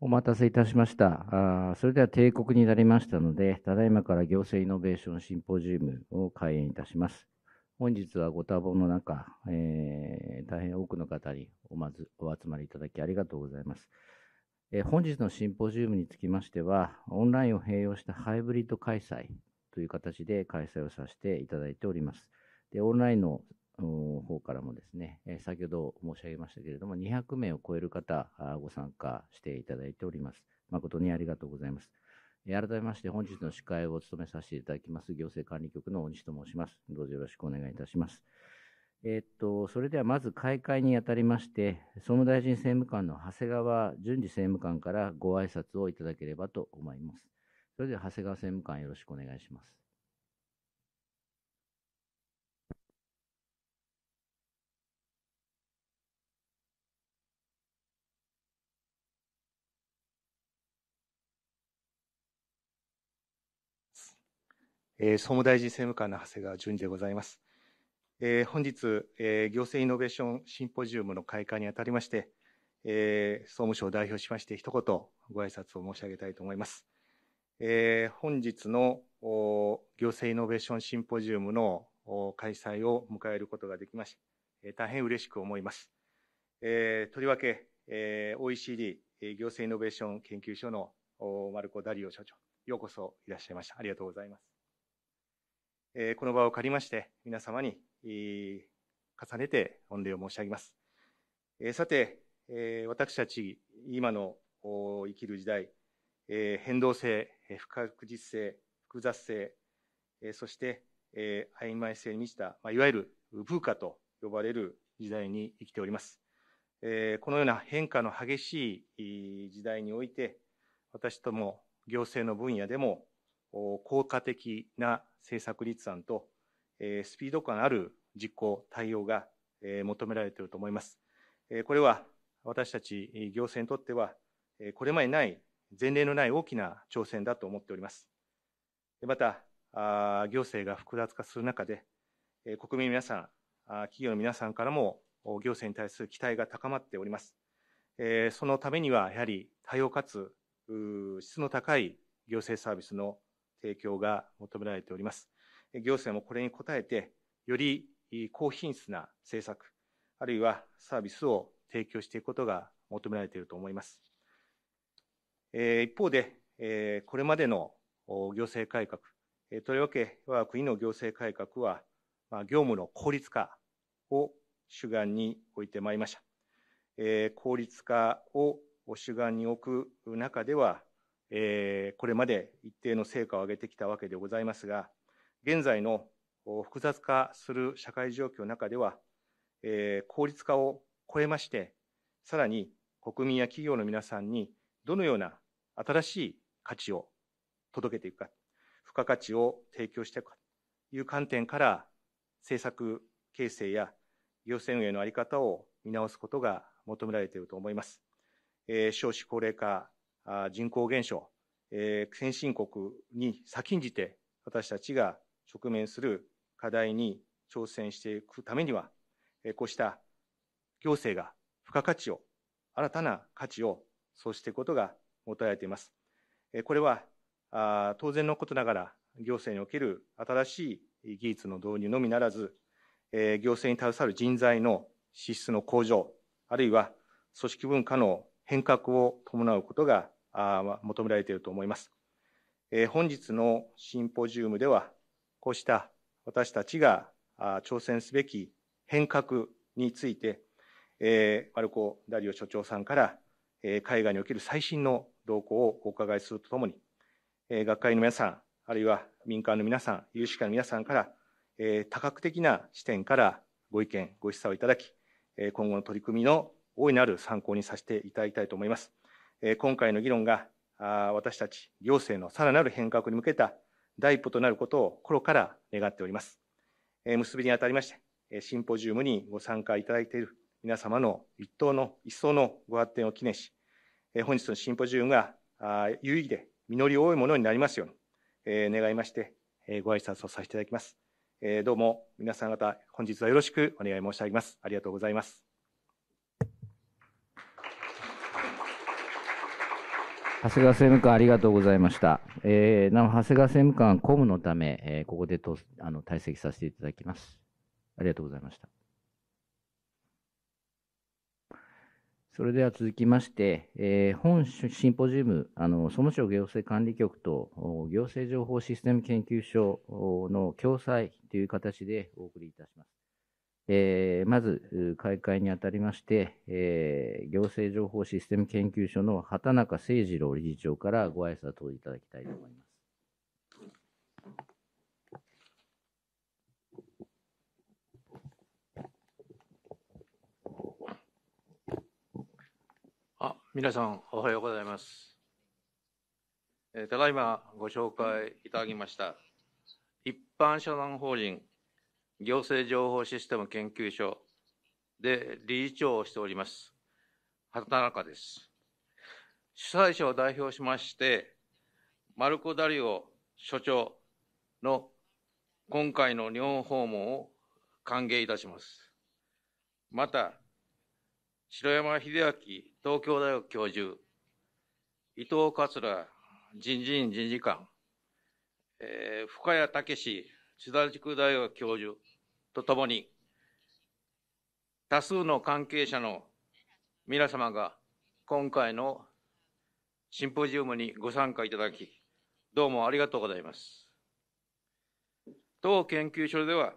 お待たせいたしました。あそれでは定刻になりましたので、ただいまから行政イノベーションシンポジウムを開演いたします。本日はご多忙の中、えー、大変多くの方におまずお集まりいただきありがとうございます、えー、本日のシンポジウムにつきましては、オンラインを併用したハイブリッド開催という形で開催をさせていただいております。でオンラインの方からもですね、え先ほど申し上げましたけれども、200名を超える方、ご参加していただいております。誠にありがとうございます。改めまして、本日の司会を務めさせていただきます、行政管理局の大西と申します。どうぞよろしくお願いいたします。えー、っと、それではまず開会にあたりまして、総務大臣政務官の長谷川淳二政務官からご挨拶をいただければと思います。それでは長谷川政務官よろしくお願いします。え総務大臣政務官の長谷川淳でございます。え本日、え行政イノベーションシンポジウムの開会にあたりまして、え総務省を代表しまして一言ご挨拶を申し上げたいと思います。え本日の行政イノベーションシンポジウムの開催を迎えることができまし、え大変嬉しく思います。えとりわけ、えー、OECD 行政イノベーション研究所のマルコ・ダリオ所長、ようこそいらっしゃいました。ありがとうございます。えこの場を借りまして、皆様に、重ねて御礼を申し上げます。えさて、え私たち、今の生きる時代、え変動性、不確実性、複雑性、えそして、え曖昧性に満ちた、まいわゆるブーカと呼ばれる時代に生きております。えこのような変化の激しい時代において、私ども行政の分野でも効果的な政策立案と、えスピード感ある実行、対応が、え求められていると思います。えこれは私たち行政にとっては、えこれまでない前例のない大きな挑戦だと思っております。また、行政が複雑化する中で、国民皆さん、企業の皆さんからも行政に対する期待が高まっております。そのためには、やはり多様かつ質の高い行政サービスの提供が求められております。行政もこれに応えて、より高品質な政策、あるいはサービスを提供していくことが求められていると思います。一方で、これまでの行政改革、とりわけ我が国の行政改革は、業務の効率化を主眼に置いてまいりました。効率化を主眼に置く中では、えこれまで一定の成果を上げてきたわけでございますが、現在の複雑化する社会状況の中では、え効率化を超えまして、さらに国民や企業の皆さんにどのような新しい価値を届けていくか、付加価値を提供していくかという観点から、政策形成や行政運営の在り方を見直すことが求められていると思います。え少子高齢化人口減少、えー、先進国に先んじて私たちが直面する課題に挑戦していくためには、えー、こうした行政が付加価値を、新たな価値をそしていくことが求められています。えー、これはあ当然のことながら、行政における新しい技術の導入のみならず、えー、行政に携わる人材の資質の向上、あるいは組織文化の変革を伴うことが求められていると思います。本日のシンポジウムでは、こうした私たちが挑戦すべき変革について、マルコ・ダリオ所長さんから海外における最新の動向をお伺いするとともに、学会の皆さん、あるいは民間の皆さん、有識者の皆さんから、多角的な視点からご意見、ご示唆をいただき、今後の取り組みの大いなる参考にさせていただきたいと思います。今回の議論が私たち行政のさらなる変革に向けた第一歩となることを心から願っております。結びにあたりまして、シンポジウムにご参加いただいている皆様の一等の一層のご発展を記念し、本日のシンポジウムが有意義で実り多いものになりますように願いまして、ご挨拶をさせていただきます。どうも皆さん方、本日はよろしくお願い申し上げます。ありがとうございます。長谷川政務官ありがとうございました。えー、なお、長谷川政務官公務のため、えー、ここでとあの退席させていただきます。ありがとうございました。それでは続きまして、えー、本シンポジウム、あの総務省行政管理局と行政情報システム研究所の共催という形でお送りいたします。えー、まず、開会にあたりまして、えー、行政情報システム研究所の畑中誠二郎理事長からご挨拶をいただきたいと思います。あ皆さん、おはようございます。えただいまご紹介いただきました、一般社団法人行政情報システム研究所で理事長をしております、畑中です。主催者を代表しまして、マルコ・ダリオ所長の今回の日本訪問を歓迎いたします。また、城山秀明東京大学教授、伊藤桂人事院人事官、えー、深谷武志千田塾大学教授とともに、多数の関係者の皆様が今回のシンポジウムにご参加いただき、どうもありがとうございます。当研究所では、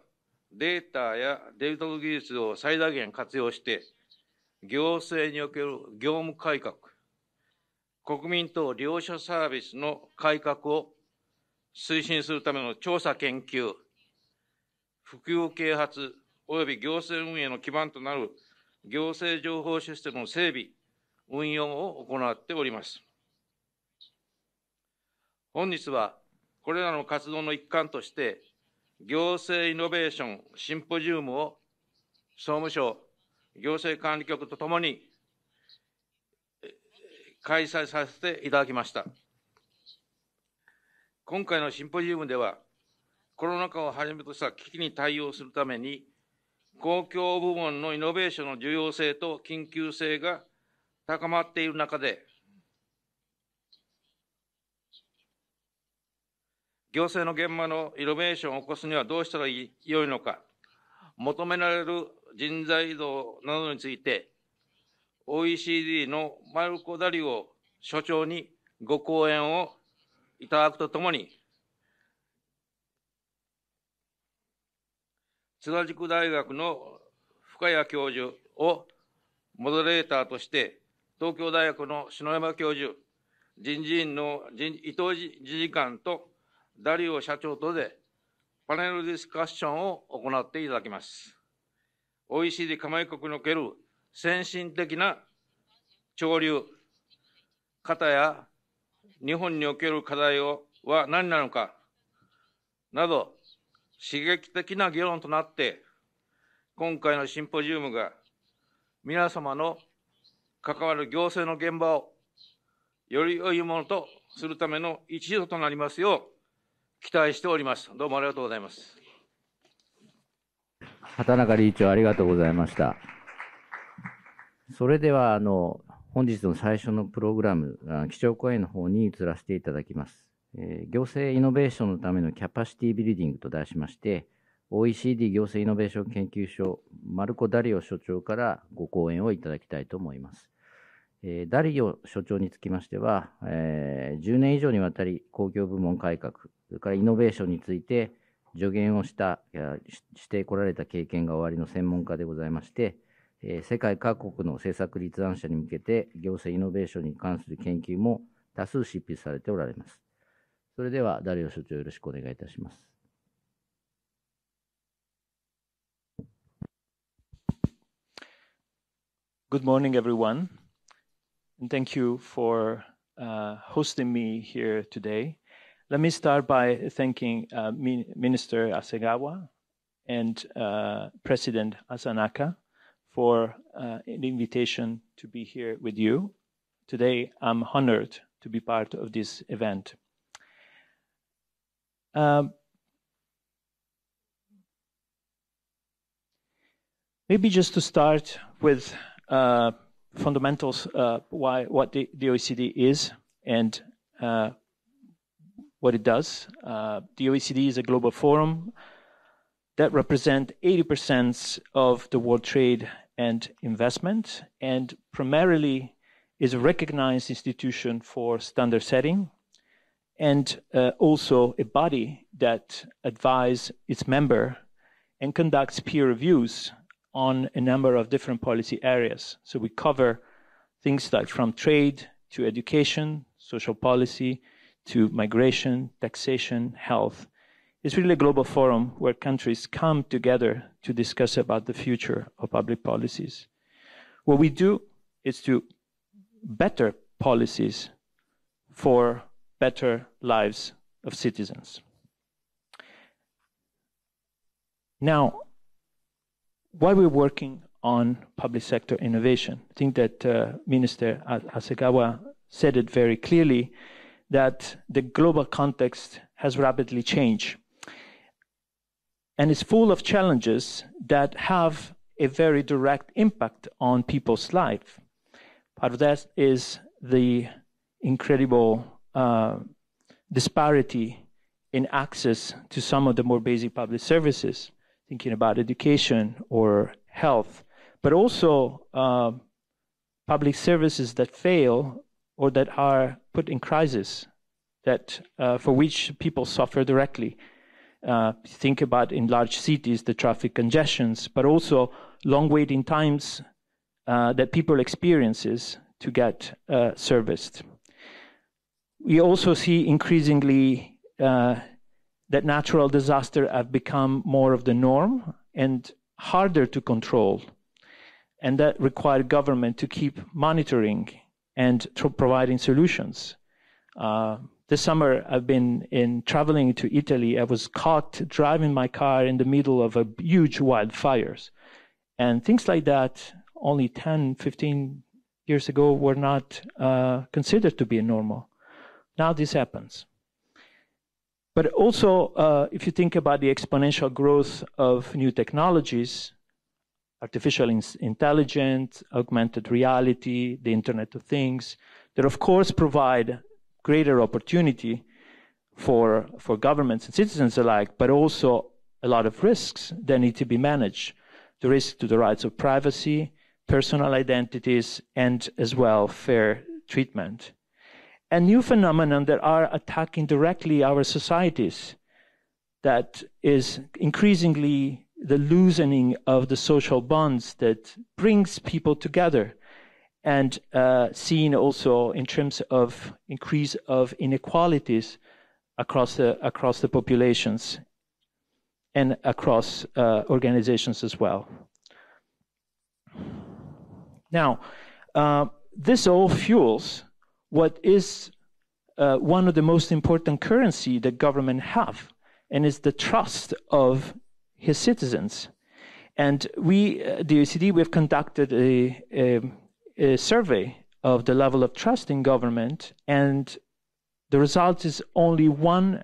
データやデジタル技術を最大限活用して、行政における業務改革、国民等両者サービスの改革を推進するための調査研究、普及啓発及び行政運営の基盤となる行政情報システムの整備、運用を行っております。本日は、これらの活動の一環として、行政イノベーションシンポジウムを総務省、行政管理局とともに開催させていただきました。今回のシンポジウムでは、コロナ禍をはじめとした危機に対応するために、公共部門のイノベーションの重要性と緊急性が高まっている中で、行政の現場のイノベーションを起こすにはどうしたらよいのか、求められる人材移動などについて、OECD のマルコ・ダリオ所長にご講演をいただくとともに、津田塾大学の深谷教授をモデレーターとして、東京大学の篠山教授、人事院の伊藤理事官とダリオ社長とでパネルディスカッションを行っていただきます。OECD 加盟国における先進的な潮流、方や日本における課題をは何なのか、など、刺激的な議論となって、今回のシンポジウムが皆様の関わる行政の現場をより良いものとするための一助となりますよう期待しております。どうもありがとうございます。畑中理事長ありがとうございました。それではあの本日の最初のプログラム基調講演の方に移らせていただきます。え行政イノベーションのためのキャパシティビルディングと題しまして、OECD 行政イノベーション研究所、マルコ・ダリオ所長からご講演をいただきたいと思います。えダリオ所長につきましては、え10年以上にわたり公共部門改革、それからイノベーションについて助言をしたしてこられた経験がおありの専門家でございまして、え世界各国の政策立案者に向けて行政イノベーションに関する研究も多数執筆されておられます。それでは、ダリオ所長よろしくお願いいたします。Good morning, everyone, and thank you for uh, hosting me here today. Let me start by thanking uh, Minister Asegawa and uh, President Asanaka for an uh, invitation to be here with you. Today, I'm honored to be part of this event. Um, maybe just to start with uh, fundamentals, uh, why what the, the, OECD is and uh, what it does. Uh, the OECD is a global forum that represents 80% of the world trade and investment, and primarily is a recognized institution for standard setting and uh, also a body that advises its member and conducts peer reviews on a number of different policy areas. So we cover things like from trade to education, social policy, to migration, taxation, health. It's really a global forum where countries come together to discuss about the future of public policies. What we do is to better policies for better lives of citizens. Now, while we're working on public sector innovation, I think that uh, Minister Asagawa said it very clearly that the global context has rapidly changed and is full of challenges that have a very direct impact on people's life. Part of that is the incredible uh, disparity in access to some of the more basic public services, thinking about education or health, but also uh, public services that fail or that are put in crisis, that uh, for which people suffer directly. Uh, think about in large cities the traffic congestions, but also long waiting times uh, that people experiences to get uh, serviced we also see increasingly uh, that natural disasters have become more of the norm and harder to control. And that require government to keep monitoring and providing solutions. Uh, this summer, I've been in traveling to Italy. I was caught driving my car in the middle of a huge wildfires. And things like that, only 10, 15 years ago, were not uh, considered to be normal. Now this happens. But also, uh, if you think about the exponential growth of new technologies, artificial intelligence, augmented reality, the Internet of Things, that of course provide greater opportunity for, for governments and citizens alike, but also a lot of risks that need to be managed. The risk to the rights of privacy, personal identities, and as well fair treatment a new phenomenon that are attacking directly our societies that is increasingly the loosening of the social bonds that brings people together and uh, seen also in terms of increase of inequalities across the across the populations and across uh, organizations as well now uh, this all fuels what is uh, one of the most important currency that government have, and is the trust of his citizens. And we, uh, the OECD, we have conducted a, a, a survey of the level of trust in government, and the result is only one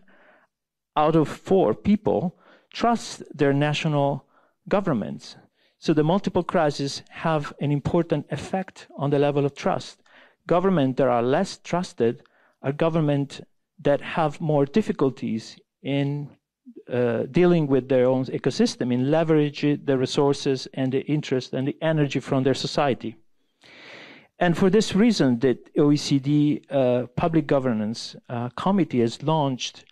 out of four people trust their national governments. So the multiple crises have an important effect on the level of trust government that are less trusted are government that have more difficulties in uh, dealing with their own ecosystem, in leveraging the resources and the interest and the energy from their society. And for this reason, the OECD uh, Public Governance uh, Committee has launched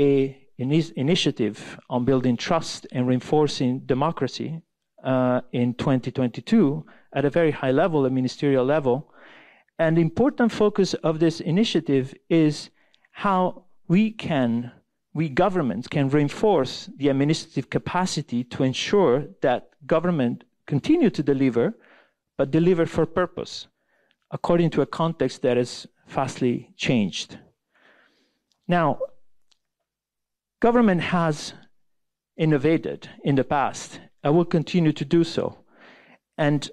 a an initiative on building trust and reinforcing democracy uh, in 2022 at a very high level, a ministerial level, and the important focus of this initiative is how we can, we governments can reinforce the administrative capacity to ensure that government continue to deliver, but deliver for purpose, according to a context that is fastly changed. Now, government has innovated in the past and will continue to do so. And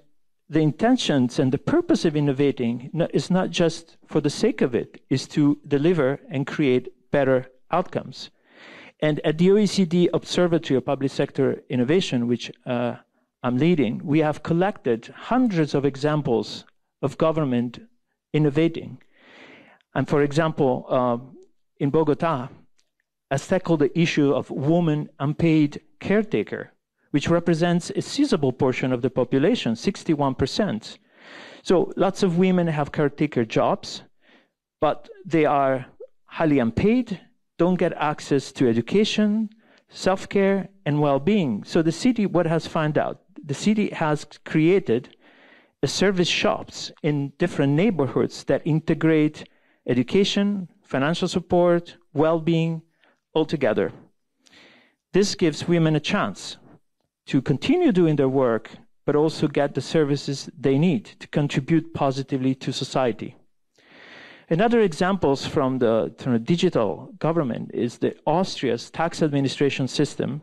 the intentions and the purpose of innovating is not just for the sake of it, is to deliver and create better outcomes. And at the OECD Observatory of Public Sector Innovation, which uh, I'm leading, we have collected hundreds of examples of government innovating. And for example, uh, in Bogota, I tackled the issue of woman unpaid caretaker which represents a sizable portion of the population, 61%. So lots of women have caretaker jobs, but they are highly unpaid, don't get access to education, self care, and well being. So the city, what has found out? The city has created a service shops in different neighborhoods that integrate education, financial support, well being all together. This gives women a chance to continue doing their work, but also get the services they need to contribute positively to society. Another examples from the, from digital government is the Austria's tax administration system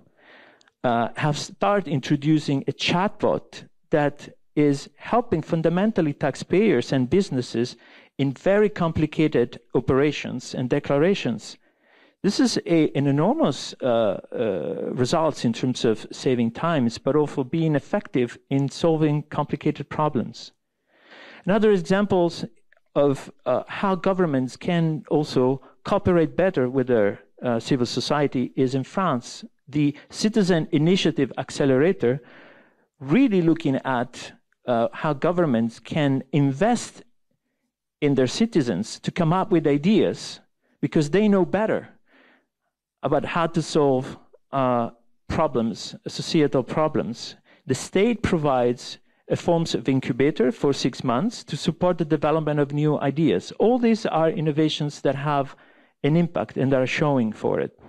uh, have started introducing a chatbot that is helping fundamentally taxpayers and businesses in very complicated operations and declarations this is a, an enormous uh, uh, results in terms of saving times, but also being effective in solving complicated problems. Another examples of uh, how governments can also cooperate better with their uh, civil society is in France, the Citizen Initiative Accelerator, really looking at uh, how governments can invest in their citizens to come up with ideas because they know better about how to solve uh, problems, societal problems, the state provides a forms of incubator for six months to support the development of new ideas. All these are innovations that have an impact and are showing for it.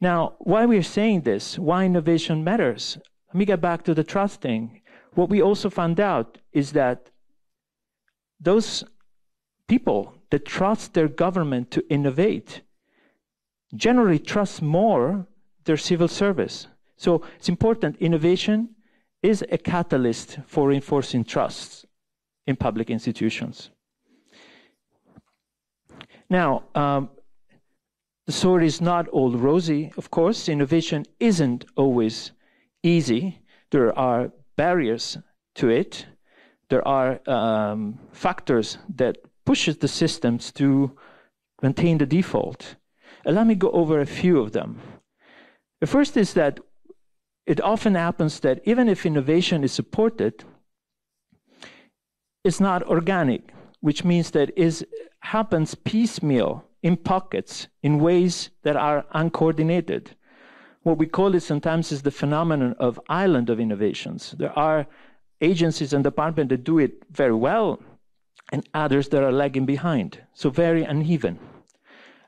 Now, why we're saying this, why innovation matters, let me get back to the trust thing. What we also found out is that those people that trust their government to innovate generally trust more their civil service. So it's important. Innovation is a catalyst for reinforcing trust in public institutions. Now, um, the story is not all rosy, of course. Innovation isn't always easy. There are barriers to it. There are um, factors that pushes the systems to maintain the default. Let me go over a few of them. The first is that it often happens that even if innovation is supported, it's not organic, which means that it happens piecemeal in pockets in ways that are uncoordinated. What we call it sometimes is the phenomenon of island of innovations. There are agencies and departments that do it very well, and others that are lagging behind. So very uneven.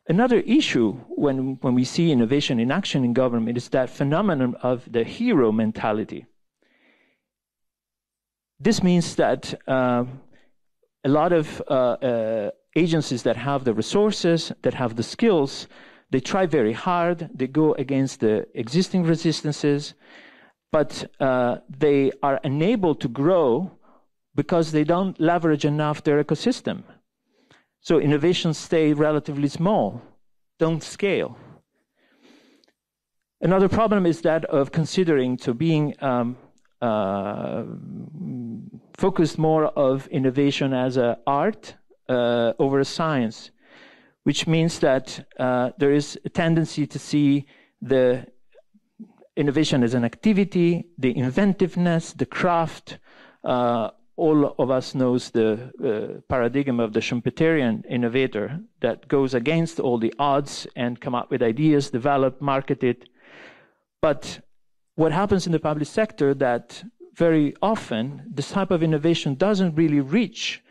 Another issue when, when we see innovation in action in government is that phenomenon of the hero mentality. This means that uh, a lot of uh, uh, agencies that have the resources, that have the skills, they try very hard, they go against the existing resistances, but uh, they are unable to grow because they don't leverage enough their ecosystem. So innovations stay relatively small, don't scale. Another problem is that of considering to being um, uh, focused more of innovation as an art uh, over a science, which means that uh, there is a tendency to see the innovation as an activity, the inventiveness, the craft, uh, all of us knows the uh, paradigm of the Schumpeterian innovator that goes against all the odds and come up with ideas, develop, market it. But what happens in the public sector that very often this type of innovation doesn't really reach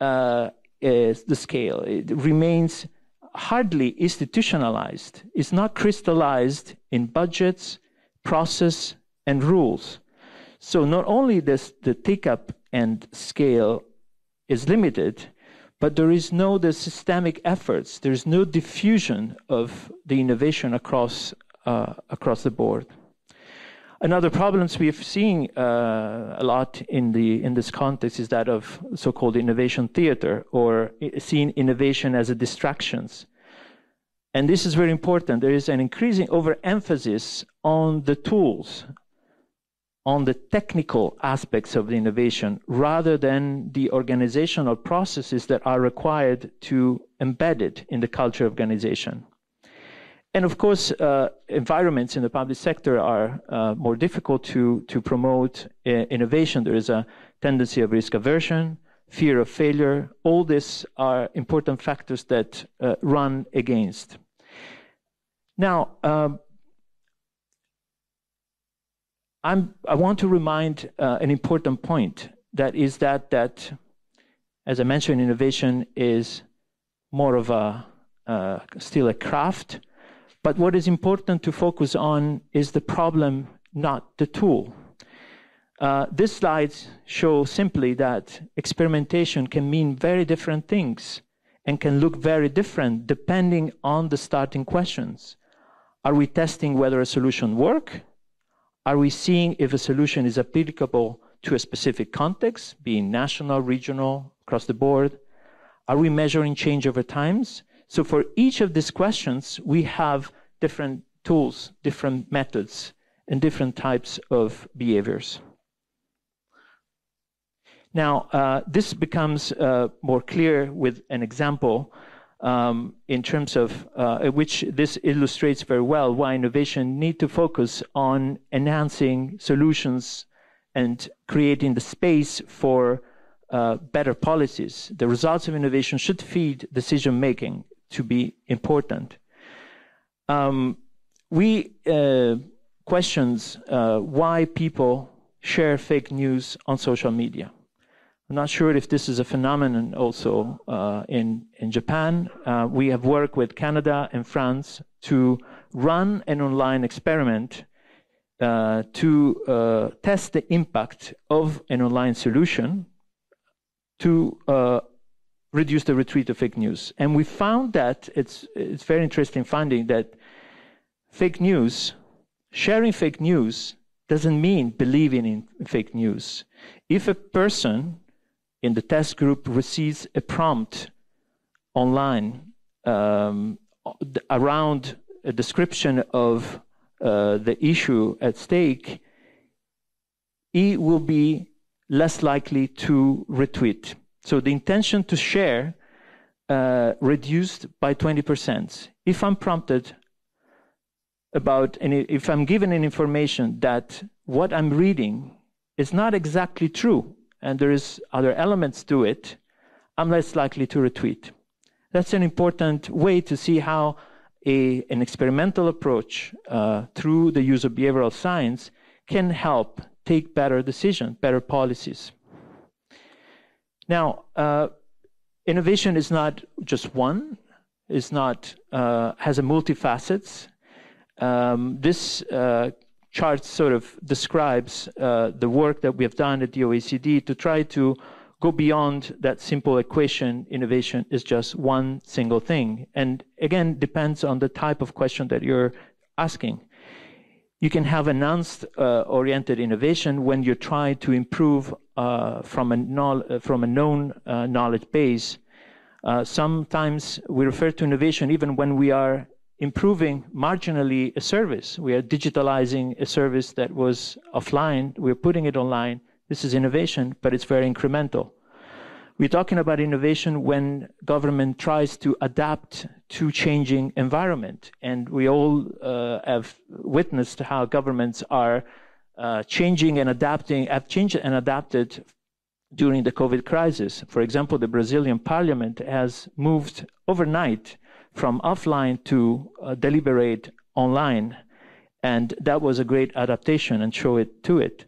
uh, uh the scale. It remains hardly institutionalized. It's not crystallized in budgets, process, and rules. So not only does the take up and scale is limited, but there is no the systemic efforts. There is no diffusion of the innovation across uh, across the board. Another problems we have seen uh, a lot in the in this context is that of so-called innovation theater or seeing innovation as a distractions. And this is very important. There is an increasing overemphasis on the tools on the technical aspects of the innovation rather than the organizational processes that are required to embed it in the culture of organization. And of course, uh, environments in the public sector are uh, more difficult to, to promote uh, innovation. There is a tendency of risk aversion, fear of failure. All these are important factors that uh, run against. Now, um, I'm, i want to remind uh, an important point that is that, that, as I mentioned, innovation is more of a, uh, still a craft. But what is important to focus on is the problem, not the tool. Uh, these slides show simply that experimentation can mean very different things and can look very different depending on the starting questions. Are we testing whether a solution works? Are we seeing if a solution is applicable to a specific context, being national, regional, across the board? Are we measuring change over times? So for each of these questions, we have different tools, different methods, and different types of behaviors. Now, uh, this becomes uh, more clear with an example um, in terms of uh, which this illustrates very well why innovation need to focus on enhancing solutions and creating the space for uh, better policies. The results of innovation should feed decision making to be important. Um, we uh, questions uh, why people share fake news on social media I'm not sure if this is a phenomenon also uh, in, in Japan. Uh, we have worked with Canada and France to run an online experiment uh, to uh, test the impact of an online solution to uh, reduce the retreat of fake news. And we found that it's, it's very interesting finding that fake news, sharing fake news, doesn't mean believing in fake news. If a person in the test group receives a prompt online um, around a description of uh, the issue at stake, he will be less likely to retweet. So the intention to share uh, reduced by 20%. If I'm prompted about, if I'm given an information that what I'm reading is not exactly true and there is other elements to it, I'm less likely to retweet. That's an important way to see how a, an experimental approach uh, through the use of behavioral science can help take better decisions, better policies. Now, uh, innovation is not just one; it's not uh, has a multifacets. Um, this uh, chart sort of describes uh, the work that we have done at the OECD to try to go beyond that simple equation innovation is just one single thing. And again, depends on the type of question that you're asking. You can have announced uh, oriented innovation when you try to improve uh, from, a uh, from a known uh, knowledge base. Uh, sometimes we refer to innovation even when we are improving marginally a service. We are digitalizing a service that was offline. We're putting it online. This is innovation, but it's very incremental. We're talking about innovation when government tries to adapt to changing environment. And we all uh, have witnessed how governments are uh, changing and adapting, have changed and adapted during the COVID crisis. For example, the Brazilian parliament has moved overnight from offline to uh, deliberate online. And that was a great adaptation and show it to it.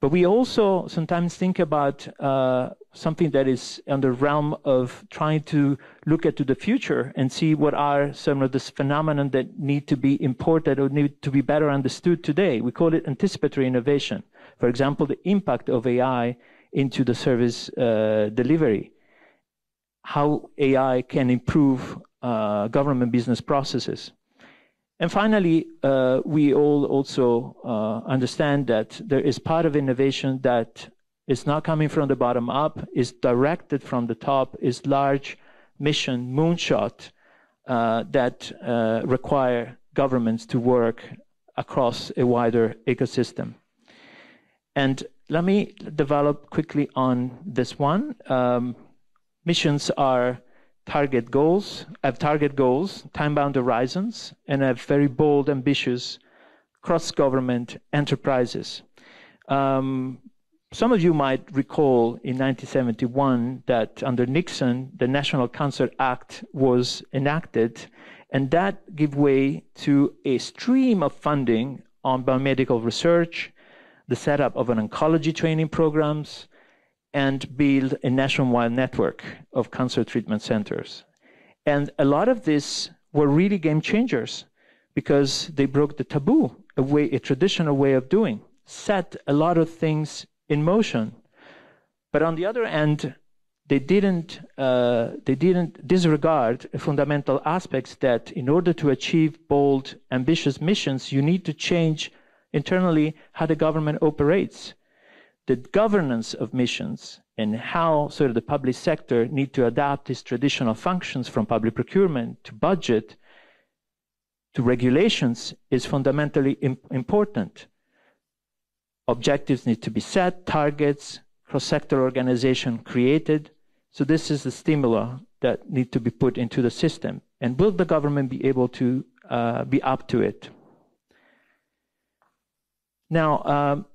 But we also sometimes think about uh, something that is on the realm of trying to look at the future and see what are some of the phenomena that need to be imported or need to be better understood today. We call it anticipatory innovation. For example, the impact of AI into the service uh, delivery, how AI can improve uh, government business processes. And finally, uh, we all also uh, understand that there is part of innovation that is not coming from the bottom up, is directed from the top, is large mission moonshot uh, that uh, require governments to work across a wider ecosystem. And let me develop quickly on this one. Um, missions are target goals, have target goals, time-bound horizons, and have very bold, ambitious cross-government enterprises. Um, some of you might recall in 1971 that under Nixon, the National Cancer Act was enacted, and that gave way to a stream of funding on biomedical research, the setup of an oncology training programs, and build a nationwide network of cancer treatment centers. And a lot of these were really game changers because they broke the taboo, a way, a traditional way of doing, set a lot of things in motion. But on the other end, they didn't, uh, they didn't disregard fundamental aspects that in order to achieve bold, ambitious missions, you need to change internally how the government operates the governance of missions and how sort of the public sector need to adapt its traditional functions from public procurement to budget to regulations is fundamentally important. Objectives need to be set, targets, cross-sector organization created. So this is the stimuli that need to be put into the system. And will the government be able to uh, be up to it? Now, um,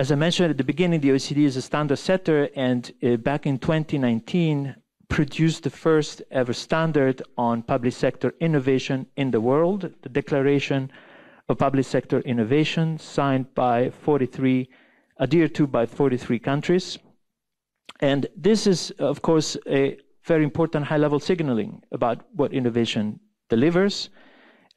as I mentioned at the beginning, the OECD is a standard setter, and uh, back in 2019, produced the first ever standard on public sector innovation in the world, the Declaration of Public Sector Innovation, signed by 43, adhered to by 43 countries. And this is, of course, a very important high level signaling about what innovation delivers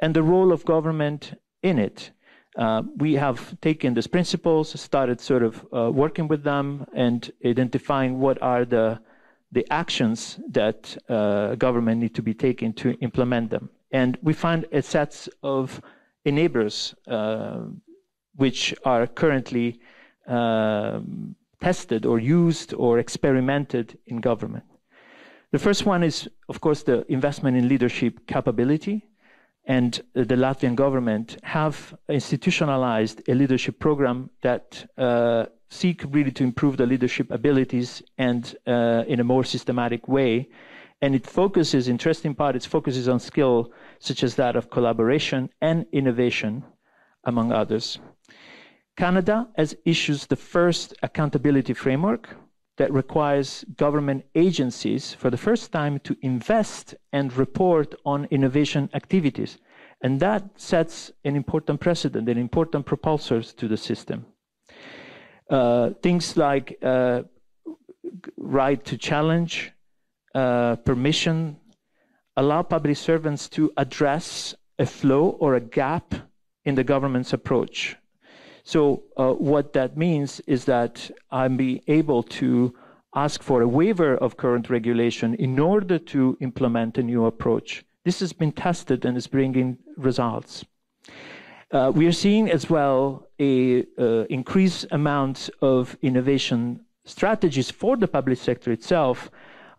and the role of government in it. Uh, we have taken these principles, started sort of uh, working with them, and identifying what are the the actions that uh, government need to be taking to implement them. And we find a set of enablers uh, which are currently um, tested or used or experimented in government. The first one is, of course, the investment in leadership capability and the Latvian government have institutionalized a leadership program that uh, seek really to improve the leadership abilities and uh, in a more systematic way. And it focuses, interesting part, it focuses on skill such as that of collaboration and innovation, among others. Canada has issued the first accountability framework that requires government agencies for the first time to invest and report on innovation activities. And that sets an important precedent an important propulsors to the system. Uh, things like uh, right to challenge, uh, permission, allow public servants to address a flaw or a gap in the government's approach so uh, what that means is that I'm be able to ask for a waiver of current regulation in order to implement a new approach. This has been tested and is bringing results. Uh, we are seeing as well a uh, increased amount of innovation strategies for the public sector itself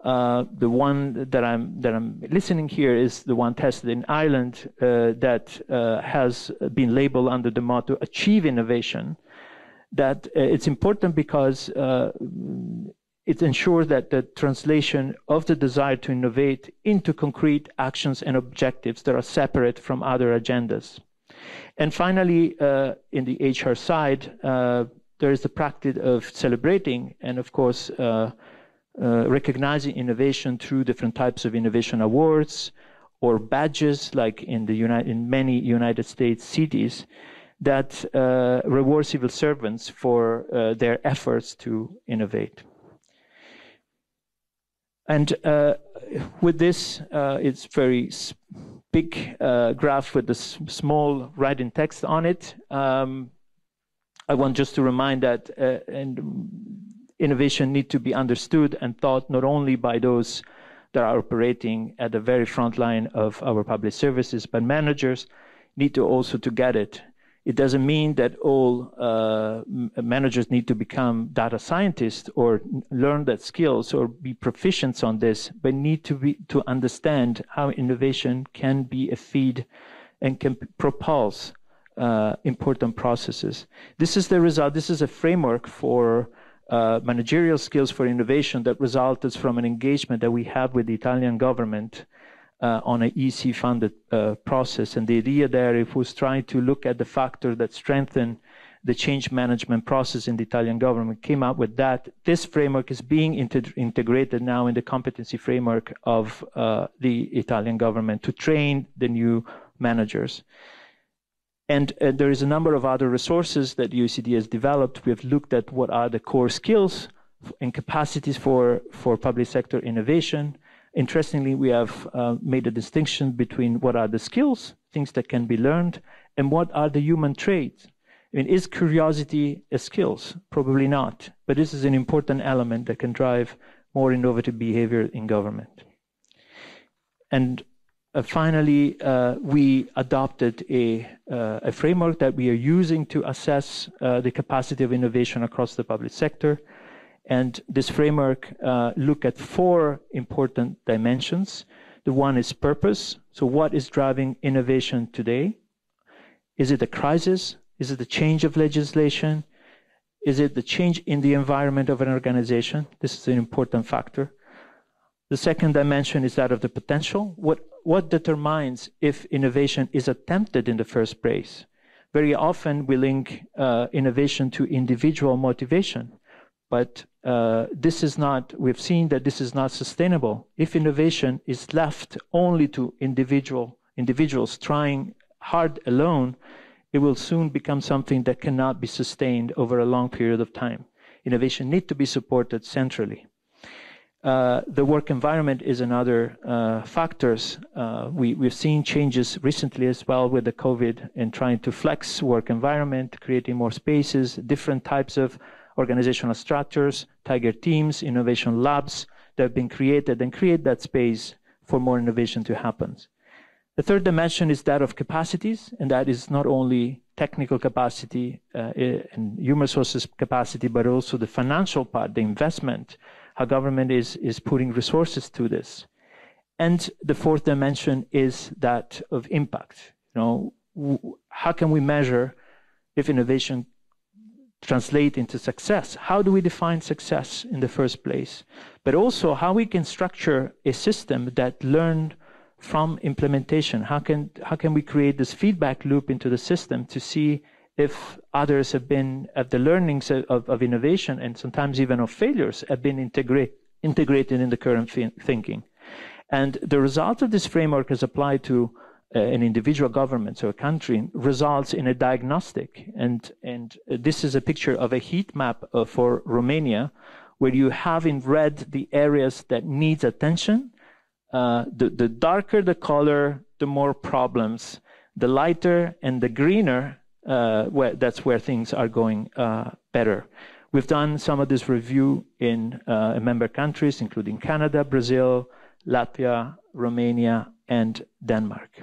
uh, the one that I'm that I'm listening here is the one tested in Ireland uh, that uh, has been labeled under the motto "Achieve Innovation." That uh, it's important because uh, it ensures that the translation of the desire to innovate into concrete actions and objectives that are separate from other agendas. And finally, uh, in the HR side, there is the practice of celebrating and, of course uh, recognizing innovation through different types of innovation awards or badges, like in the United, in many United States cities, that uh, reward civil servants for uh, their efforts to innovate. And uh, with this, uh, it's very big graph with a small writing text on it. Um, I want just to remind that, and innovation need to be understood and thought not only by those that are operating at the very front line of our public services, but managers need to also to get it. It doesn't mean that all uh, managers need to become data scientists or learn that skills or be proficients on this, but need to be to understand how innovation can be a feed and can propulse uh, important processes. This is the result. This is a framework for uh, managerial skills for innovation that resulted from an engagement that we had with the Italian government uh, on an EC funded uh, process. And the idea there it was trying to look at the factor that strengthen the change management process in the Italian government, came up with that. This framework is being inter- integrated now in the competency framework of uh, the Italian government to train the new managers. And uh, there is a number of other resources that UCD has developed. We have looked at what are the core skills and capacities for, for public sector innovation. Interestingly, we have uh, made a distinction between what are the skills, things that can be learned, and what are the human traits. I mean, is curiosity a skill? Probably not. But this is an important element that can drive more innovative behavior in government. And uh, finally, uh, we adopted uh, a framework that we are using to assess the capacity of innovation across the public sector. And this framework look at four important dimensions. The one is purpose. So what is driving innovation today? Is it a crisis? Is it the change of legislation? Is it the change in the environment of an organization? This is an important factor. The second dimension is that of the potential. What, what determines if innovation is attempted in the first place? Very often we link uh, innovation to individual motivation, but uh, this is not, we've seen that this is not sustainable. If innovation is left only to individual individuals trying hard alone, it will soon become something that cannot be sustained over a long period of time. Innovation needs to be supported centrally. Uh, the work environment is another uh, factors. Uh, we, we've seen changes recently as well with the COVID in trying to flex work environment, creating more spaces, different types of organizational structures, tiger teams, innovation labs that have been created and create that space for more innovation to happen. The third dimension is that of capacities, and that is not only technical capacity uh, and human resources capacity, but also the financial part, the investment, how government is, is putting resources to this. And the fourth dimension is that of impact. You know, how can we measure if innovation translate into success? How do we define success in the first place? But also how we can structure a system that learn from implementation. How can how can we create this feedback loop into the system to see if others have been at the learnings of, of innovation and sometimes even of failures have been integrated in the current thinking. And the result of this framework is applied to uh, an individual government or a country results in a diagnostic. And, and this is a picture of a heat map uh, for Romania where you have in red the areas that needs attention. Uh, the, the darker the color, the more problems. The lighter and the greener uh, where that's where things are going uh, better. We've done some of this review in uh, member countries, including Canada, Brazil, Latvia, Romania, and Denmark.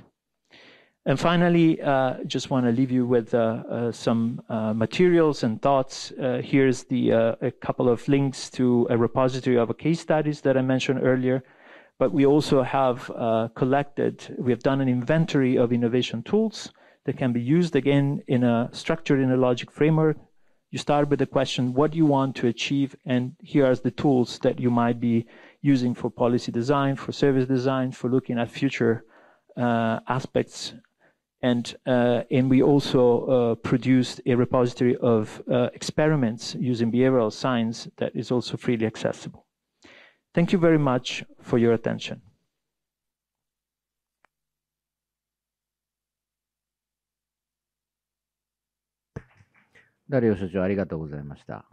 And finally, uh, just want to leave you with uh, uh, some uh, materials and thoughts. Uh, here's the uh, a couple of links to a repository of case studies that I mentioned earlier. But we also have collected, we have done an inventory of innovation tools that can be used again in a structured in a logic framework. You start with the question, what do you want to achieve? And here are the tools that you might be using for policy design, for service design, for looking at future uh, aspects. And, uh, and we also uh, produced a repository of uh, experiments using behavioral science that is also freely accessible. Thank you very much for your attention. ダリオ所長、ありがとうございました。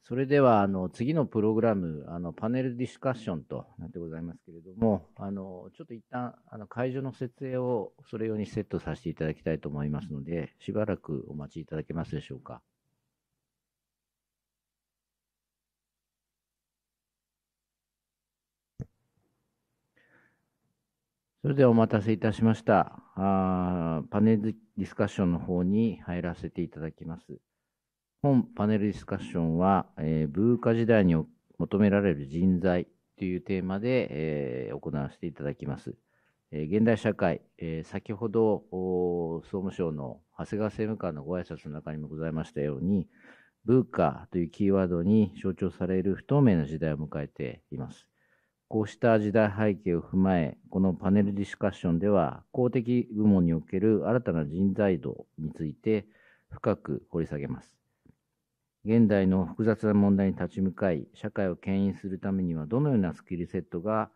それでは、あの、次のプログラム、あの、パネルディスカッションとなってございますけれども、あの、ちょっと一旦、あの、会場の設営をそれ用にセットさせていただきたいと思いますので、しばらくお待ちいただけますでしょうか。それではお待たせいたしました。あパネルディスカッションの方に入らせていただきます。本パネルディスカッションは、えー、文化時代に求められる人材というテーマで、えー、行わせていただきます。えー、現代社会、え先ほど総務省の長谷川政務官のご挨拶の中にもございましたように、文化というキーワードに象徴される不透明な時代を迎えています。こうした時代背景を踏まえ、このパネルディスカッションでは、公的部門における新たな人材度について深く掘り下げます。現代の複雑な問題に立ち向かい、社会を牽引するためにはどのようなスキルセットが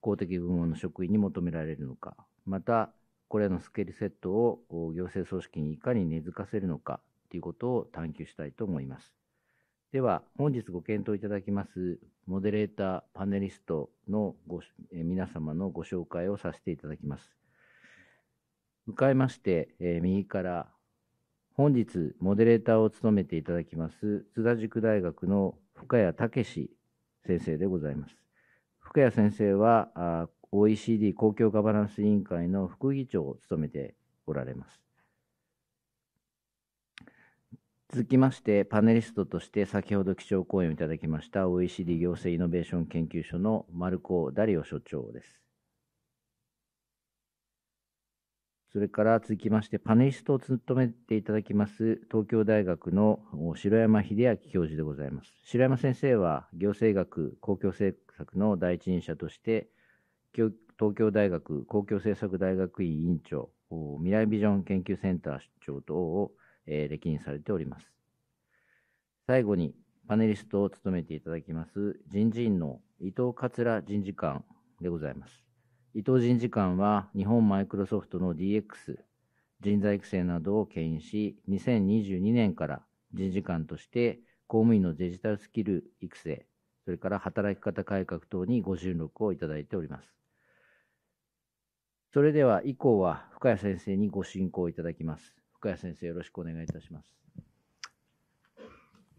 公的部門の職員に求められるのか、また、これらのスキルセットを行政組織にいかに根付かせるのかということを探求したいと思います。では、本日ご検討いただきます、モデレーター、パネリストのごえ皆様のご紹介をさせていただきます。向かいまして、え右から、本日、モデレーターを務めていただきます、津田塾大学の深谷武先生でございます。深谷先生は、OECD 公共ガバナンス委員会の副議長を務めておられます。続きまして、パネリストとして先ほど基調講演をいただきました OECD 行政イノベーション研究所のマルコ・ダリオ所長です。それから続きまして、パネリストを務めていただきます、東京大学の城山秀明教授でございます。城山先生は、行政学、公共政策の第一人者として、東京大学公共政策大学院院長、未来ビジョン研究センター所長等をえ歴任されております。最後に、パネリストを務めていただきます人事院の伊藤桂人事官でございます。伊藤人事官は日本マイクロソフトの DX、人材育成などを牽引し、2022年から人事官として公務員のデジタルスキル育成、それから働き方改革等にご尽力をいただいております。それでは以降は深谷先生にご進行いただきます。深谷先生よろしくお願いいたします。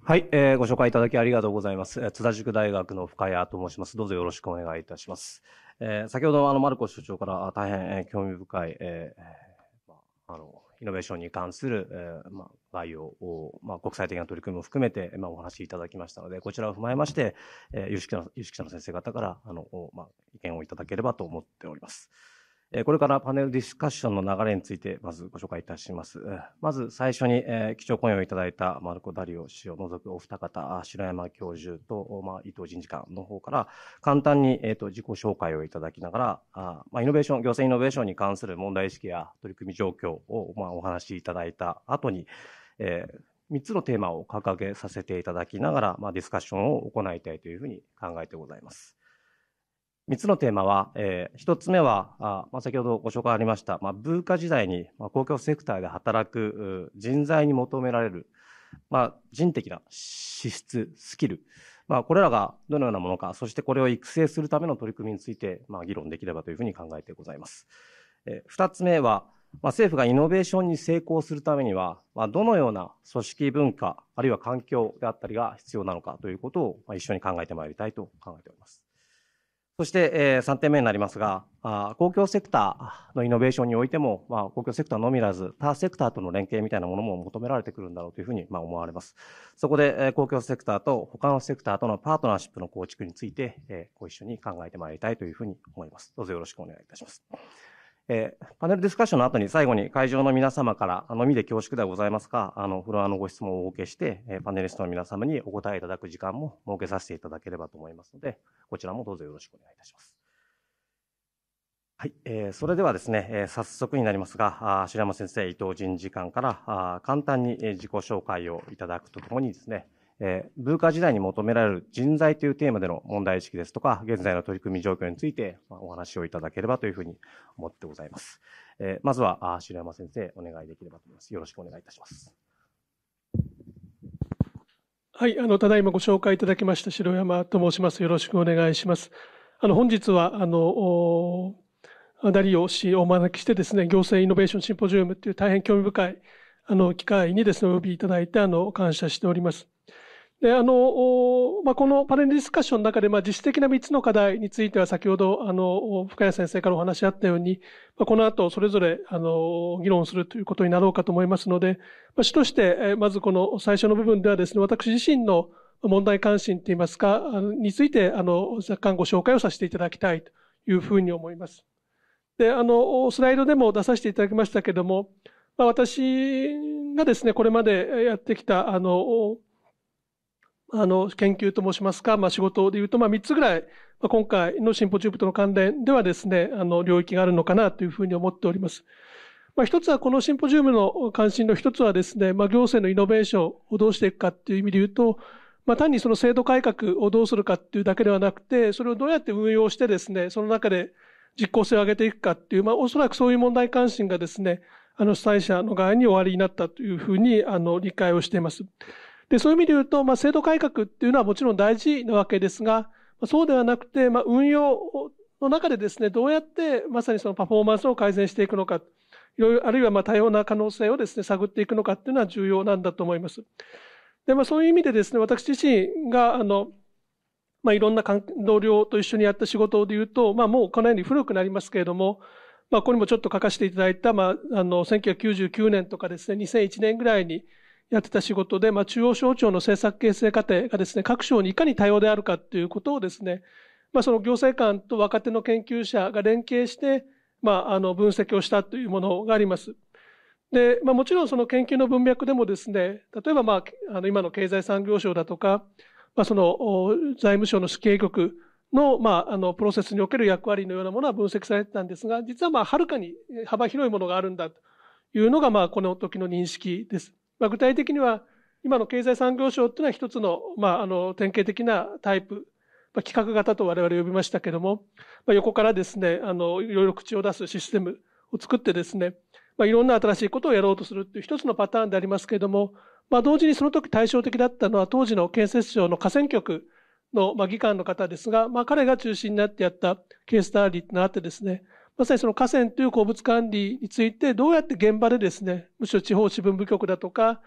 はい、えー、ご紹介いただきありがとうございます。津田塾大学の深谷と申します。どうぞよろしくお願いいたします。えー、先ほどあのマルコス所長から大変、えー、興味深い、えーまあ、あのイノベーションに関する、えーまあ、概要を、まあ、国際的な取り組みも含めて、まあ、お話しいただきましたので、こちらを踏まえまして、えー、有識者の有識者の先生方からあの、まあ、意見をいただければと思っております。これからパネルディスカッションの流れについてまずご紹介いたします。まず最初に、え基調講演をいただいたマルコ・ダリオ氏を除くお二方、白山教授と、ま伊藤人事官の方から簡単に、えと、自己紹介をいただきながら、あまイノベーション、行政イノベーションに関する問題意識や取り組み状況を、まお話しいただいた後に、え3つのテーマを掲げさせていただきながら、まディスカッションを行いたいというふうに考えてございます。3つのテーマは、えー、1つ目は、あまあ、先ほどご紹介ありました、まあ、文化時代に、まあ、公共セクターで働く人材に求められる、まあ、人的な資質、スキル、まあ、これらがどのようなものか、そしてこれを育成するための取り組みについて、まあ、議論できればというふうに考えてございます。えー、2つ目は、まあ、政府がイノベーションに成功するためには、まあ、どのような組織文化、あるいは環境であったりが必要なのかということを、まあ、一緒に考えてまいりたいと考えております。そして、えー、3点目になりますが、あ公共セクターのイノベーションにおいても、まあ、公共セクターのみならず、他セクターとの連携みたいなものも求められてくるんだろうというふうに、まあ、思われます。そこで、えー、公共セクターと他のセクターとのパートナーシップの構築について、えー、ご一緒に考えてまいりたいというふうに思います。どうぞよろしくお願いいたします。えー、パネルディスカッションの後に最後に会場の皆様から、あのみで恐縮ではございますが、あの、フロアのご質問をお受けして、えー、パネリストの皆様にお答えいただく時間も設けさせていただければと思いますので、こちらもどうぞよろしくお願いいたします。はい、えー、それではですね、えー、早速になりますが、あ白山先生、伊藤人事官から、あ簡単に自己紹介をいただくとともにですね、えー、ブーカ時代に求められる人材というテーマでの問題意識ですとか、現在の取り組み状況について、まあ、お話をいただければというふうに思ってございます。えー、まずは、あ白山先生、お願いできればと思います。よろしくお願いいたします。はい、あの、ただいまご紹介いただきました白山と申します。よろしくお願いします。あの、本日は、あの、ダリオ氏をお招きしてですね、行政イノベーションシンポジウムという大変興味深い、あの、機会にですね、お呼びいただいて、あの、感謝しております。であのまあ、このパネルディスカッションの中で、まあ、実質的な3つの課題については先ほどあの深谷先生からお話あったように、まあ、この後それぞれあの議論するということになろうかと思いますので、まあ、主としてまずこの最初の部分ではですね私自身の問題関心といいますかについてあの若干ご紹介をさせていただきたいというふうに思います。であのスライドでも出させていただきましたけども、まあ、私がですねこれまでやってきたあのあの、研究と申しますか、まあ、仕事で言うと、まあ、3つぐらい、まあ、今回のシンポジウムとの関連ではですね、あの、領域があるのかなというふうに思っております。まあ、一つはこのシンポジウムの関心の一つはですね、まあ、行政のイノベーションをどうしていくかっていう意味で言うと、まあ、単にその制度改革をどうするかっていうだけではなくて、それをどうやって運用してですね、その中で実効性を上げていくかっていう、まあ、おそらくそういう問題関心がですね、あの、主催者の側に終わりになったというふうに、あの、理解をしています。で、そういう意味で言うと、まあ、制度改革っていうのはもちろん大事なわけですが、そうではなくて、まあ、運用の中でですね、どうやってまさにそのパフォーマンスを改善していくのか、いろいろ、あるいはまあ多様な可能性をですね、探っていくのかっていうのは重要なんだと思います。で、まあ、そういう意味でですね、私自身が、あの、まあ、いろんな同僚と一緒にやった仕事で言うと、まあ、もうこのように古くなりますけれども、まあ、ここにもちょっと書かせていただいた、まあ、あの、1999年とかですね、2001年ぐらいに、やってた仕事で、まあ、中央省庁の政策形成過程がですね、各省にいかに多様であるかということをですね、まあ、その行政官と若手の研究者が連携して、まあ、あの分析をしたというものがあります。で、まあ、もちろんその研究の文脈でもですね、例えば、まあ、あの今の経済産業省だとか、まあ、その財務省の主計局の,、まああのプロセスにおける役割のようなものは分析されてたんですが、実はまあはるかに幅広いものがあるんだというのが、まあ、この時の認識です。まあ、具体的には今の経済産業省というのは一つの,、まああの典型的なタイプ、まあ、企画型と我々呼びましたけども、まあ、横からですねあのいろいろ口を出すシステムを作ってですね、まあ、いろんな新しいことをやろうとするという一つのパターンでありますけれども、まあ、同時にその時対照的だったのは当時の建設省の河川局の、まあ、議官の方ですが、まあ、彼が中心になってやったケースターリーってのがあってですね、まさにその河川という鉱物管理についてどうやって現場でですねむしろ地方支分部局だとか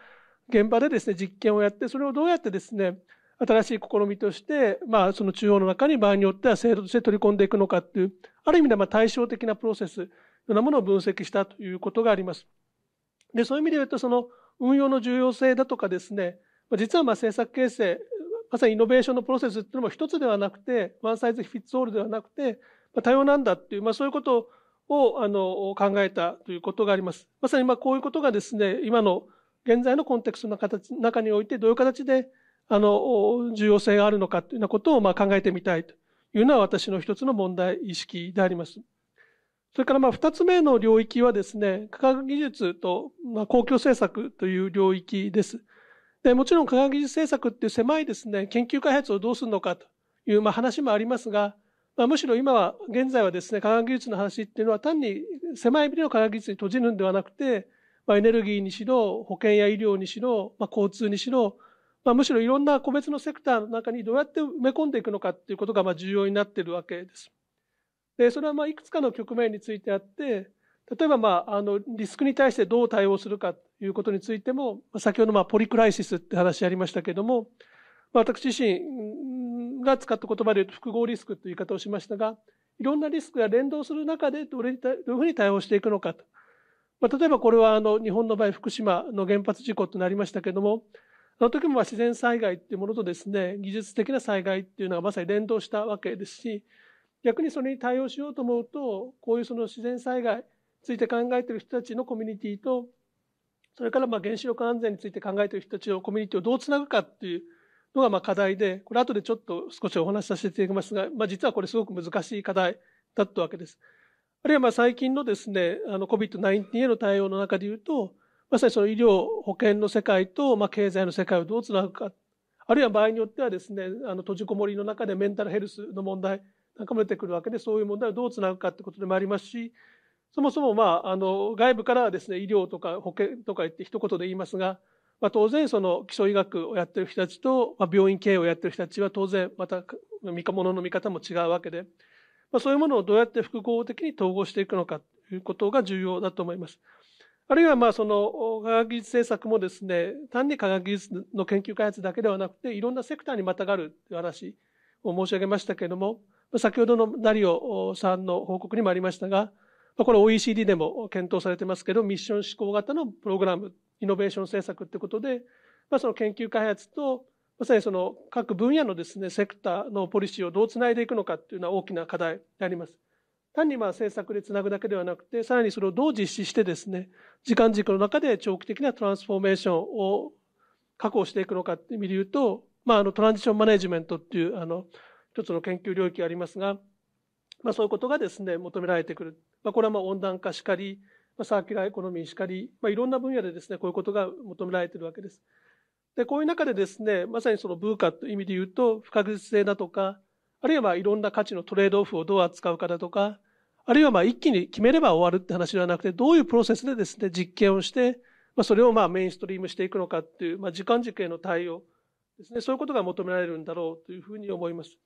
現場でですね実験をやってそれをどうやってですね新しい試みとして、まあ、その中央の中に場合によっては制度として取り込んでいくのかっていうある意味ではま対照的なプロセスのようなものを分析したということがあります。でそういう意味で言うとその運用の重要性だとかですね実はま政策形成まさにイノベーションのプロセスっていうのも一つではなくてワンサイズフィッツオールではなくて多様なんだっていう、まあ、そういうことをあの考えたということがあります。まさにまあこういうことがですね、今の現在のコンテクストの形中においてどういう形であの重要性があるのかというようなことをまあ考えてみたいというのは私の一つの問題意識であります。それからまあ二つ目の領域はですね、科学技術とまあ公共政策という領域です。でもちろん科学技術政策っていう狭いですね、研究開発をどうするのかというまあ話もありますが、まあ、むしろ今は現在はですね科学技術の話っていうのは単に狭い意味での科学技術に閉じるんではなくて、まあ、エネルギーにしろ保険や医療にしろ、まあ、交通にしろ、まあ、むしろいろんな個別のセクターの中にどうやって埋め込んでいくのかっていうことがまあ重要になっているわけです。でそれはまあいくつかの局面についてあって例えば、まあ、あのリスクに対してどう対応するかということについても先ほどまあポリクライシスって話ありましたけれども私自身が使った言葉で言うと複合リスクという言い方をしましたが、いろんなリスクが連動する中でどれどういうふうに対応していくのかと。まあ、例えばこれはあの日本の場合福島の原発事故となりましたけれども、あの時も自然災害というものとですね、技術的な災害というのがまさに連動したわけですし、逆にそれに対応しようと思うと、こういうその自然災害について考えている人たちのコミュニティと、それからまあ原子力安全について考えている人たちのコミュニティをどうつなぐかっていうのがまあ課題で、これ後でちょっと少しお話しさせていただきますが、まあ、実はこれすごく難しい課題だったわけです。あるいはまあ最近のですね、あの COVID-19 への対応の中で言うと、まさにその医療、保険の世界とまあ経済の世界をどうつなぐか、あるいは場合によってはですね、あの閉じこもりの中でメンタルヘルスの問題なんかも出てくるわけで、そういう問題をどうつなぐかってことでもありますし、そもそもまあ、あの外部からはですね、医療とか保険とか言って一言で言いますが、まあ、当然その基礎医学をやってる人たちと、まあ、病院経営をやってる人たちは当然また見ものの見方も違うわけで、まあ、そういうものをどうやって複合的に統合していくのかということが重要だと思います。あるいはまあその科学技術政策もですね、単に科学技術の研究開発だけではなくて、いろんなセクターにまたがるという話を申し上げましたけれども、先ほどのナリオさんの報告にもありましたが、これ OECD でも検討されてますけど、ミッション志向型のプログラムイノベーション政策ってことで、まあ、その研究開発とまさにその各分野のですねセクターのポリシーをどうつないでいくのかっていうのは大きな課題であります。単にまあ政策でつなぐだけではなくてさらにそれをどう実施してですね時間軸の中で長期的なトランスフォーメーションを確保していくのかっていう意味で言うと、まあ、あのトランジションマネジメントっていうあの一つの研究領域がありますが、まあ、そういうことがですね求められてくる、まあ、これはまあ温暖化しかりサーキュラーエコノミーしかり、まあ、いろんな分野でですね、こういうことが求められているわけです。で、こういう中でですね、まさにその文化という意味で言うと、不確実性だとか、あるいはまあいろんな価値のトレードオフをどう扱うかだとか、あるいはまあ一気に決めれば終わるって話ではなくて、どういうプロセスでですね、実験をして、まあ、それをまあメインストリームしていくのかっていう、まあ、時間軸への対応ですね、そういうことが求められるんだろうというふうに思います。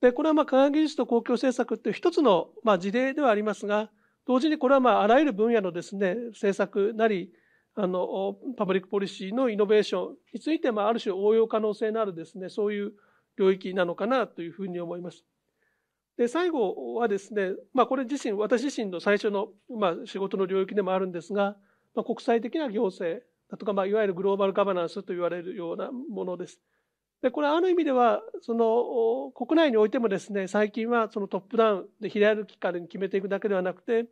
で、これはまあ科学技術と公共政策っていう一つのまあ事例ではありますが、同時にこれはまああらゆる分野のですね政策なりあのパブリックポリシーのイノベーションについてまあある種応用可能性のあるですねそういう領域なのかなというふうに思います。で最後はですね、まあ、これ自身私自身の最初の、まあ、仕事の領域でもあるんですが、まあ、国際的な行政だとか、まあ、いわゆるグローバルガバナンスと言われるようなものです。で、これある意味では、その、国内においてもですね、最近はそのトップダウンで平歩きから決めていくだけではなくて、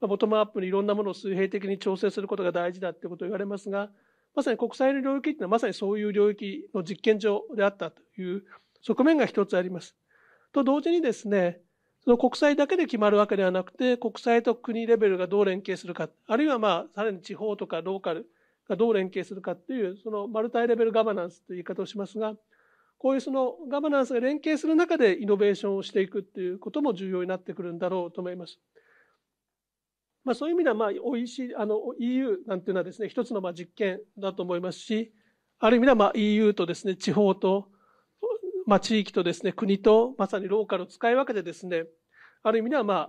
ボトムアップにいろんなものを水平的に調整することが大事だってことを言われますが、まさに国際の領域っていうのはまさにそういう領域の実験場であったという側面が一つあります。と同時にですね、その国際だけで決まるわけではなくて、国際と国レベルがどう連携するか、あるいはまあ、さらに地方とかローカルがどう連携するかっていう、そのマルタイレベルガバナンスという言い方をしますが、こういうそのガバナンスが連携する中でイノベーションをしていくっていうことも重要になってくるんだろうと思います。まあ、そういう意味では、まあ、OEC、あの、EU なんていうのはですね、一つのまあ実験だと思いますし、ある意味では、まあ、EU とですね、地方と、まあ、地域とですね、国と、まさにローカルを使い分けてですね、ある意味では、まあ、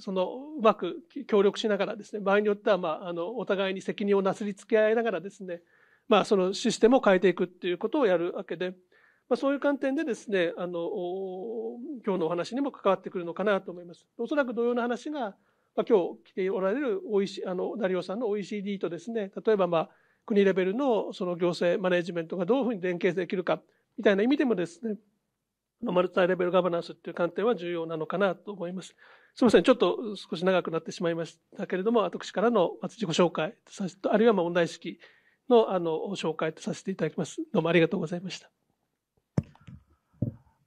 その、うまく協力しながらですね、場合によっては、まあ、あの、お互いに責任をなすりつけ合いながらですね、まあ、そのシステムを変えていくっていうことをやるわけで、まあ、そういう観点でですね、あの、今日のお話にも関わってくるのかなと思います。おそらく同様な話が、まあ、今日来ておられる、おいし、あの、成尾さんの OECD とですね、例えばまあ、国レベルのその行政マネジメントがどういうふうに連携できるか、みたいな意味でもですね、マルタイレベルガバナンスっていう観点は重要なのかなと思います。すみません。ちょっと少し長くなってしまいましたけれども、私からの自己紹介、あるいはまあ問題意識のあの紹介とさせていただきます。どうもありがとうございました。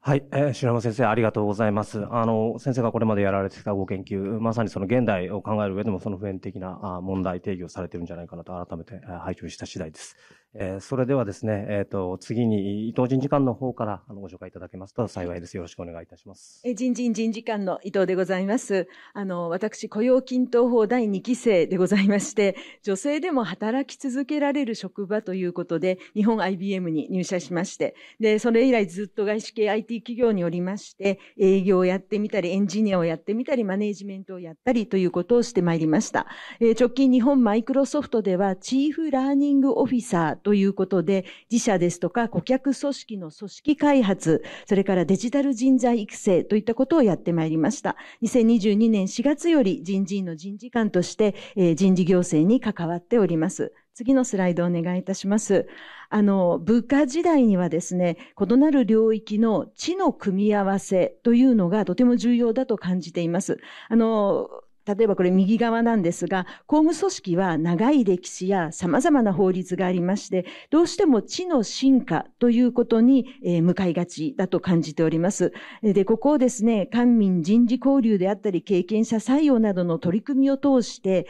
はい、えー、白山先生、ありがとうございます。あの、先生がこれまでやられてきたご研究、まさにその現代を考える上でも、その普遍的な問題定義をされてるんじゃないかなと、改めて、拝聴した次第です。えー、それではですね、えっ、ー、と、次に伊藤人事官の方からあのご紹介いただけますと幸いです。よろしくお願いいたします。え人事人事官の伊藤でございます。あの、私、雇用均等法第二期生でございまして、女性でも働き続けられる職場ということで、日本 IBM に入社しまして、で、それ以来ずっと外資系 IT 企業におりまして、営業をやってみたり、エンジニアをやってみたり、マネージメントをやったりということをしてまいりました。えー、直近日本マイクロソフトでは、チーフラーニングオフィサーということで、自社ですとか顧客組織の組織開発、それからデジタル人材育成といったことをやってまいりました。2022年4月より人事院の人事官として、え人事行政に関わっております。次のスライドをお願いいたします。あの、部下時代にはですね、異なる領域の知の組み合わせというのがとても重要だと感じています。あの、例えばこれ右側なんですが、公務組織は長い歴史や様々な法律がありまして、どうしても地の進化ということに、向かいがちだと感じております。で、ここをですね、官民人事交流であったり、経験者採用などの取り組みを通して、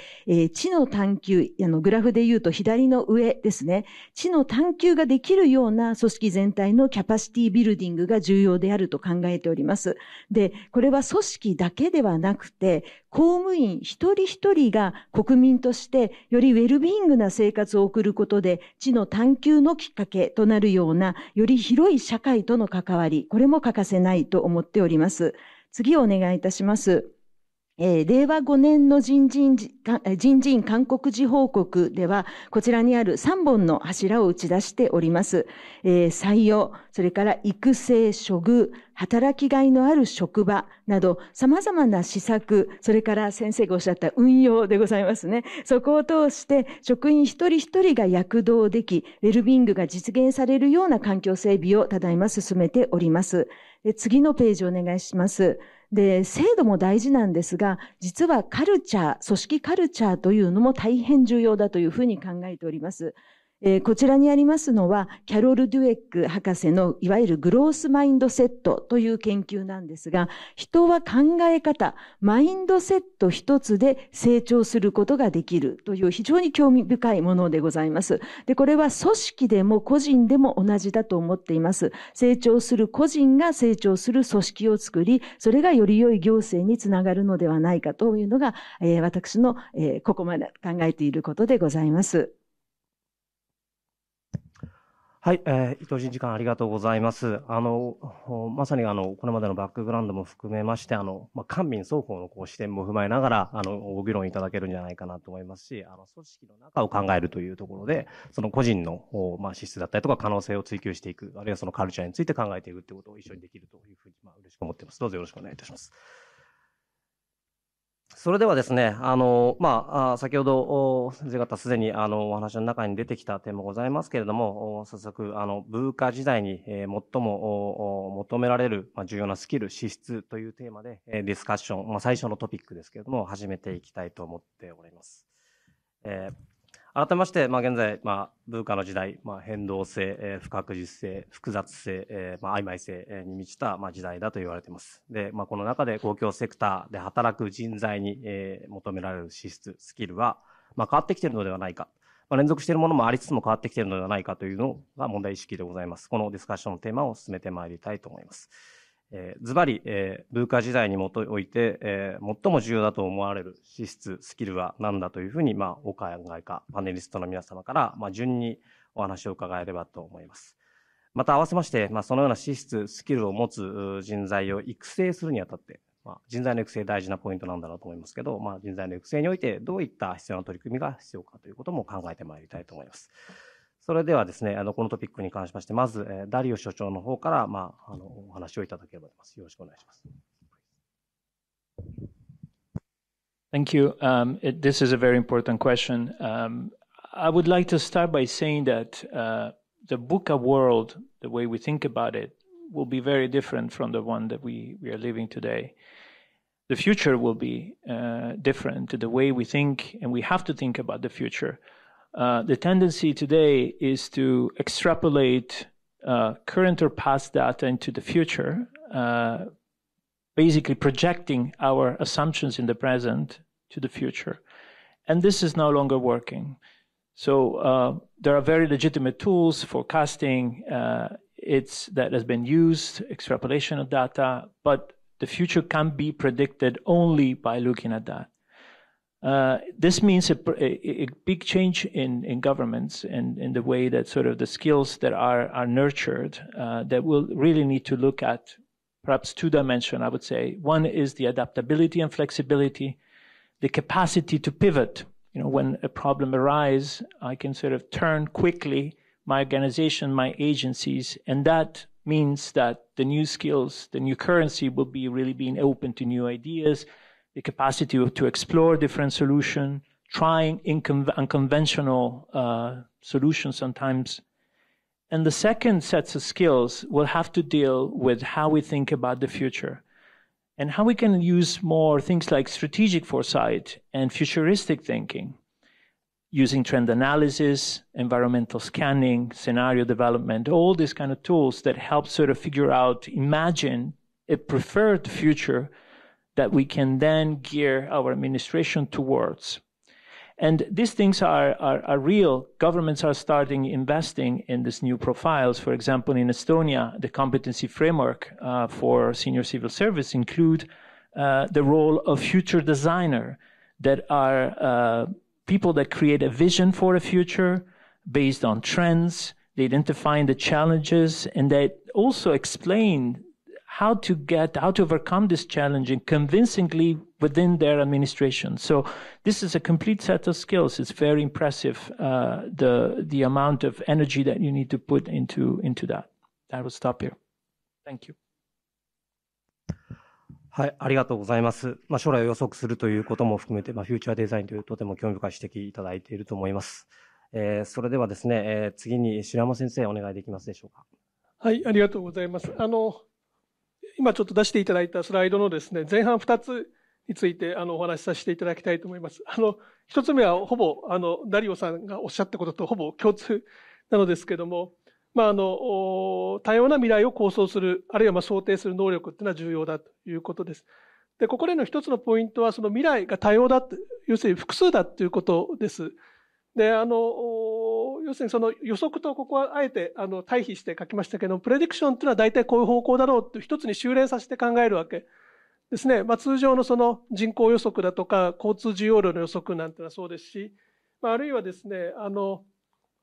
地の探求、あの、グラフで言うと左の上ですね、地の探求ができるような組織全体のキャパシティビルディングが重要であると考えております。で、これは組織だけではなくて、公務員一人一人が国民としてよりウェルビーイングな生活を送ることで地の探求のきっかけとなるようなより広い社会との関わり、これも欠かせないと思っております。次お願いいたします。え令和5年の人人人人勧告時報告では、こちらにある3本の柱を打ち出しております。え採用、それから育成、処遇、働きがいのある職場など、様々な施策、それから先生がおっしゃった運用でございますね。そこを通して、職員一人一人が躍動でき、ウェルビングが実現されるような環境整備をただいま進めております。次のページお願いします。で、制度も大事なんですが、実はカルチャー、組織カルチャーというのも大変重要だというふうに考えております。えー、こちらにありますのは、キャロル・デュエック博士のいわゆるグロースマインドセットという研究なんですが、人は考え方、マインドセット一つで成長することができるという非常に興味深いものでございます。で、これは組織でも個人でも同じだと思っています。成長する個人が成長する組織を作り、それがより良い行政につながるのではないかというのが、えー、私の、えー、ここまで考えていることでございます。はい、えー、伊藤い時官ありがとうございます。あの、まさにあの、これまでのバックグラウンドも含めまして、あの、まあ、官民双方のこう視点も踏まえながら、あの、ご議論いただけるんじゃないかなと思いますし、あの、組織の中を考えるというところで、その個人の、まあ、資質だったりとか可能性を追求していく、あるいはそのカルチャーについて考えていくということを一緒にできるというふうに、まあ、嬉しく思っています。どうぞよろしくお願いいたします。それではですね、あの、まあ、先ほど、先生方すでに、あの、お話の中に出てきた点もございますけれども、早速、あの、文化時代に、え最も求められる、ま重要なスキル、資質というテーマで、えディスカッション、まあ、最初のトピックですけれども、始めていきたいと思っております。えー改めまして、まあ、現在、まあ、文化の時代、まあ、変動性、えー、不確実性、複雑性、えーまあ、曖昧性に満ちた、まあ、時代だと言われています。で、まあ、この中で公共セクターで働く人材に、えー、求められる資質、スキルは、まあ、変わってきているのではないか。まあ、連続しているものもありつつも変わってきているのではないかというのが問題意識でございます。このディスカッションのテーマを進めてまいりたいと思います。ズバリ、えー、ブーカ時代にもとおいて、えー、最も重要だと思われる資質、スキルは何だというふうに、まあ、お考えか、パネリストの皆様から、まあ、順にお話を伺えればと思います。また、合わせまして、まあ、そのような資質、スキルを持つ人材を育成するにあたって、まあ、人材の育成大事なポイントなんだろうと思いますけど、まあ、人材の育成においてどういった必要な取り組みが必要かということも考えてまいりたいと思います。それではですね、あの、このトピックに関しまして、まず、えー、ダリオ所長の方から、まあ、あの、お話をいただければと思います。よろしくお願いします。Thank you. Um, it, this is a very important question. Um, I would like to start by saying that uh, the Buka world, the way we think about it, will be very different from the one that we, we are living today. The future will be uh, different. The way we think and we have to think about the future Uh, the tendency today is to extrapolate uh, current or past data into the future, uh, basically projecting our assumptions in the present to the future. And this is no longer working. So uh, there are very legitimate tools for casting uh, it's, that has been used, extrapolation of data, but the future can be predicted only by looking at that. Uh, this means a, a, a, big change in, in governments and in the way that sort of the skills that are, are nurtured uh, that we'll really need to look at perhaps two dimension, I would say. One is the adaptability and flexibility, the capacity to pivot. You know, when a problem arises, I can sort of turn quickly my organization, my agencies, and that means that the new skills, the new currency will be really being open to new ideas, the capacity to explore different solutions, trying unconventional uh, solutions sometimes. And the second sets of skills will have to deal with how we think about the future and how we can use more things like strategic foresight and futuristic thinking using trend analysis, environmental scanning, scenario development, all these kind of tools that help sort of figure out, imagine a preferred future that we can then gear our administration towards. And these things are, are, are, real. Governments are starting investing in these new profiles. For example, in Estonia, the competency framework uh, for senior civil service include uh, the role of future designer that are uh, people that create a vision for a future based on trends. They identify the challenges and they also explain how to get how to overcome this challenge and convincingly within their administration so this is a complete set of skills it's very impressive uh, the the amount of energy that you need to put into into that i will stop here thank you はい、ありがとうございます。まあ、将来を予測するということも含めて、まあ、フューチャーデザインというとても興味深い指摘いただいていると思います。えー、それではですね、えー、次に白山先生お願いできますでしょうか。はい、ありがとうございます。あの、今ちょっと出していただいたスライドのですね、前半2つについてあのお話しさせていただきたいと思います。あの、1つ目はほぼ、あの、ダリオさんがおっしゃったこととほぼ共通なのですけども、まあ、あの、多様な未来を構想する、あるいはま想定する能力っていうのは重要だということです。で、ここでの1つのポイントは、その未来が多様だって、要するに複数だということです。で、あの、要するにその予測とここはあえてあの対比して書きましたけどプレディクションというのは大体こういう方向だろうと一つに修練させて考えるわけですね、まあ、通常のその人口予測だとか交通需要量の予測なんてのはそうですし、まあ、あるいはですねあの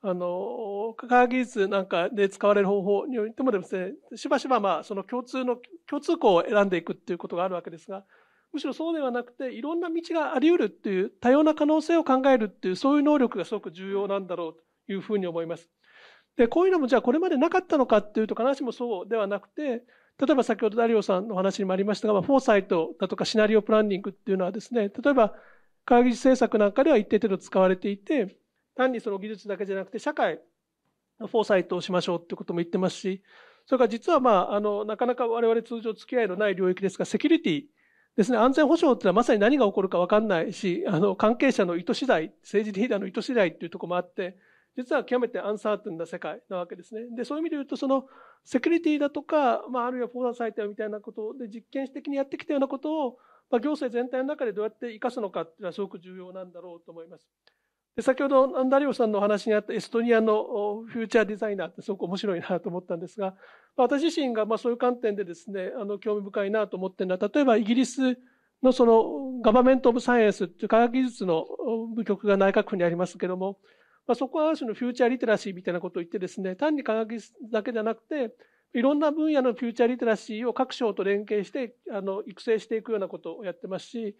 あの科学技術なんかで使われる方法においてもですねしばしばまあその共通の共通項を選んでいくっていうことがあるわけですがむしろそうではなくていろんな道があり得るっていう多様な可能性を考えるっていうそういう能力がすごく重要なんだろうと。いうふうに思います。で、こういうのもじゃあこれまでなかったのかっていうと必ずしもそうではなくて、例えば先ほどダリオさんの話にもありましたが、まあ、フォーサイトだとかシナリオプランニングっていうのはですね、例えば会議政策なんかでは一定程度使われていて、単にその技術だけじゃなくて社会のフォーサイトをしましょうっていうことも言ってますし、それから実はまあ、あの、なかなか我々通常付き合いのない領域ですが、セキュリティですね、安全保障っていうのはまさに何が起こるかわかんないし、あの、関係者の意図次第、政治リーダーの意図次第っていうとこもあって、実は極めてアンサーテンな世界なわけですね。で、そういう意味で言うと、そのセキュリティだとか、まあ、あるいはフォーダーサイトみたいなことで実験的にやってきたようなことを、まあ、行政全体の中でどうやって生かすのかっていうのはすごく重要なんだろうと思います。で先ほどアンダリオさんのお話にあったエストニアのフューチャーデザイナーってすごく面白いなと思ったんですが、まあ、私自身がまあそういう観点でですね、あの興味深いなと思ってるのは、例えばイギリスのそのガバメント・オブ・サイエンスっていう科学技術の部局が内閣府にありますけども、まあ、そこはある種のフューチャーリテラシーみたいなことを言ってですね、単に科学技術だけじゃなくて、いろんな分野のフューチャーリテラシーを各省と連携して、あの、育成していくようなことをやってますし、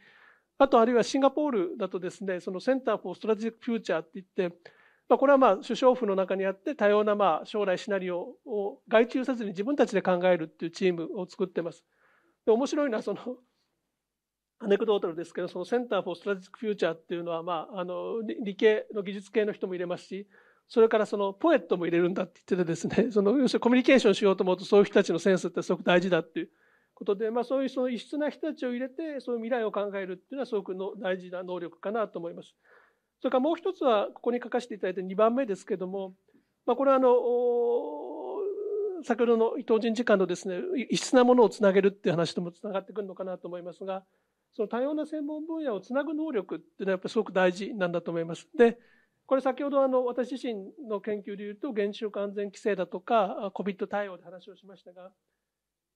あとあるいはシンガポールだとですね、そのセンター・フォー・ストラテジック・フューチャーって言って、まあ、これはまあ首相府の中にあって多様なまあ将来シナリオを外注せずに自分たちで考えるっていうチームを作ってます。で面白いのはそのアネクドータルですけど、そのセンターフォーストラティックフューチャーっていうのは、まあ、あの、理系の技術系の人も入れますし、それからそのポエットも入れるんだって言っててですね、その、要するにコミュニケーションしようと思うと、そういう人たちのセンスってすごく大事だっていうことで、まあ、そういうその異質な人たちを入れて、そういう未来を考えるっていうのはすごくの大事な能力かなと思います。それからもう一つは、ここに書かせていただいて2番目ですけども、まあ、これはあの、先ほどの伊藤人事官のですね、異質なものをつなげるっていう話ともつながってくるのかなと思いますが、その多様な専門分野をつなぐ能力っていうのはやっぱりすごく大事なんだと思います。でこれ先ほどあの私自身の研究でいうと原子力安全規制だとか COVID 対応で話をしましたが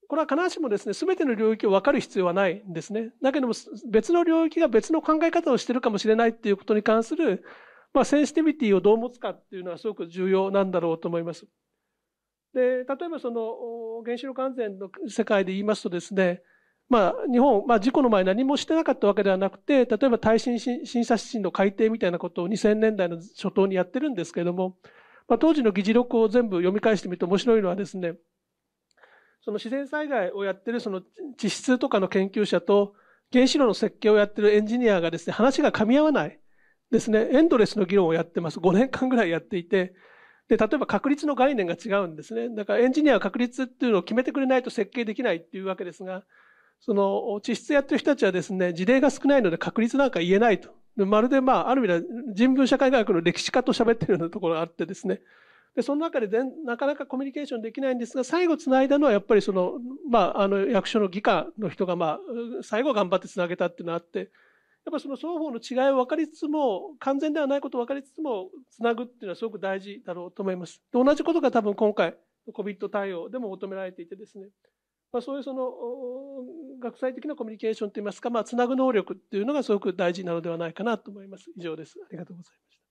これは必ずしもですね全ての領域を分かる必要はないんですね。だけども別の領域が別の考え方をしてるかもしれないっていうことに関するまあ、センシティビティをどう持つかっていうのはすごく重要なんだろうと思います。で、例えばその原子力安全の世界で言いますとですね、まあ、日本、まあ、事故の前何もしてなかったわけではなくて、例えば耐震審査指針の改定みたいなことを2000年代の初頭にやってるんですけれども、まあ、当時の議事録を全部読み返してみると面白いのはですね、その自然災害をやってるその地質とかの研究者と原子炉の設計をやってるエンジニアがですね、話が噛み合わないですね、エンドレスの議論をやってます。5年間ぐらいやっていて、で、例えば確率の概念が違うんですね。だからエンジニアは確率っていうのを決めてくれないと設計できないっていうわけですが、その地質やってる人たちはですね、事例が少ないので確率なんか言えないと。まるでまあ、ある意味では人文社会科学の歴史家と喋ってるようなところがあってですね。で、その中でなかなかコミュニケーションできないんですが、最後繋いだのはやっぱりその、まあ、あの役所の議会の人がまあ、最後頑張って繋げたっていうのがあって、やっぱその双方の違いを分かりつつも、完全ではないことを分かりつつも、つなぐっていうのはすごく大事だろうと思います。で同じことが多分今回、COVID 対応でも求められていてですね。まあ、そういうその学際的なコミュニケーションといいますか、まあ、つなぐ能力っていうのがすごく大事なのではないかなと思います。以上です。ありがとうございました。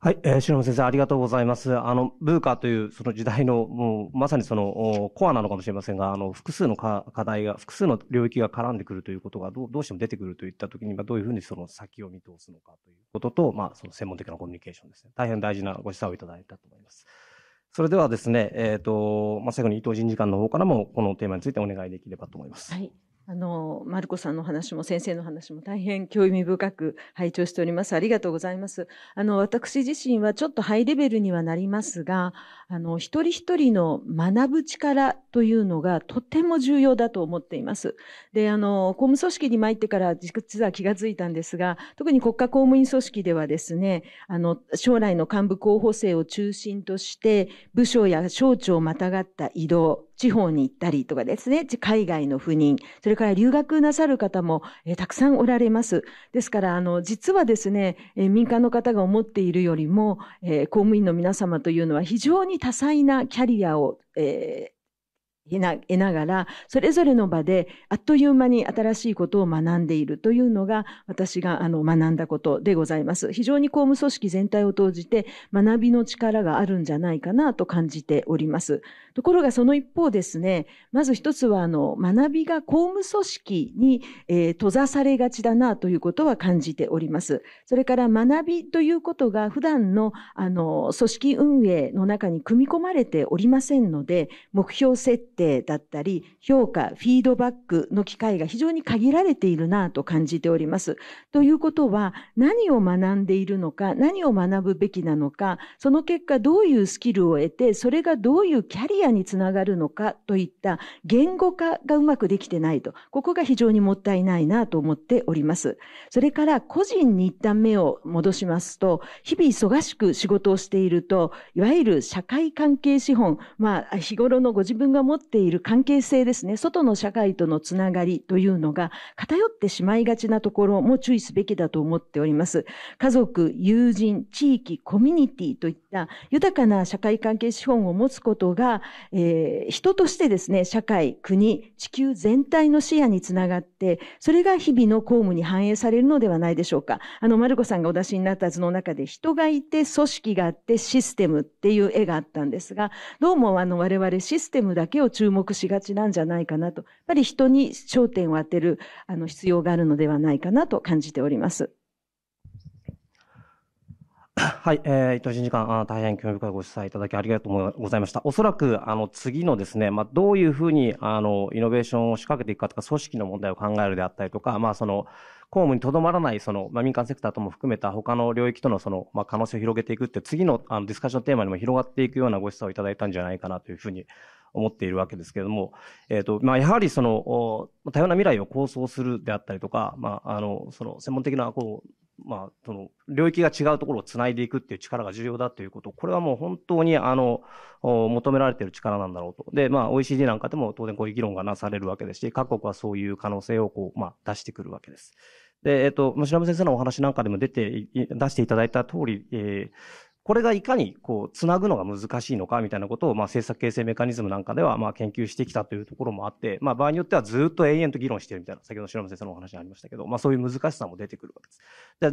はい、えー、白先生、ありがとうございます。あの、ブーカーというその時代の、もうまさにそのコアなのかもしれませんが、あの、複数の課題が、複数の領域が絡んでくるということがどう、どうしても出てくるといったときに、まあ、どういうふうにその先を見通すのかということと、まあ、その専門的なコミュニケーションですね。大変大事なご示唆をいただいたと思います。それではですね、えっ、ー、と、まあ、最後に伊藤人事官の方からも、このテーマについてお願いできればと思います。はい。あの、マルコさんの話も先生の話も大変興味深く拝聴しております。ありがとうございます。あの、私自身はちょっとハイレベルにはなりますが、あの、一人一人の学ぶ力というのがとても重要だと思っています。で、あの、公務組織に参ってから実は気がついたんですが、特に国家公務員組織ではですね、あの、将来の幹部候補生を中心として、部署や省庁をまたがった移動、地方に行ったりとかですね、海外の赴任、それから留学なさる方も、えたくさんおられます。ですから、あの、実はですね、え民間の方が思っているよりも、え公務員の皆様というのは非常に多彩なキャリアを、えー得ながら、それぞれの場であっという間に新しいことを学んでいるというのが、私があの学んだことでございます。非常に公務組織全体を投じて学びの力があるんじゃないかなと感じております。ところがその一方ですね、まず一つはあの学びが公務組織に、え閉ざされがちだなということは感じております。それから学びということが普段のあの組織運営の中に組み込まれておりませんので、目標設定だったり、評価、フィードバックの機会が非常に限られているなと感じております。ということは、何を学んでいるのか、何を学ぶべきなのか、その結果どういうスキルを得て、それがどういうキャリアアにつながるのかといった言語化がうまくできてないと、ここが非常にもったいないなと思っております。それから個人に一旦目を戻しますと、日々忙しく仕事をしていると、いわゆる社会関係資本、まあ日頃のご自分が持っている関係性ですね、外の社会とのつながりというのが偏ってしまいがちなところも注意すべきだと思っております。家族、友人、地域、コミュニティといった豊かな社会関係資本を持つことがえー、人としてですね、社会、国、地球全体の視野につながって、それが日々の公務に反映されるのではないでしょうか。あの、マルコさんがお出しになった図の中で、人がいて、組織があって、システムっていう絵があったんですが、どうもあの、我々システムだけを注目しがちなんじゃないかなと、やっぱり人に焦点を当てる、あの、必要があるのではないかなと感じております。はい、えー、伊藤新次官、あ大変興味深いご主催いただきありがとうございました。おそらく、あの、次のですね、まあ、どういうふうに、あの、イノベーションを仕掛けていくかとか、組織の問題を考えるであったりとか、まあ、その、公務にとどまらない、その、まあ、民間セクターとも含めた他の領域との、その、まあ、可能性を広げていくって、次の、あの、ディスカッションテーマにも広がっていくようなご示唆をいただいたんじゃないかなというふうに思っているわけですけれども、えーとまあ、やはりその多様な未来を構想するであったりとか、まあ、あのその専門的なこうまあ、その領域が違うところをつないでいくっていう力が重要だということ、これはもう本当にあの求められている力なんだろうと。で、まあ、OECD なんかでも当然こういう議論がなされるわけですし、各国はそういう可能性をこう、まあ、出してくるわけです。で、えっ、と、むしろ先生のお話なんかでも出て、出していただいた通り、えー、これがいかにこう、つなぐのが難しいのかみたいなことを、まあ、政策形成メカニズムなんかでは、まあ、研究してきたというところもあって、まあ、場合によってはずっと永遠と議論してるみたいな、先ほど白山先生のお話にありましたけど、まあ、そういう難しさも出てくるわけです。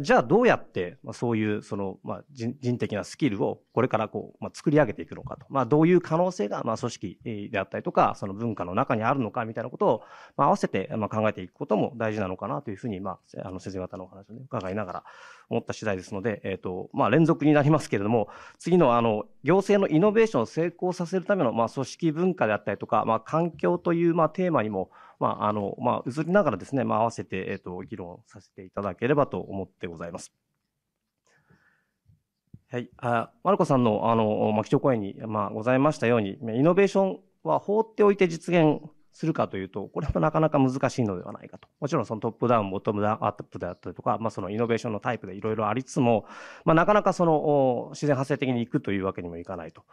でじゃあ、どうやって、まあ、そういう、その、まあ人、人的なスキルをこれからこう、まあ、作り上げていくのかと、まあ、どういう可能性が、まあ、組織であったりとか、その文化の中にあるのかみたいなことを、まあ、合わせて、まあ、考えていくことも大事なのかなというふうに、まあ、あの、先生方のお話を、ね、伺いながら思った次第ですので、えっ、ー、と、まあ、連続になりますけれどども、次のあの行政のイノベーションを成功させるための、まあ、組織文化であったりとか、まあ、環境という、まあ、テーマにも、まああのまあ、移りながらですね、まあ、合わせて、えー、と議論させていただければと思ってございます。はい、あマルコさんのあの、まあ、基調講演に、まあ、ございましたように、イノベーションは放っておいて実現するかというと、これもなかなか難しいのではないかと。もちろんそのトップダウン、ボトムダウンアップであったりとか、まあ、そのイノベーションのタイプでいろいろありつつも、まあ、なかなかその自然発生的にいくというわけにもいかないと。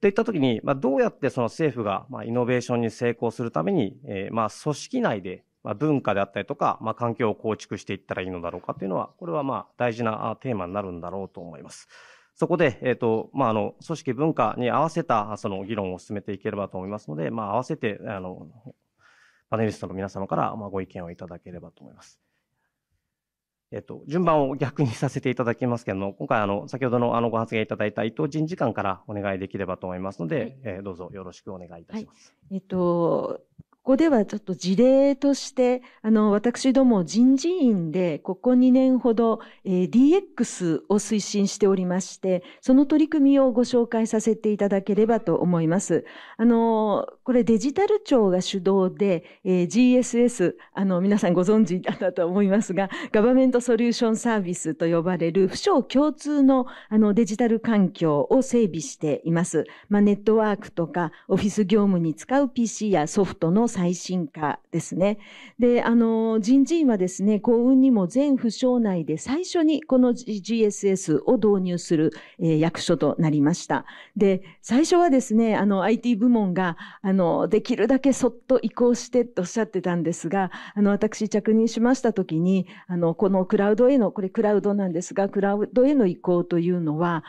といったときに、まあ、どうやってその政府が、まあ、イノベーションに成功するために、えー、まあ、組織内で、まあ、文化であったりとか、まあ、環境を構築していったらいいのだろうかというのは、これはまあ、大事なテーマになるんだろうと思います。そこで、えっ、ー、と、まあ、あの、組織文化に合わせた、その議論を進めていければと思いますので、まあ、合わせて、あの、パネリストの皆様から、まあ、ご意見をいただければと思います。えっと、順番を逆にさせていただきますけれども、今回、あの、先ほどのあのご発言いただいた伊藤人事官からお願いできればと思いますので、はい、えー、どうぞよろしくお願いいたします。はい、えっと、ここではちょっと事例として、あの、私ども人事院で、ここ2年ほど、えー、DX を推進しておりまして、その取り組みをご紹介させていただければと思います。あの、これデジタル庁が主導で、えー、GSS、あの、皆さんご存知だったと思いますが、ガバメントソリューションサービスと呼ばれる、不詳共通の、あの、デジタル環境を整備しています。まあ、ネットワークとか、オフィス業務に使う PC やソフトの最新化ですね。で、あの、人事院はですね、幸運にも全府省内で最初にこの GSS を導入する、えー、役所となりました。で、最初はですね、あの、IT 部門が、ああの、できるだけそっと移行してとおっしゃってたんですが、あの、私着任しました時に、あの、このクラウドへの、これクラウドなんですが、クラウドへの移行というのは、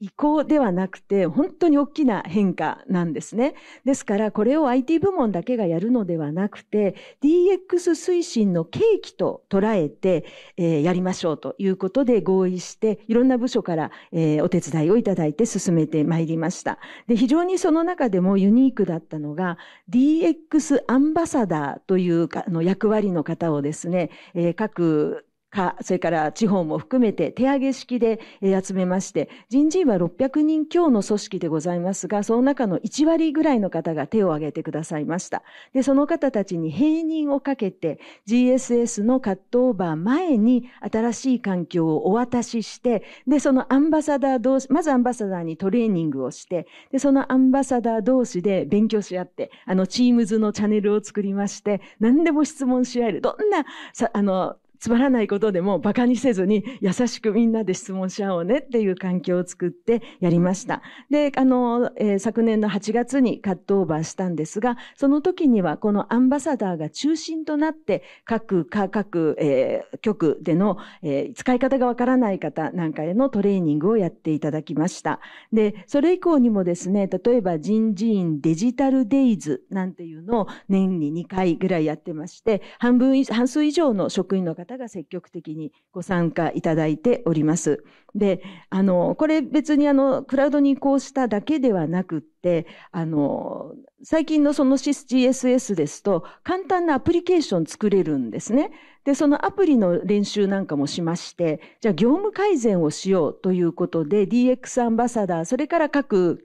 移行ではなくて本当に大きな変化なんですね。ですからこれを IT 部門だけがやるのではなくて DX 推進の契機と捉えて、えー、やりましょうということで合意していろんな部署から、えー、お手伝いをいただいて進めてまいりました。で非常にその中でもユニークだったのが DX アンバサダーというかの役割の方をですね、えー、各か、それから地方も含めて手上げ式で集めまして、人事院は600人強の組織でございますが、その中の1割ぐらいの方が手を挙げてくださいました。で、その方たちに平任をかけて、GSS のカットオーバー前に新しい環境をお渡しして、で、そのアンバサダー同士、まずアンバサダーにトレーニングをして、で、そのアンバサダー同士で勉強し合って、あの、チームズのチャンネルを作りまして、何でも質問し合える、どんな、さあの、つまらないことでもバカにせずに優しくみんなで質問し合おうねっていう環境を作ってやりました。で、あの、えー、昨年の8月にカットオーバーしたんですが、その時にはこのアンバサダーが中心となって各、各、えー、局での、えー、使い方がわからない方なんかへのトレーニングをやっていただきました。で、それ以降にもですね、例えば人事院デジタルデイズなんていうのを年に2回ぐらいやってまして、半分、半数以上の職員の方方が積極的にご参加いただいております。で、あの、これ別にあの、クラウドに移行しただけではなくって、あの、最近のその CSS ですと、簡単なアプリケーション作れるんですね。で、そのアプリの練習なんかもしまして、じゃあ業務改善をしようということで、DX アンバサダー、それから各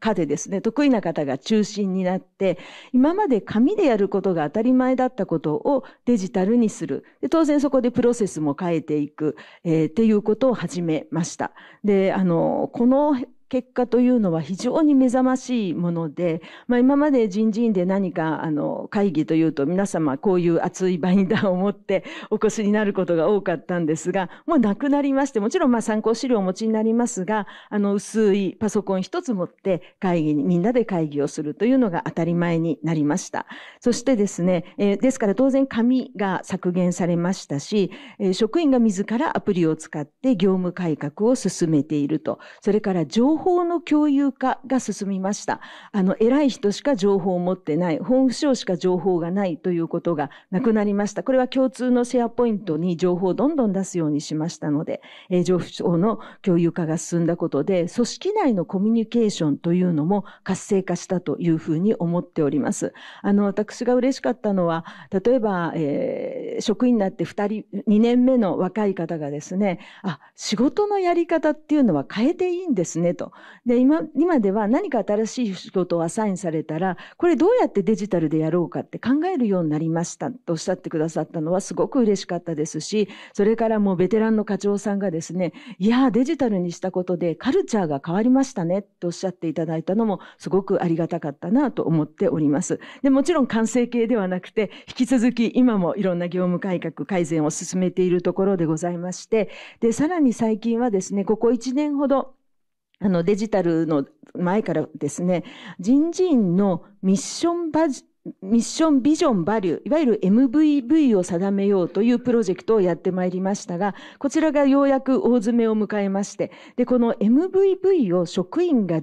課でですね、得意な方が中心になって、今まで紙でやることが当たり前だったことをデジタルにする。で当然そこでプロセスも変えていく、えー、っていうことを始めました。で、あの、この結果というのは非常に目覚ましいもので、まあ、今まで人事院で何かあの会議というと皆様こういう熱いバインダーを持ってお越しになることが多かったんですがもうなくなりましてもちろんま参考資料をお持ちになりますがあの薄いパソコン1つ持って会議にみんなで会議をするというのが当たり前になりましたそしてですね、えー、ですから当然紙が削減されましたし、えー、職員が自らアプリを使って業務改革を進めているとそれから情報報の共有化が進みました。あの、偉い人しか情報を持ってない、本府省しか情報がないということがなくなりました。これは共通のシェアポイントに情報をどんどん出すようにしましたので、えー、情報の共有化が進んだことで、組織内のコミュニケーションというのも活性化したというふうに思っております。あの、私が嬉しかったのは、例えば、えー、職員になって2人、2年目の若い方がですね、あ、仕事のやり方っていうのは変えていいんですねと。で今今では何か新しい仕事をアサインされたらこれどうやってデジタルでやろうかって考えるようになりましたとおっしゃってくださったのはすごく嬉しかったですしそれからもうベテランの課長さんがですねいやデジタルにしたことでカルチャーが変わりましたねとおっしゃっていただいたのもすごくありがたかったなと思っております。でもちろん完成形ではなくて引き続き今もいろんな業務改革改善を進めているところでございましてでさらに最近はですねここ1年ほどあの、デジタルの前からですね、人事院のミッションバジ、ミッションビジョンバリュー、いわゆる MVV を定めようというプロジェクトをやってまいりましたが、こちらがようやく大詰めを迎えまして、で、この MVV を職員が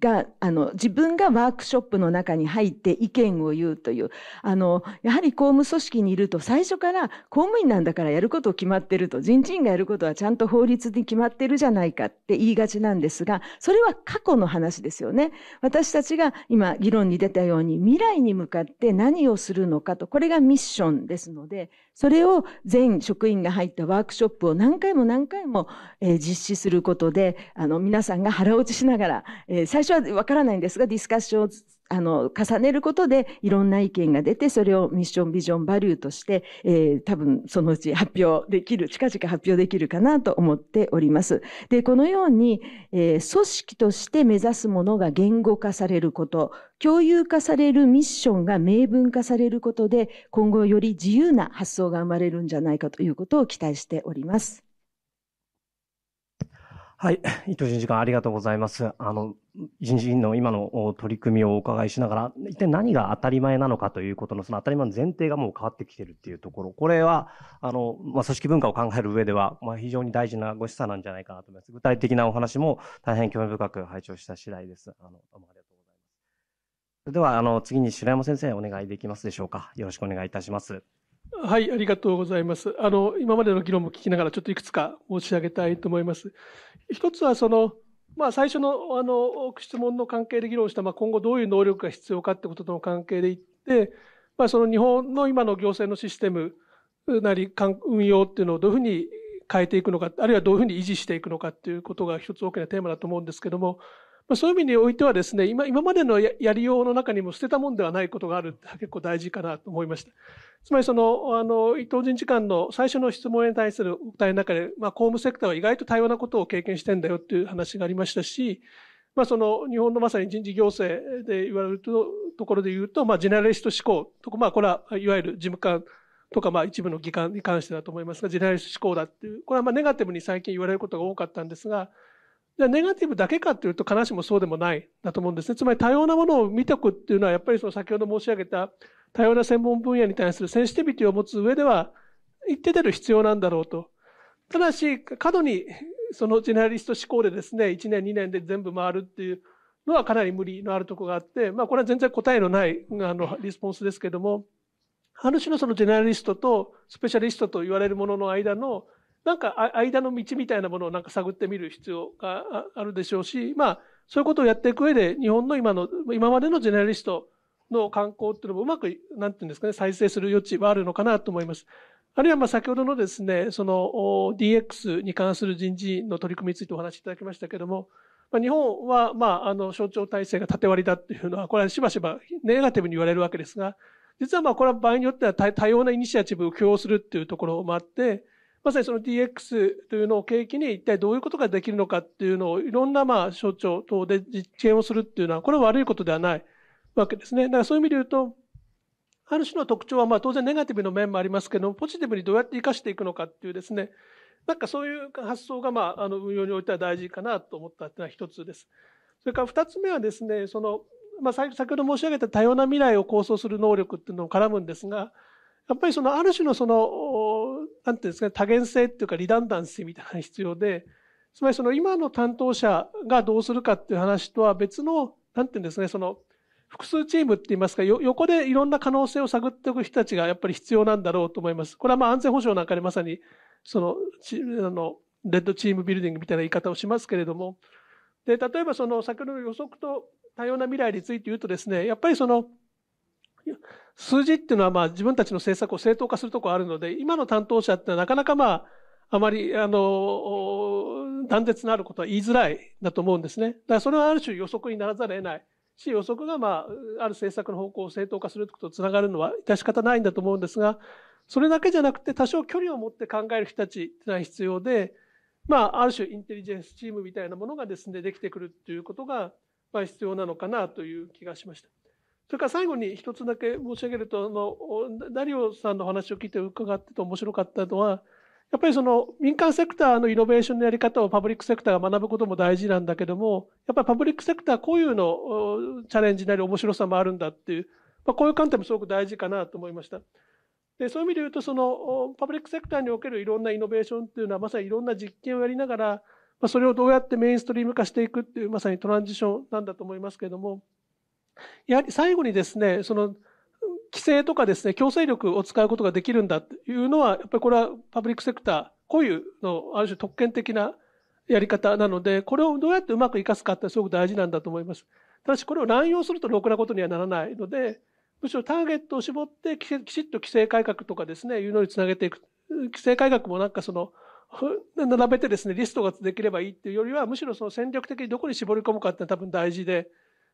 があの自分がワークショップの中に入って意見を言うというあのやはり公務組織にいると最初から公務員なんだからやること決まってると人事院がやることはちゃんと法律に決まってるじゃないかって言いがちなんですがそれは過去の話ですよね私たちが今議論に出たように未来に向かって何をするのかとこれがミッションですのでそれを全職員が入ったワークショップを何回も何回も、え実施することで、あの、皆さんが腹落ちしながら、え最初はわからないんですが、ディスカッションをあの、重ねることでいろんな意見が出て、それをミッション、ビジョン、バリューとして、えー、多分そのうち発表できる、近々発表できるかなと思っております。で、このように、えー、組織として目指すものが言語化されること、共有化されるミッションが明文化されることで、今後より自由な発想が生まれるんじゃないかということを期待しております。はい。伊藤人事官、ありがとうございます。あの、人事院の今の取り組みをお伺いしながら、一体何が当たり前なのかということの、その当たり前の前提がもう変わってきてるっていうところ、これは、あの、まあ、組織文化を考える上では、まあ、非常に大事なご示唆なんじゃないかなと思います。具体的なお話も大変興味深く拝聴した次第です。あの、どうもありがとうございます。それでは、あの、次に白山先生、お願いできますでしょうか。よろしくお願いいたします。はい、ありがとうございます。あの、今までの議論も聞きながら、ちょっといくつか申し上げたいと思います。一つはその、まあ、最初のあの質問の関係で議論した、まあ、今後どういう能力が必要かってこととの関係で言って、まあ、その日本の今の行政のシステムなり運用っていうのをどういうふうに変えていくのか、あるいはどういうふうに維持していくのかっていうことが一つ大きなテーマだと思うんですけども、まあ、そういう意味においてはですね、今、今までのやりようの中にも捨てたもんではないことがあるって結構大事かなと思いました。つまりその、あの、伊藤人事官の最初の質問に対する答えの中で、まあ、公務セクターは意外と多様なことを経験してんだよっていう話がありましたし、まあ、その、日本のまさに人事行政で言われるとところで言うと、まあ、ジェネラリスト志向とか、まあ、これはいわゆる事務官とか、まあ、一部の議官に関してだと思いますが、ジェネラリスト志向だっていう、これはまあ、ネガティブに最近言われることが多かったんですが、じゃあネガティブだけかっていうと必ずしもそうでもないだと思うんですね。つまり多様なものを見ておくっていうのはやっぱりその先ほど申し上げた多様な専門分野に対するセンシティビティを持つ上では一定出る必要なんだろうと。ただし過度にそのジェネラリスト思考でですね1年2年で全部回るっていうのはかなり無理のあるとこがあって、まあ、これは全然答えのないあのリスポンスですけどもある種のそのジェネラリストとスペシャリストと言われるものの間のなんか間の道みたいなものをなんか探ってみる必要があるでしょうし、まあ、そういうことをやっていく上で、日本の今の、今までのジェネラリストの観光っていうのもうまく、なんていうんですかね、再生する余地はあるのかなと思います。あるいはまあ先ほどのですね、その DX に関する人事の取り組みについてお話しいただきましたけども、まあ、日本はまああの省庁体制が縦割りだっていうのは、これはしばしばネガティブに言われるわけですが、実はまあこれは場合によっては多様なイニシアチブを共有するっていうところもあって、まさにその DX というのを契機に一体どういうことができるのかっていうのをいろんなまあ省庁等で実験をするっていうのは、これは悪いことではないわけですね。だからそういう意味で言うと、ある種の特徴はまあ当然ネガティブの面もありますけど、ポジティブにどうやって生かしていくのかっていうですね、なんかそういう発想がまああの運用においては大事かなと思ったっていうのは一つです。それから二つ目はですね、その、まあ、先ほど申し上げた多様な未来を構想する能力っていうのを絡むんですが、やっぱりそのある種のその、なんていうんですか、多元性っていうかリダンダンシーみたいなのが必要で、つまりその今の担当者がどうするかっていう話とは別の、なんていうんですかね、その複数チームって言いますか、横でいろんな可能性を探っておく人たちがやっぱり必要なんだろうと思います。これはまあ安全保障なんかでまさに、その、あの、レッドチームビルディングみたいな言い方をしますけれども、で、例えばその先ほどの予測と多様な未来について言うとですね、やっぱりその、数字っていうのはまあ自分たちの政策を正当化するところあるので、今の担当者ってなかなかまあ、あまり、あの、断絶のあることは言いづらいだと思うんですね。だからそれはある種予測にならざるを得ない。し、予測がまあ、ある政策の方向を正当化することにつながるのは致し方ないんだと思うんですが、それだけじゃなくて多少距離を持って考える人たちっていうのは必要で、まあ、ある種インテリジェンスチームみたいなものがですね、できてくるということが、まあ、必要なのかなという気がしました。それから最後に一つだけ申し上げると、あの、ダリオさんの話を聞いて伺ってて面白かったのは、やっぱりその民間セクターのイノベーションのやり方をパブリックセクターが学ぶことも大事なんだけども、やっぱりパブリックセクターこういうのチャレンジなり面白さもあるんだっていう、まあ、こういう観点もすごく大事かなと思いました。でそういう意味で言うとそのパブリックセクターにおけるいろんなイノベーションっていうのはまさにいろんな実験をやりながら、まあ、それをどうやってメインストリーム化していくっていうまさにトランジションなんだと思いますけどもやはり最後にですね、その、規制とかですね、強制力を使うことができるんだというのは、やっぱりこれはパブリックセクター固有のある種特権的なやり方なので、これをどうやってうまく生かすかってすごく大事なんだと思います。ただしこれを乱用するとろくなことにはならないので、むしろターゲットを絞ってきちっと規制改革とかですね、いうのにつなげていく。規制改革もなんかその、並べてですね、リストができればいいっていうよりは、むしろその戦略的にどこに絞り込むかって多分大事で、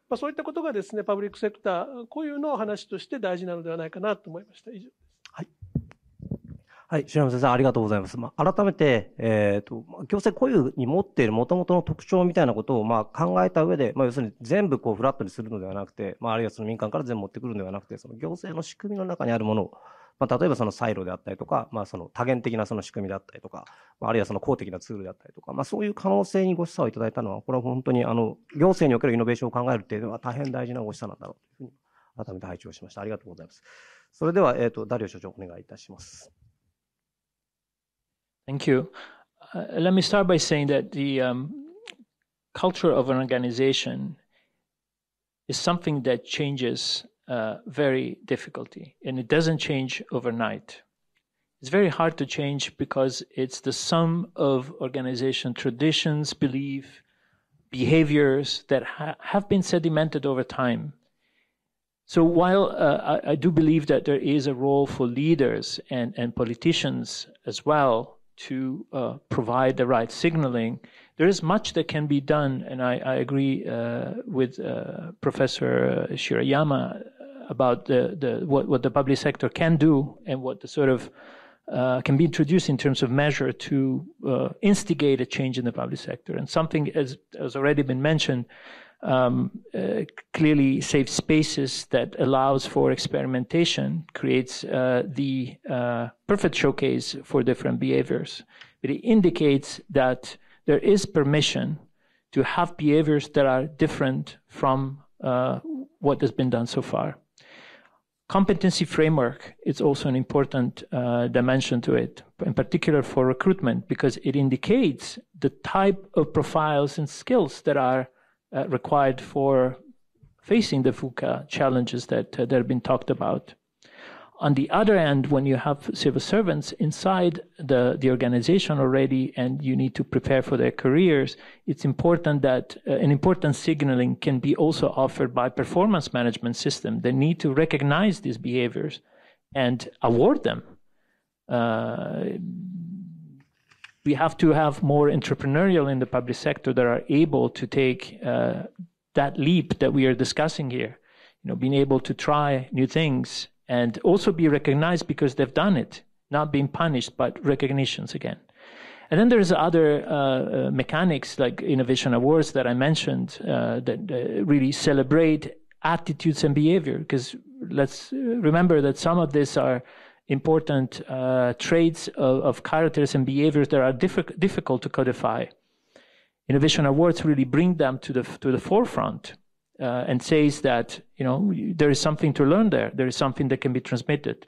まあ、そういったことがですね、パブリックセクター、こういうのを話として大事なのではないかなと思いました。以上です。はい。はい、白山先生、ありがとうございます。まあ、改めて、えっ、ー、と、行政固有に持っている元々の特徴みたいなことを、まあ、考えた上で、まあ、要するに全部こう、フラットにするのではなくて、まあ、あるいはその民間から全部持ってくるのではなくて、その行政の仕組みの中にあるものを、まあ、例えばそのサイロであったりとか、まあ、その多元的なその仕組みであったりとか、あるいはその公的なツールであったりとか、まあ、そういう可能性にご示唆をいただいたのは、これは本当にあの行政におけるイノベーションを考えるというのは大変大事なご示唆なんだろうというふうに改めて拝聴しました。ありがとうございます。それでは、えっ、ー、と、ダリオ所長、お願いいたします。Thank you. Uh, let me start by saying that the um, culture of an organization is something that changes uh, very difficulty, and it doesn't change overnight. It's very hard to change because it's the sum of organization traditions, belief, behaviors that ha- have been sedimented over time. So while uh, I, I, do believe that there is a role for leaders and, and politicians as well to uh, provide the right signaling, there is much that can be done, and I, I agree uh, with uh, Professor Shirayama about the, the what, what the public sector can do and what the sort of uh, can be introduced in terms of measure to uh, instigate a change in the public sector. And something, as has already been mentioned, um, uh, clearly safe spaces that allows for experimentation creates uh, the uh, perfect showcase for different behaviors. But it indicates that there is permission to have behaviors that are different from uh, what has been done so far. Competency framework is also an important uh, dimension to it, in particular for recruitment, because it indicates the type of profiles and skills that are uh, required for facing the FUCA challenges that, uh, that have been talked about. On the other end, when you have civil servants inside the, the organization already and you need to prepare for their careers, it's important that uh, an important signaling can be also offered by performance management system. They need to recognize these behaviors and award them. Uh, we have to have more entrepreneurial in the public sector that are able to take uh, that leap that we are discussing here. You know, being able to try new things and also be recognized because they've done it, not being punished, but recognitions again. And then there's other uh, uh mechanics like innovation awards that I mentioned uh, that uh, really celebrate attitudes and behavior. Because let's uh, remember that some of these are important uh, traits of, of, characters and behaviors that are diff- difficult to codify. Innovation awards really bring them to the to the forefront uh, and says that you know there is something to learn there. There is something that can be transmitted.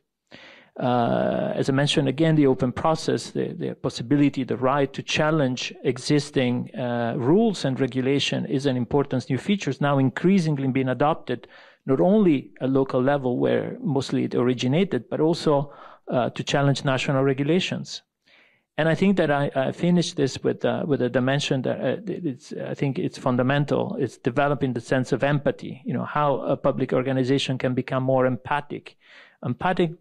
Uh, as I mentioned again, the open process, the, the possibility, the right to challenge existing uh, rules and regulation is an important new feature. It's now increasingly being adopted, not only at local level where mostly it originated, but also uh, to challenge national regulations. And I think that I, I finished this with uh, with a dimension that uh, it's I think it's fundamental. It's developing the sense of empathy. You know how a public organization can become more empathic, empathic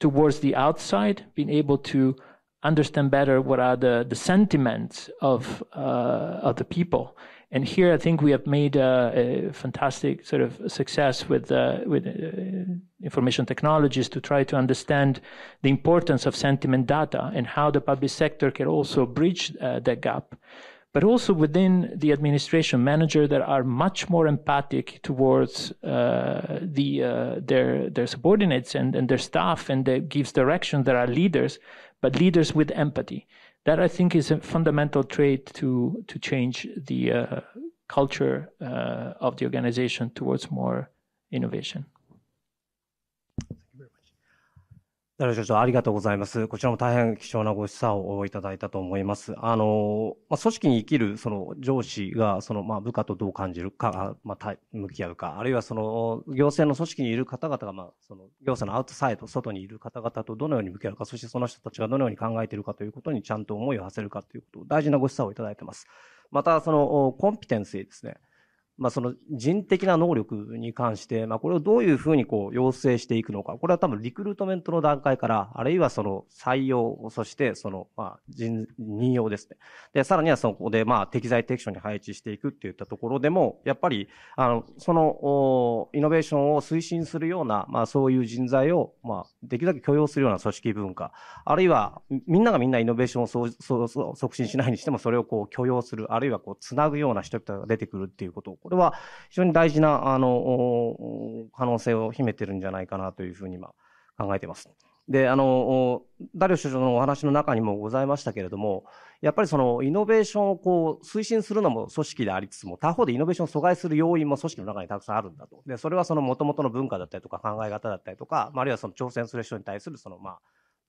towards the outside, being able to understand better what are the, the sentiments of uh, of the people, and here, I think we have made a fantastic sort of success with uh, with uh, information technologies to try to understand the importance of sentiment data and how the public sector can also bridge uh, that gap. But also within the administration, managers that are much more empathic towards uh, the their their subordinates and, and their staff, and that gives directions that are leaders, but leaders with empathy that I think is a fundamental trait to to change the uh, culture uh, of the organization towards more innovation. 奈良所長、ありがとうございます。こちらも大変貴重なご示唆をいただいたと思います。あの、まあ、組織に生きる、その上司が、その、まあ、部下とどう感じるか、まあ、向き合うか、あるいはその、行政の組織にいる方々が、まあ、その、行政のアウトサイド、外にいる方々とどのように向き合うか、そしてその人たちがどのように考えているかということにちゃんと思いを馳せるかということ、大事なご示唆をいただいてます。また、その、コンピテンシーですね。まあ、その人的な能力に関して、まあ、これをどういうふうにこう要請していくのか、これは多分リクルートメントの段階から、あるいはその採用、そしてその、まあ、人、任用ですね。で、さらにはそこで、まあ、適材適所に配置していくっていったところでも、やっぱり、あの、その、イノベーションを推進するような、まあ、そういう人材を、まあ、できるだけ許容するような組織文化、あるいは、みんながみんなイノベーションをそうそう促進しないにしても、それをこう許容する、あるいはこう、つなぐような人々が出てくるっていうことを、これは非常に大事なあの可能性を秘めてるんじゃないかなというふうに今考えています。であのダリオ首相のお話の中にもございましたけれどもやっぱりそのイノベーションをこう推進するのも組織でありつつも他方でイノベーションを阻害する要因も組織の中にたくさんあるんだとでそれはもともとの文化だったりとか考え方だったりとか、あ、あるいはその挑戦する人に対するその、まあ、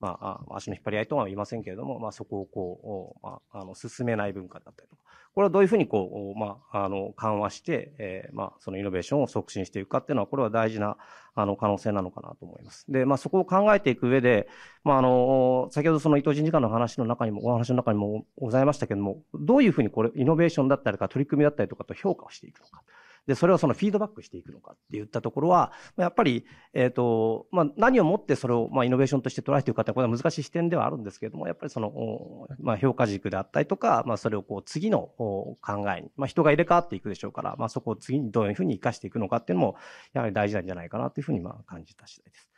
まあ、足の引っ張り合いとは言いませんけれども、まあ、そこをこう、まあ、あの進めない文化だったりとか、これはどういうふうにこう、まあ、あの緩和して、えーまあ、そのイノベーションを促進していくかっていうのは、これは大事なあの可能性なのかなと思います。で、まあ、そこを考えていく上で、まあ、あの先ほどその伊藤人事官の話の中にも、お話の中にもございましたけれども、どういうふうにこれ、イノベーションだったりとか、取り組みだったりとかと評価をしていくのか。で、それをそのフィードバックしていくのかっていったところは、やっぱり、えっ、ー、と、まあ、何をもってそれを、まあ、イノベーションとして捉えていくかってこれは難しい視点ではあるんですけれども、やっぱりその、まあ、評価軸であったりとか、まあ、それをこう、次の考えに、まあ、人が入れ替わっていくでしょうから、まあ、そこを次にどういうふうに生かしていくのかっていうのも、やはり大事なんじゃないかなというふうに、まあ、感じた次第です。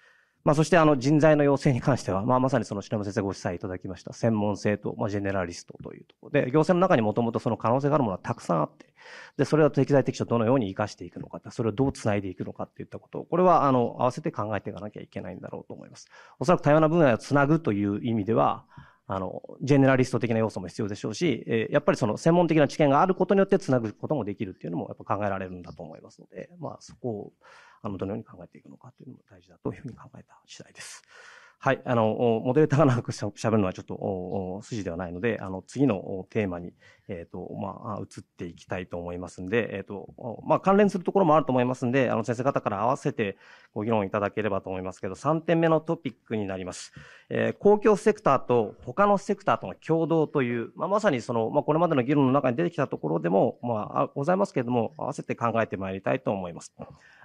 まあ、そしてあの人材の要請に関しては、まあ、まさにその篠山先生ご主催いただきました専門性と、まあ、ジェネラリストというところで、行政の中にもともとその可能性があるものはたくさんあって、で、それを適材適所どのように生かしていくのか、それをどう繋いでいくのかっていったことを、これはあの、合わせて考えていかなきゃいけないんだろうと思います。おそらく多様な分野をつなぐという意味では、あの、ジェネラリスト的な要素も必要でしょうし、えー、やっぱりその専門的な知見があることによってつなぐこともできるっていうのもやっぱ考えられるんだと思いますので、まあそこをあの、どのように考えていくのかというのも大事だというふうに考えた次第です。はい、あの、モデレーターが長くしゃべるのはちょっとおお筋ではないので、あの、次のテーマに、えっ、ー、と、まあ、移っていきたいと思いますんで、えっ、ー、と、まあ、関連するところもあると思いますんで、あの、先生方から合わせてご議論いただければと思いますけど、3点目のトピックになります。えー、公共セクターと他のセクターとの共同という、まあ、まさにその、まあ、これまでの議論の中に出てきたところでも、まあ、あございますけれども、合わせて考えてまいりたいと思います。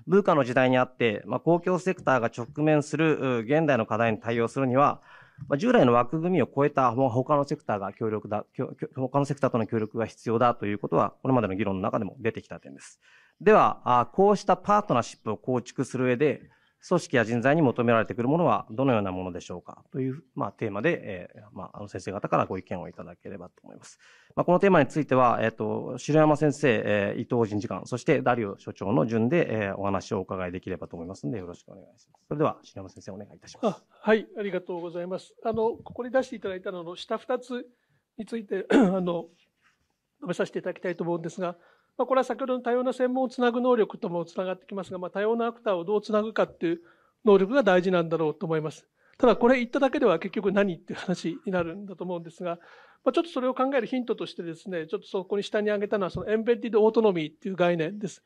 文化の時代にあって、まあ、公共セクターが直面する現代の課題に対応するには、まあ、従来の枠組みを超えた他のセクターが協力だ、他のセクターとの協力が必要だということは、これまでの議論の中でも出てきた点です。では、あこうしたパートナーシップを構築する上で、組織や人材に求められてくるものはどのようなものでしょうかという、まあ、テーマで、えー、まあ、あの先生方からご意見をいただければと思います。まあ、このテーマについては、えーと、城山先生、えー、伊藤人事官、そしてダリオ所長の順で、えー、お話をお伺いできればと思いますのでよろしくお願いします。それでは城山先生お願いいたします。はい、ありがとうございます。あのここに出していただいたのの下2つについて あの述べさせていただきたいと思うんですが、まあ、これは先ほどの多様な専門をつなぐ能力ともつながってきますが、まあ、多様なアクターをどうつなぐかっていう能力が大事なんだろうと思います。ただこれ言っただけでは結局何っていう話になるんだと思うんですが、まあ、ちょっとそれを考えるヒントとしてですね、ちょっとそこに下に挙げたのはそのエンベッディドオートノミーっていう概念です。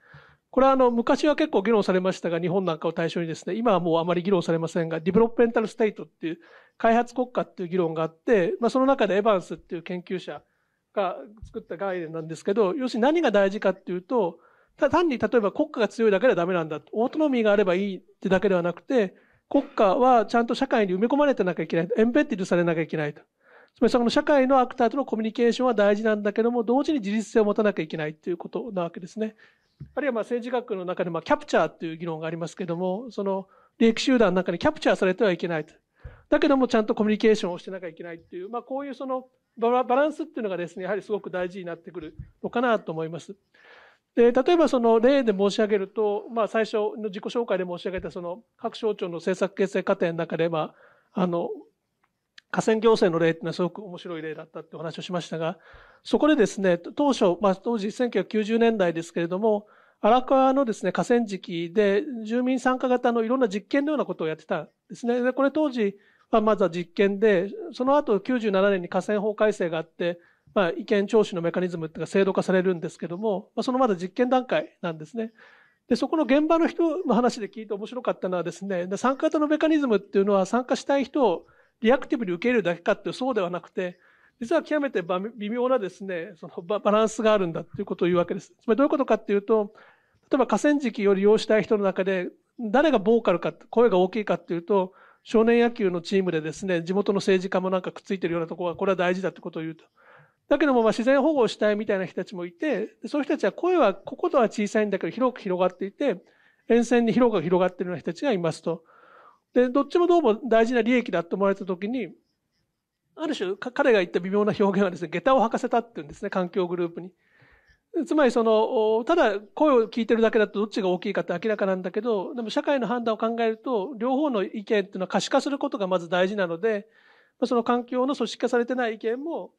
これはあの昔は結構議論されましたが、日本なんかを対象にですね、今はもうあまり議論されませんが、ディベロップメンタルステイトっていう開発国家っていう議論があって、まあ、その中でエバンスっていう研究者が作った概念なんですけど、要するに何が大事かっていうと、単に例えば国家が強いだけではダメなんだ。オートノミーがあればいいってだけではなくて、国家はちゃんと社会に埋め込まれてなきゃいけない。エンベッティドされなきゃいけないと。つまりその社会のアクターとのコミュニケーションは大事なんだけども、同時に自立性を持たなきゃいけないということなわけですね。あるいはまあ政治学の中でまあキャプチャーっていう議論がありますけども、その利益集団の中にキャプチャーされてはいけないと。だけどもちゃんとコミュニケーションをしてなきゃいけないっていう、まあ、こういうそのバランスっていうのがですねやはりすごく大事になってくるのかなと思います。で例えばその例で申し上げると、まあ、最初の自己紹介で申し上げたその各省庁の政策形成過程の中で、まあ、あの河川行政の例っていうのはすごく面白い例だったってお話をしましたがそこでですね当初、まあ、当時1990年代ですけれども荒川のですね、河川敷で住民参加型のいろんな実験のようなことをやってたんですね。で、これ当時はまずは実験で、その後97年に河川法改正があって、まあ、意見聴取のメカニズムっていうのが制度化されるんですけども、まあ、そのまだ実験段階なんですね。で、そこの現場の人の話で聞いて面白かったのはですね、で参加型のメカニズムっていうのは参加したい人をリアクティブに受け入れるだけかっていうそうではなくて、実は極めて微妙なですね、そのバランスがあるんだということを言うわけです。つまりどういうことかっていうと、例えば河川敷を利用したい人の中で、誰がボーカルか、声が大きいかっていうと、少年野球のチームでですね、地元の政治家もなんかくっついてるようなところは、これは大事だってことを言うと。だけども、ま自然保護をしたいみたいな人たちもいて、そういう人たちは声は、こことは小さいんだけど、広く広がっていて、沿線に広く広がっているような人たちがいますと。で、どっちもどうも大事な利益だと思われたときに、ある種、彼が言った微妙な表現はですね、下駄を履かせたっていうんですね、環境グループに。つまりその、ただ声を聞いてるだけだとどっちが大きいかって明らかなんだけど、でも社会の判断を考えると、両方の意見っていうのは可視化することがまず大事なので、その環境の組織化されてない意見も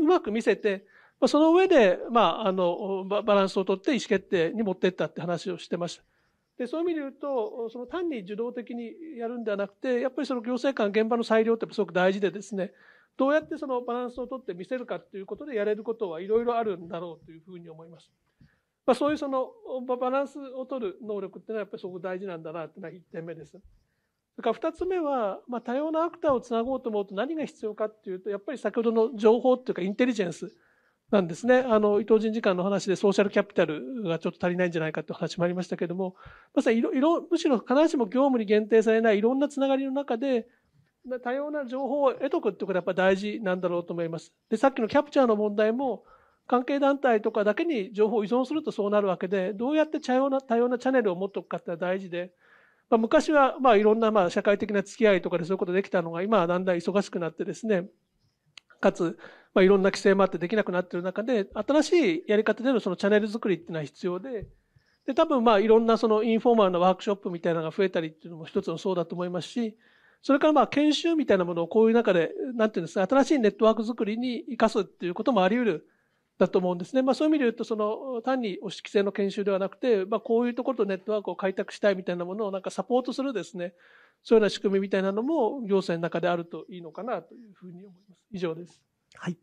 うまく見せて、その上で、まあ、あの、バランスをとって意思決定に持っていったって話をしてました。で、そういう意味で言うと、その単に受動的にやるんではなくて、やっぱりその行政官、現場の裁量ってすごく大事でですね、どうやってそのバランスをとって見せるかということでやれることはいろいろあるんだろうというふうに思います。まあ、そういうそのバランスを取る能力っていうのはやっぱりすごく大事なんだなっていうのは1点目です。それから2つ目は、まあ、多様なアクターをつなごうと思うと何が必要かっていうと、やっぱり先ほどの情報っていうかインテリジェンス。なんですね。あの、伊藤人事官の話でソーシャルキャピタルがちょっと足りないんじゃないかって話もありましたけども、まさにいろいろ、むしろ必ずしも業務に限定されないいろんなつながりの中で、多様な情報を得とくってことはやっぱ大事なんだろうと思います。で、さっきのキャプチャーの問題も、関係団体とかだけに情報を依存するとそうなるわけで、どうやって多様な、多様なチャンネルを持っておくかってのは大事で、まあ、昔は、まあ、いろんな、まあ、社会的な付き合いとかでそういうことできたのが、今はだんだん忙しくなってですね、かつ、まあ、いろんな規制もあってできなくなっている中で、新しいやり方でのそのチャンネル作りっていうのは必要で、で、多分まあいろんなそのインフォーマルなワークショップみたいなのが増えたりっていうのも一つのそうだと思いますし、それからまあ研修みたいなものをこういう中で、なんていうんですか、新しいネットワーク作りに生かすっていうこともあり得るだと思うんですね。まあそういう意味で言うと、その単にお式制の研修ではなくて、まあこういうところとネットワークを開拓したいみたいなものをなんかサポートするですね、そういうような仕組みみたいなのも行政の中であるといいのかなというふうに思います。以上です。はい。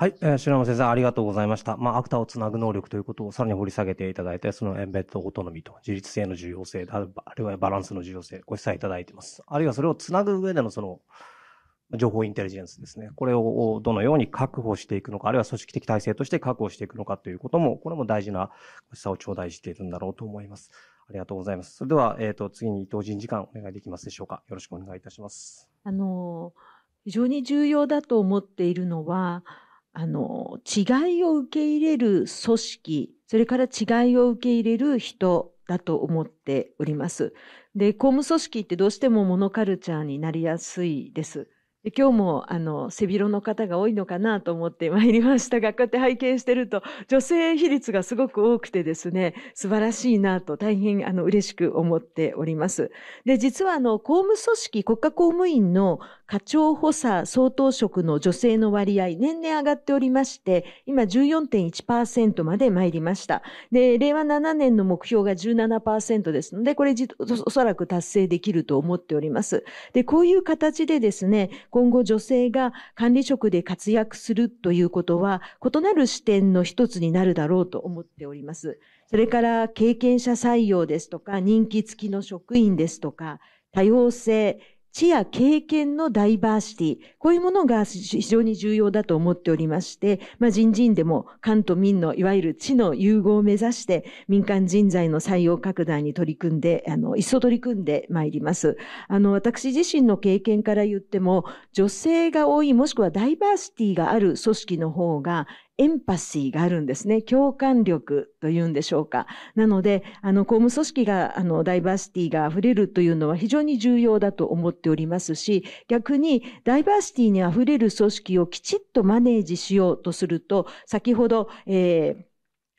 はい、えー、白山先生、ありがとうございました。まあ、アクターをつなぐ能力ということをさらに掘り下げていただいて、そのエンベッドオートノミーと自立性の重要性、あるいはバランスの重要性、ご示唆いただいてます。あるいはそれをつなぐ上でのその、情報インテリジェンスですね。これをどのように確保していくのか、あるいは組織的体制として確保していくのかということも、これも大事なご示唆を頂戴しているんだろうと思います。ありがとうございます。それでは、えっ、ー、と、次に伊藤人事官お願いできますでしょうか。よろしくお願いいたします。あの、非常に重要だと思っているのは、あの、違いを受け入れる組織、それから違いを受け入れる人だと思っております。で、公務組織ってどうしてもモノカルチャーになりやすいです。で今日もあの背広の方が多いのかなと思ってまいりましたがこうやって拝見してると女性比率がすごく多くてですね素晴らしいなと大変あの嬉しく思っております。で実はあの公務組織国家公務員の課長補佐総当職の女性の割合年々上がっておりまして今14.1%まで参りました。で令和7年の目標が17%ですのでこれおそらく達成できると思っております。でこういう形でですね今後女性が管理職で活躍するということは、異なる視点の一つになるだろうと思っております。それから経験者採用ですとか、人気付きの職員ですとか、多様性、知や経験のダイバーシティ、こういうものが非常に重要だと思っておりまして、まあ、人事院でも官と民のいわゆる知の融合を目指して、民間人材の採用拡大に取り組んで、あの、一層取り組んでまいります。あの、私自身の経験から言っても、女性が多い、もしくはダイバーシティがある組織の方が、エンパシーがあるんですね。共感力というんでしょうか。なので、あの、公務組織が、あの、ダイバーシティが溢れるというのは非常に重要だと思っておりますし、逆に、ダイバーシティに溢れる組織をきちっとマネージしようとすると、先ほど、えー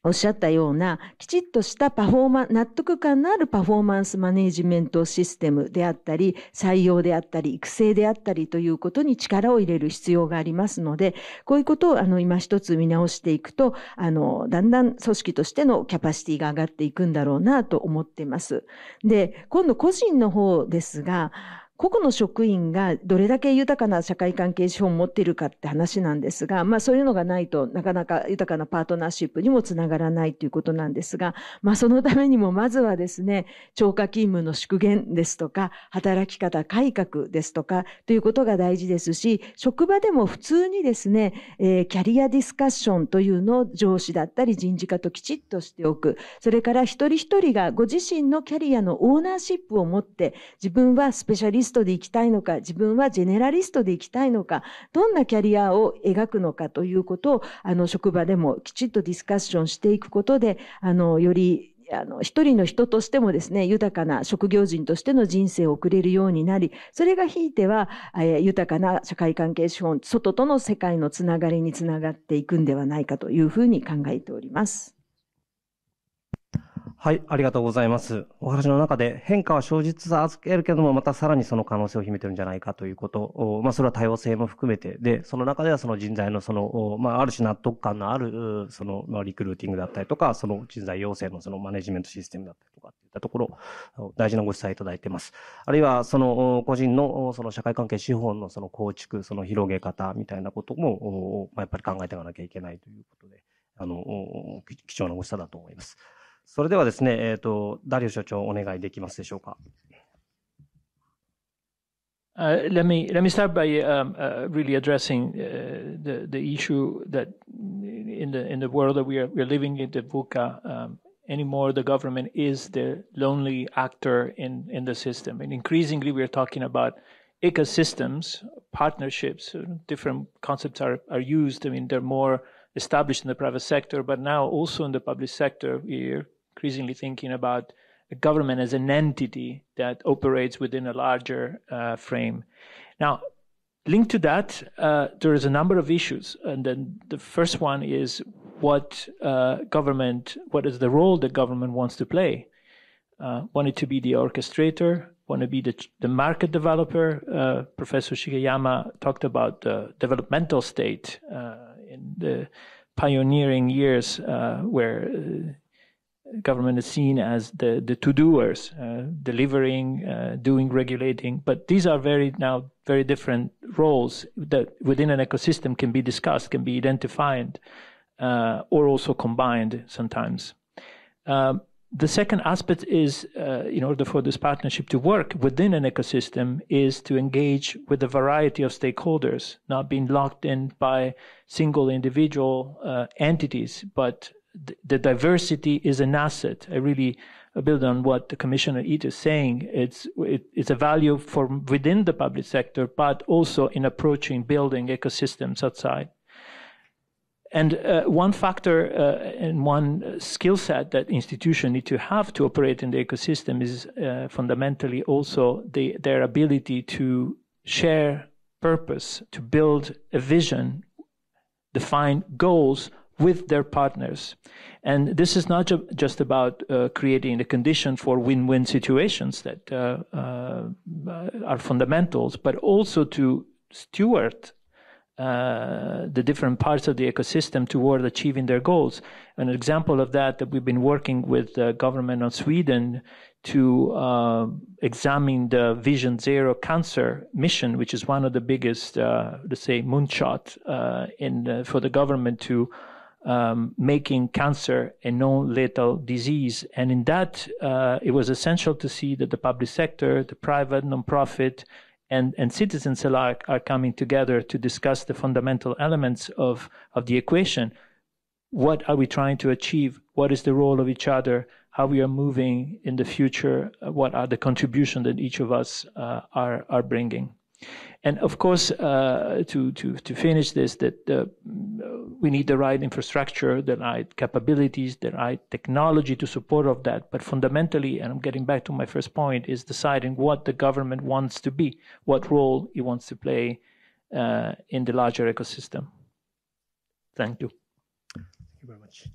おっしゃったようなきちっとしたパフォーマン納得感のあるパフォーマンスマネジメントシステムであったり採用であったり育成であったりということに力を入れる必要がありますのでこういうことをあの今一つ見直していくとあのだんだん組織としてのキャパシティが上がっていくんだろうなと思っています。で今度個人の方ですが個々の職員がどれだけ豊かな社会関係資本を持っているかって話なんですが、まあそういうのがないとなかなか豊かなパートナーシップにもつながらないということなんですが、まあそのためにもまずはですね、超過勤務の縮減ですとか、働き方改革ですとか、ということが大事ですし、職場でも普通にですね、えー、キャリアディスカッションというのを上司だったり人事課ときちっとしておく。それから一人一人がご自身のキャリアのオーナーシップを持って、自分はスペシャリストストで行きたいのか、自分はジェネラリストで行きたいのか、どんなキャリアを描くのかということを、あの、職場でもきちっとディスカッションしていくことで、あの、よりあの、一人の人としてもですね、豊かな職業人としての人生を送れるようになり、それがひいては、えー、豊かな社会関係資本、外との世界のつながりにつながっていくんではないかというふうに考えております。はい、ありがとうございます。お話の中で変化は生じつつけるけれども、またさらにその可能性を秘めてるんじゃないかということを、まあ、それは多様性も含めて、で、その中ではその人材のその、まあ、ある種納得感のある、その、まあ、リクルーティングだったりとか、その人材養成のそのマネジメントシステムだったりとかっていったところ、大事なご示唆いただいてます。あるいは、その、個人の、その社会関係資本のその構築、その広げ方みたいなことも、まあ、やっぱり考えていかなきゃいけないということで、あの、貴重なご示唆だと思います。それではですね、えーと、とダリオ所長、お願いできますでしょうか。Uh, let me let me start by um, uh, really addressing uh, the the issue that in the in the world that we are we're living in the VUCA um, anymore the government is the lonely actor in in the system and increasingly we're talking about ecosystems partnerships uh, different concepts are are used I mean they're more established in the private sector but now also in the public sector we're increasingly thinking about government as an entity that operates within a larger uh, frame. Now, linked to that, uh, there is a number of issues, and then the first one is what uh, government, what is the role that government wants to play? Uh, want it to be the orchestrator? Want to be the, the market developer? Uh, Professor Shigeyama talked about the developmental state uh, in the pioneering years where government is seen as the, the to-doers, uh, delivering, uh, doing, regulating. But these are very now very different roles that within an ecosystem can be discussed, can be identified, uh, or also combined sometimes. Um, the second aspect is, uh, in order for this partnership to work within an ecosystem, is to engage with a variety of stakeholders, not being locked in by single individual uh, entities, but the diversity is an asset. I really build on what the Commissioner Eat is saying. It's, it, it's a value for within the public sector, but also in approaching building ecosystems outside. And uh, one factor uh, and one skill set that institutions need to have to operate in the ecosystem is uh, fundamentally also the, their ability to share purpose, to build a vision, define goals with their partners. And this is not ju- just about uh, creating the condition for win-win situations that uh, uh, are fundamentals, but also to steward uh, the different parts of the ecosystem toward achieving their goals. An example of that that we've been working with the government of Sweden to uh, examine the Vision Zero cancer mission, which is one of the biggest, uh, let's say, moonshot uh, in for the government to um, making cancer a non lethal disease. And in that, uh, it was essential to see that the public sector, the private, nonprofit, and, and citizens alike are coming together to discuss the fundamental elements of, of the equation. What are we trying to achieve? What is the role of each other? How we are moving in the future? What are the contributions that each of us uh, are, are bringing? And of course, uh, to, to, to finish this, that we need the right infrastructure, the right capabilities, the right technology to support of that. But fundamentally, and I'm getting back to my first point, is deciding what the government wants to be, what role it wants to play uh, in the larger ecosystem. Thank you. Thank you very much.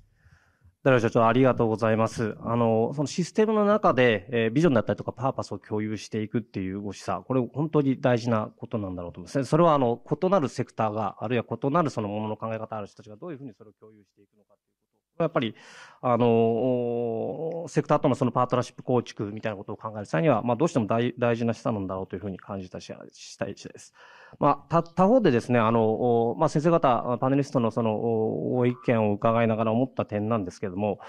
社長、ありがとうございます。あの、そのシステムの中で、えー、ビジョンだったりとかパーパスを共有していくっていうご示唆、これ本当に大事なことなんだろうと思います。それは、あの、異なるセクターが、あるいは異なるそのものの考え方ある人たちがどういうふうにそれを共有していくのかいうこと。やっぱり、あの、セクターとのそのパートナーシップ構築みたいなことを考える際には、まあ、どうしても大大事な資産なんだろうというふうに感じたしたいしです。まあ、他方でですね、あの、まあ、先生方、パネリストのその、ご意見を伺いながら思った点なんですけれども、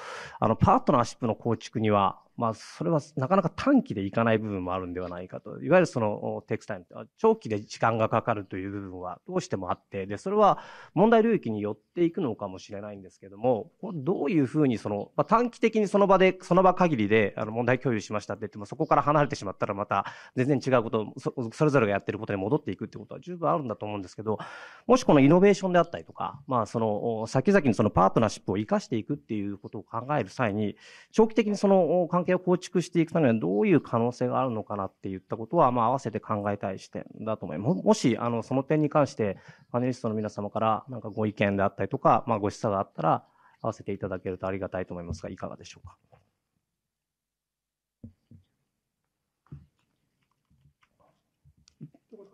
あの、パートナーシップの構築には、まあ、それはなかなか短期でいかない部分もあるんではないかと。いわゆるその、テクスタイム、長期で時間がかかるという部分はどうしてもあって、で、それは問題領域によっていくのかもしれないんですけれども、どういうふうにその、まあ、短期的にその場で、その場限りで、あの、問題共有しましたって言っても、そこから離れてしまったらまた、全然違うことをそ、それぞれがやってることに戻っていくってことことは十分あるんだと思うんですけど、もしこのイノベーションであったりとか、まあ、その、先々にそのパートナーシップを生かしていくっていうことを考える際に、長期的にその関係を構築していくためにはどういう可能性があるのかなっていったことは、まあ、合わせて考えたい視点だと思います。もし、あの、その点に関して、パネリストの皆様から、なんかご意見であったりとか、まあ、ご示唆があったら、合わせていただけるとありがたいと思いますが、いかがでしょうか。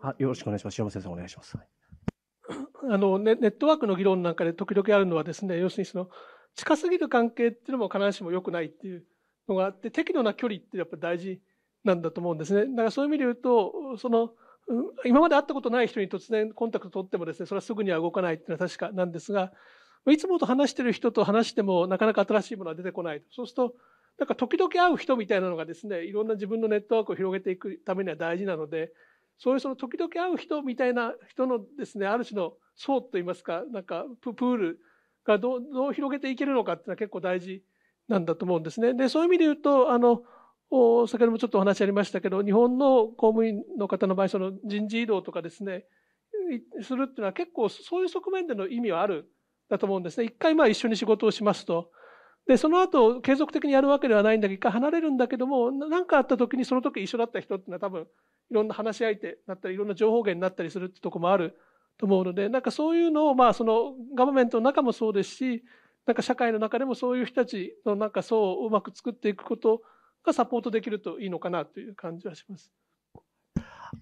あよろしくお願いします。塩間先生、お願いします。あのネットワークの議論なんかで時々あるのはですね、要するにその近すぎる関係っていうのも必ずしも良くないっていうのがあって、適度な距離ってやっぱ大事なんだと思うんですね。だからそういう意味で言うと、その、今まで会ったことない人に突然コンタクト取ってもですね、それはすぐには動かないっていうのは確かなんですが、いつもと話してる人と話してもなかなか新しいものは出てこない。そうすると、なんか時々会う人みたいなのがですね、いろんな自分のネットワークを広げていくためには大事なので、そういうその時々会う人みたいな人のですねある種の層といいますかなんかプールがどう広げていけるのかっていうのは結構大事なんだと思うんですね。でそういう意味で言うとあの先ほどもちょっとお話ありましたけど日本の公務員の方の場合その人事異動とかですねするっていうのは結構そういう側面での意味はあるだと思うんですね。一回まあ一緒に仕事をしますと。で、その後継続的にやるわけではないんだけど、一回離れるんだけども、何かあった時にその時一緒だった人っていうのは多分いろんな話し相手だったりいろんな情報源になったりするってとこもあると思うのでなんかそういうのをまあそのガバメントの中もそうですしなんか社会の中でもそういう人たちのなんか層をうまく作っていくことがサポートできるといいのかなという感じはします。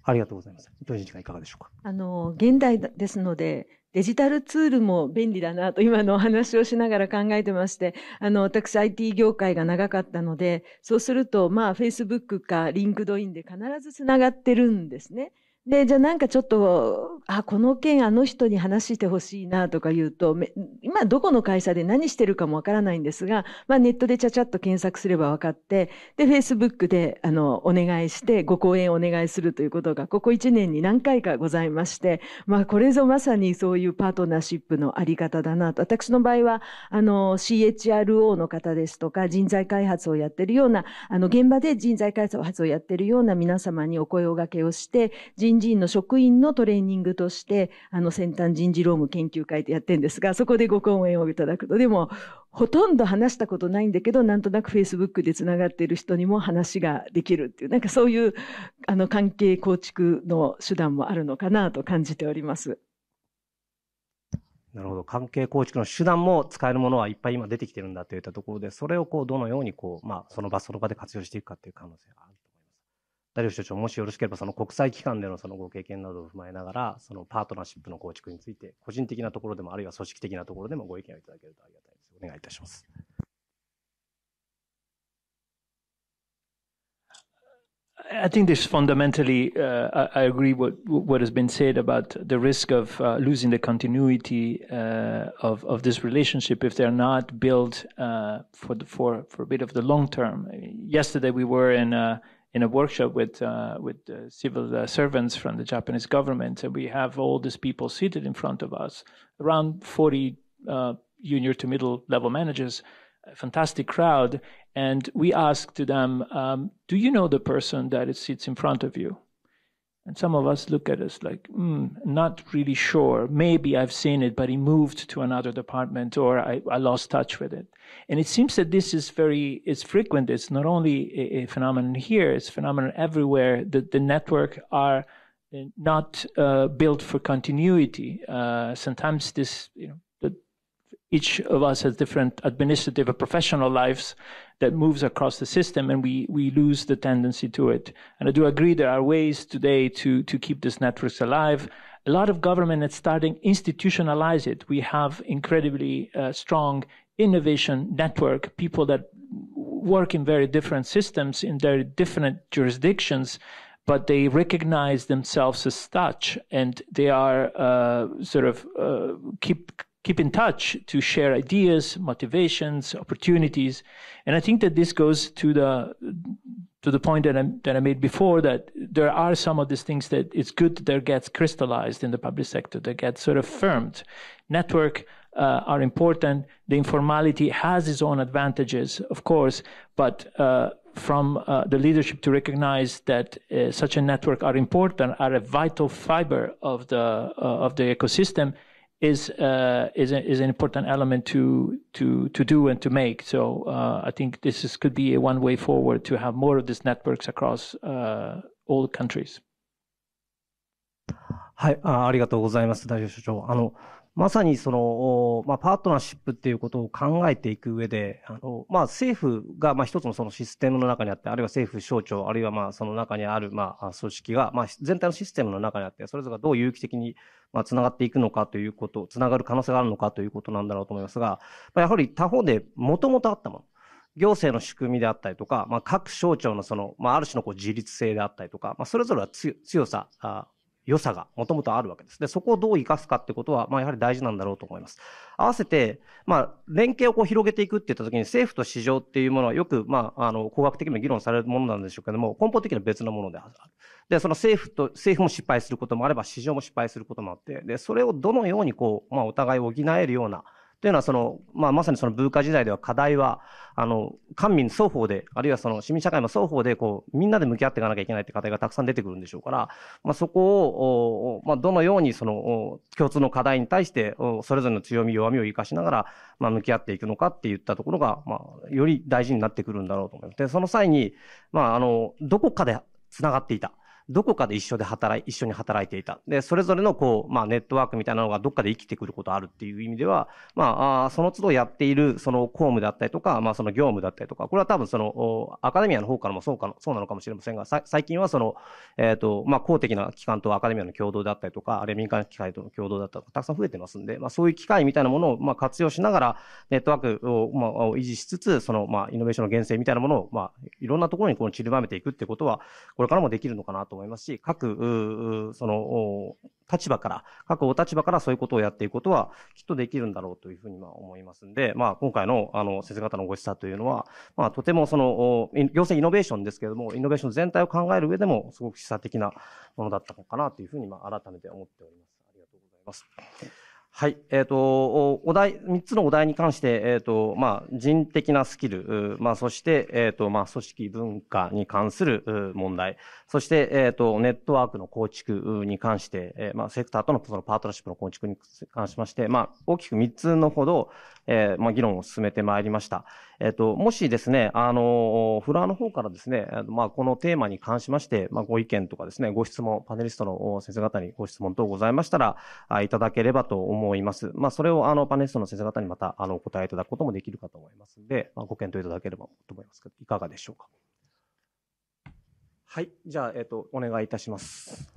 ありがとうございます。教授いかがでしょうか。あの現代ですので、デジタルツールも便利だなと今のお話をしながら考えてまして、あの、私 IT 業界が長かったので、そうすると、まあ、Facebook か LinkedIn で必ずつながってるんですね。でじゃあなんかちょっとあこの件あの人に話してほしいなとか言うと今どこの会社で何してるかもわからないんですが、まあ、ネットでちゃちゃっと検索すれば分かってでフェイスブックであのお願いしてご講演お願いするということがここ1年に何回かございまして、まあ、これぞまさにそういうパートナーシップのあり方だなと私の場合はあの CHRO の方ですとか人材開発をやってるようなあの現場で人材開発をやってるような皆様にお声をがけをして人人事院の職員のトレーニングとして、あの先端人事労務研究会でやってるんですが、そこでご講演をいただくと。でも、ほとんど話したことないんだけど、なんとなくフェイスブックでつながっている人にも話ができるっていう、なんかそういう、あの関係構築の手段もあるのかなと感じております。なるほど。関係構築の手段も使えるものはいっぱい今出てきてるんだといったところで、それをこう、どのようにこう、まあ、その場その場で活用していくかっていう可能性がある。I think this fundamentally, uh, I, agree with what has been said about the risk of uh, losing the continuity uh, of of this relationship if they're not built uh, for the, for for a bit of the long term. Yesterday we were in in a workshop with uh, with uh, civil uh, servants from the Japanese government, and we have all these people seated in front of us, around 40 uh, junior to middle level managers, a fantastic crowd, and we ask to them, um, "Do you know the person that sits in front of you?" And some of us look at us like, hmm, not really sure. Maybe I've seen it, but he moved to another department or I, I lost touch with it. And it seems that this is very, it's frequent. It's not only a, a phenomenon here, it's a phenomenon everywhere that the network are uh, not uh, built for continuity. Uh, sometimes this, you know, each of us has different administrative or professional lives that moves across the system and we, we lose the tendency to it. And I do agree there are ways today to, to keep these networks alive. A lot of government is starting institutionalize it. We have incredibly uh, strong innovation network, people that work in very different systems in very different jurisdictions but they recognize themselves as such and they are uh, sort of uh, keep keep in touch to share ideas, motivations, opportunities. And I think that this goes to the to the point that I, that I made before that there are some of these things that it's good that gets crystallized in the public sector, that gets sort of firmed. Network uh, are important. The informality has its own advantages, of course, but uh, from uh, the leadership to recognize that uh, such a network are important, are a vital fiber of the uh, of the ecosystem is uh, is a, is an important element to to to do and to make. So uh, I think this is, could be a one way forward to have more of these networks across uh, all countries. はい、あありがとうございます、大丈所長。あのまさにその、まあ、パートナーシップっていうことを考えていく上で、あの、まあ、政府が、まあ、一つのそのシステムの中にあって、あるいは政府省庁、あるいはまあ、その中にある、まあ、組織が、まあ、全体のシステムの中にあって、それぞれがどう有機的に、まあ、つながっていくのかということ、つながる可能性があるのかということなんだろうと思いますが、まあ、やはり他方で、もともとあったもの。行政の仕組みであったりとか、まあ、各省庁のその、まあ、ある種のこう自律性であったりとか、まあ、それぞれは強さ、良さがもともとあるわけです。で、そこをどう生かすかってことは、まあ、やはり大事なんだろうと思います。合わせて、まあ、連携をこう広げていくっていったときに、政府と市場っていうものはよく、まあ、あの、工学的にも議論されるものなんでしょうけども、根本的には別のものである。で、その政府と、政府も失敗することもあれば、市場も失敗することもあって、で、それをどのようにこう、まあ、お互いを補えるような、というのはその、まあ、まさにその文化時代では課題はあの官民双方であるいはその市民社会の双方でこうみんなで向き合っていかなきゃいけないって課題がたくさん出てくるんでしょうから、まあ、そこを、まあ、どのようにその共通の課題に対してそれぞれの強み弱みを生かしながら、まあ、向き合っていくのかっていったところが、まあ、より大事になってくるんだろうと思います。でその際に、まあ、あのどこかでつながっていたどこかで一緒で働い、一緒に働いていた。で、それぞれのこう、まあネットワークみたいなのがどっかで生きてくることあるっていう意味では、まあ、その都度やっている、その公務だったりとか、まあその業務だったりとか、これは多分その、アカデミアの方からもそうかそうなのかもしれませんが、最近はその、えっ、ー、と、まあ公的な機関とアカデミアの共同だったりとか、あれ民間機関との共同だったりとか、たくさん増えてますんで、まあそういう機会みたいなものを、まあ活用しながら、ネットワークを、まあ、維持しつつ、その、まあイノベーションの源泉みたいなものを、まあいろんなところにこの散りばめていくってことは、これからもできるのかなとと思いますし、各、その、立場から、各お立場からそういうことをやっていくことはきっとできるんだろうというふうにま思いますんで、まあ今回のあの先生方のご示唆というのは、まあとてもその、行政イノベーションですけれども、イノベーション全体を考える上でもすごく示唆的なものだったのかなというふうにま改めて思っております。ありがとうございます。はい、えーと、お題3つのお題に関して、えーとまあ、人的なスキル、まあ、そして、えーとまあ、組織文化に関する問題、そして、えーと、ネットワークの構築に関して、えー、まあ、セクターとのそのパートナーシップの構築に関しまして、まあ、大きく3つのほど、えーまあ、議論を進めてまいりました。えーと、もしですね、あのフロアの方からですね、まあ、このテーマに関しまして、まあ、ご意見とかですね、ご質問、パネリストの先生方にご質問等ございましたら、いただければと思います。思います。まあ、それをあのパネリストの先生方にまたあのお答えいただくこともできるかと思いますので、まあ、ご検討いただければと思いますけど、いかがでしょうか。はい、じゃあ、えっ、と、お願いいたします。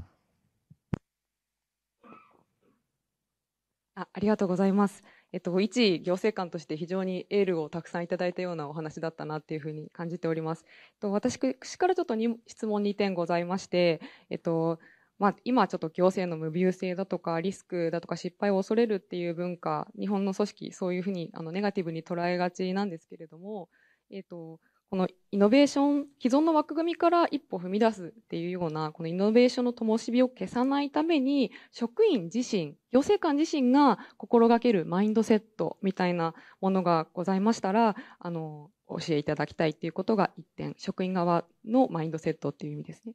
あありがとうございます。えっと、一位行政官として非常にエールをたくさんいただいたようなお話だったなっていうふうに感じております。と私からちょっと質問2点ございまして、えっと、まあ、今ちょっと行政の無謬性だとかリスクだとか失敗を恐れるっていう文化日本の組織そういうふうにあのネガティブに捉えがちなんですけれども、えーと、このイノベーション既存の枠組みから一歩踏み出すっていうようなこのイノベーションの灯火を消さないために職員自身行政官自身が心がけるマインドセットみたいなものがございましたらあの教えいただきたいっていうことが1点職員側のマインドセットっていう意味ですね。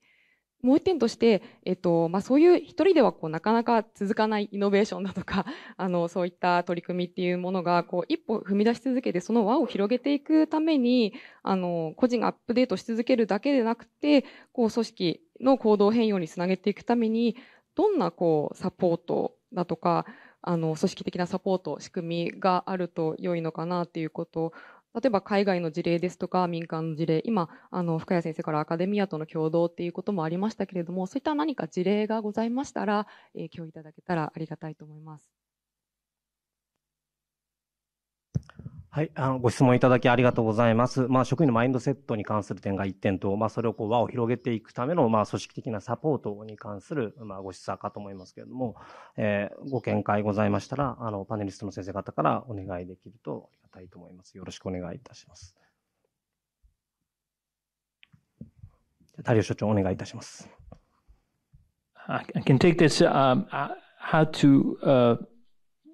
もう一点として、えっと、まあ、そういう一人ではこうなかなか続かないイノベーションだとか、あの、そういった取り組みっていうものが、こう、一歩踏み出し続けて、その輪を広げていくために、あの、個人がアップデートし続けるだけでなくて、こう、組織の行動変容につなげていくために、どんな、こう、サポートだとか、あの、組織的なサポート、仕組みがあると良いのかなっていうこと例えば海外の事例ですとか民間の事例、今、あの、深谷先生からアカデミアとの共同っていうこともありましたけれども、そういった何か事例がございましたら、えー、共いただけたらありがたいと思います。はい、あのご質問いただきありがとうございます。まあ、職員のマインドセットに関する点が1点と、まあ、それをこう輪を広げていくための、まあ、組織的なサポートに関する、まあ、ご質問かと思いますけれども、えー、ご見解ございましたらあの、パネリストの先生方からお願いできるとありがたいと思います。よろしくお願いいたします。大量所長、お願いいたします。I can take this、um, how to、uh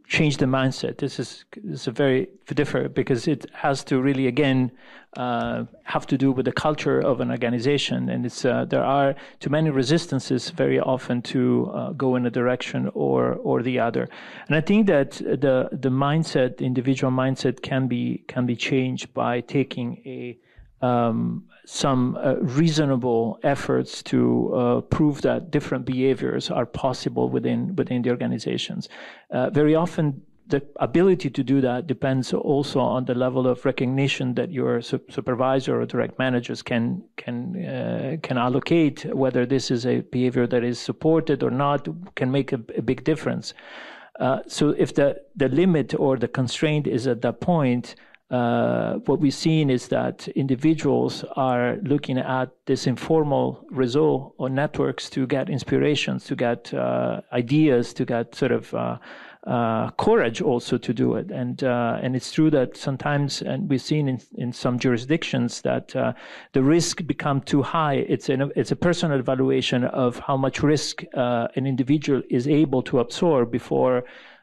change the mindset. This is, this is a very different because it has to really again uh, have to do with the culture of an organization, and it's uh, there are too many resistances very often to uh, go in a direction or or the other. And I think that the the mindset, individual mindset, can be can be changed by taking a um, some uh, reasonable efforts to uh, prove that different behaviors are possible within within the organizations. Uh, very often, the ability to do that depends also on the level of recognition that your su- supervisor or direct managers can can uh, can allocate whether this is a behavior that is supported or not can make a, a big difference uh, so if the the limit or the constraint is at that point uh, what we've seen is that individuals are looking at this informal réseau or networks to get inspirations, to get uh, ideas, to get sort of uh, uh courage also to do it. And uh, and it's true that sometimes, and we've seen in, in some jurisdictions that uh, the risk become too high. It's an, it's a personal evaluation of how much risk an individual is able to absorb before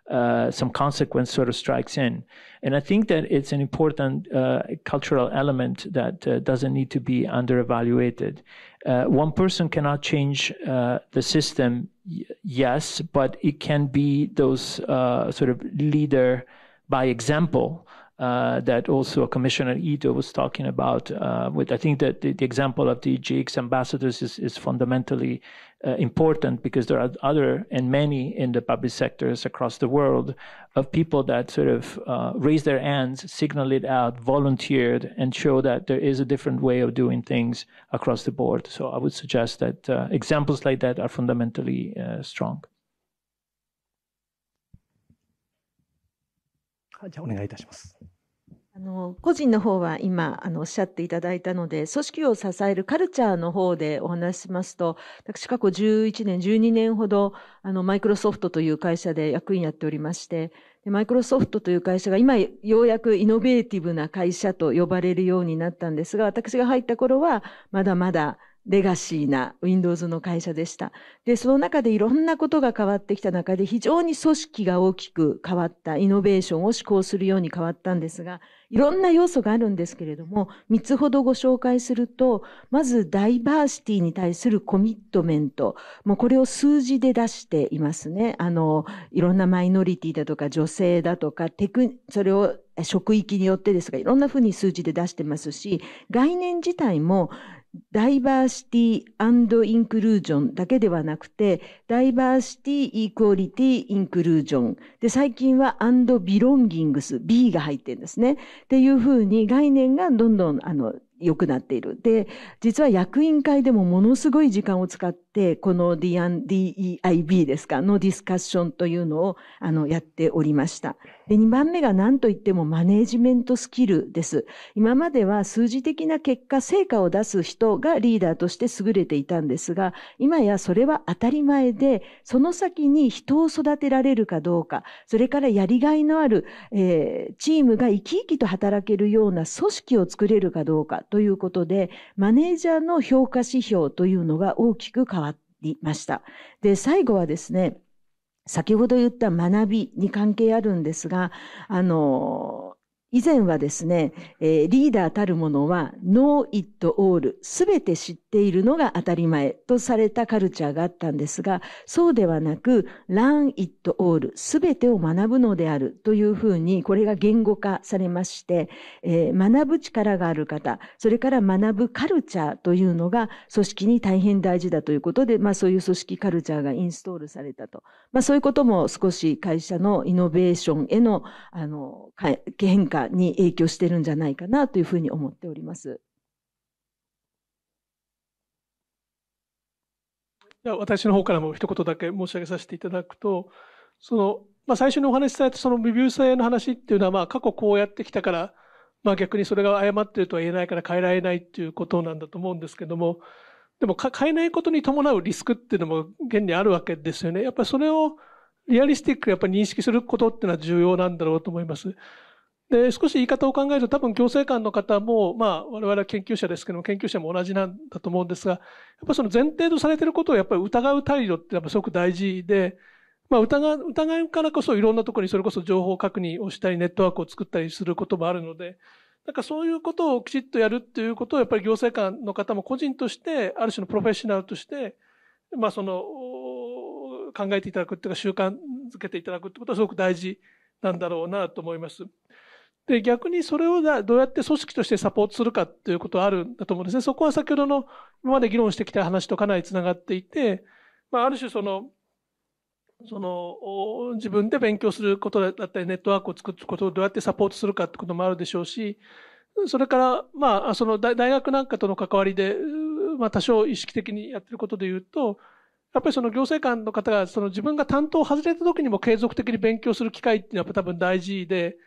some consequence sort of strikes in. And I think that it's an important uh, cultural element that uh, doesn't need to be under evaluated. Uh, one person cannot change uh, the system, y- yes, but it can be those uh, sort of leader by example. Uh, that also Commissioner Ito was talking about. with I think that the, the, example of the GX ambassadors is, is fundamentally uh, important because there are other and many in the public sectors across the world of people that sort of uh, raise their hands, signal it out, volunteered, and show that there is a different way of doing things across the board. So I would suggest that uh, examples like that are fundamentally uh, strong. あの個人の方は今あのおっしゃっていただいたので組織を支えるカルチャーの方でお話ししますと私過去11年12年ほどあのマイクロソフトという会社で役員やっておりましてマイクロソフトという会社が今ようやくイノベーティブな会社と呼ばれるようになったんですが私が入った頃はまだまだレガシーな Windows の会社でした。で、その中でいろんなことが変わってきた中で非常に組織が大きく変わった、イノベーションを施行するように変わったんですが、いろんな要素があるんですけれども、3つほどご紹介すると、まずダイバーシティに対するコミットメント。もうこれを数字で出していますね。あの、いろんなマイノリティだとか女性だとか、テク、それを職域によってですが、いろんなふうに数字で出してますし、概念自体もダイバーシティインクルージョンだけではなくて、ダイバーシティ、イクオリティ、インクルージョン。で、最近はアンドビロンギングス、B が入ってるんですね。っていうふうに概念がどんどん、あの、良くなっている。で、実は役員会でもものすごい時間を使って、この d e i b ですか、のディスカッションというのを、あの、やっておりました。で、2番目が何と言ってもマネジメントスキルです。今までは数字的な結果、成果を出す人がリーダーとして優れていたんですが、今やそれは当たり前で、その先に人を育てられるかどうか、それからやりがいのある、えー、チームが生き生きと働けるような組織を作れるかどうかということで、マネージャーの評価指標というのが大きく変わりました。で、最後はですね、先ほど言った学びに関係あるんですが、あの、以前はですね、えー、リーダーたるものは、ノーイットオール、l すべて知っているのが当たり前とされたカルチャーがあったんですが、そうではなく、ランイットオール、すべてを学ぶのであるというふうに、これが言語化されまして、えー、学ぶ力がある方、それから学ぶカルチャーというのが組織に大変大事だということで、まあそういう組織カルチャーがインストールされたと。まあそういうことも少し会社のイノベーションへの、あの、変化に影響してるんじゃないかなというふうに思っております。私の方からも一言だけ申し上げさせていただくと、その、まあ、最初にお話しされたその微妙性の話っていうのは、まあ、過去こうやってきたから、まあ、逆にそれが誤っているとは言えないから変えられないっていうことなんだと思うんですけども、でも変えないことに伴うリスクっていうのも現にあるわけですよね。やっぱりそれをリアリスティックやっぱり認識することっていうのは重要なんだろうと思います。で、少し言い方を考えると多分行政官の方も、まあ我々は研究者ですけども、研究者も同じなんだと思うんですが、やっぱその前提とされていることをやっぱり疑う態度ってやっぱすごく大事で、まあ疑、疑うからこそいろんなところにそれこそ情報確認をしたり、ネットワークを作ったりすることもあるので、なんかそういうことをきちっとやるっていうことをやっぱり行政官の方も個人として、ある種のプロフェッショナルとして、まあその、考えていただくっていうか習慣づけていただくってことはすごく大事なんだろうなと思います。で、逆にそれをどうやって組織としてサポートするかっていうことはあるんだと思うんですね。そこは先ほどの今まで議論してきた話とかなりつながっていて、まあ、ある種その、その、自分で勉強することだったり、ネットワークを作ることをどうやってサポートするかってこともあるでしょうし、それから、まあ、その大学なんかとの関わりで、まあ、多少意識的にやってることで言うと、やっぱりその行政官の方が、その自分が担当を外れた時にも継続的に勉強する機会っていうのは多分大事で、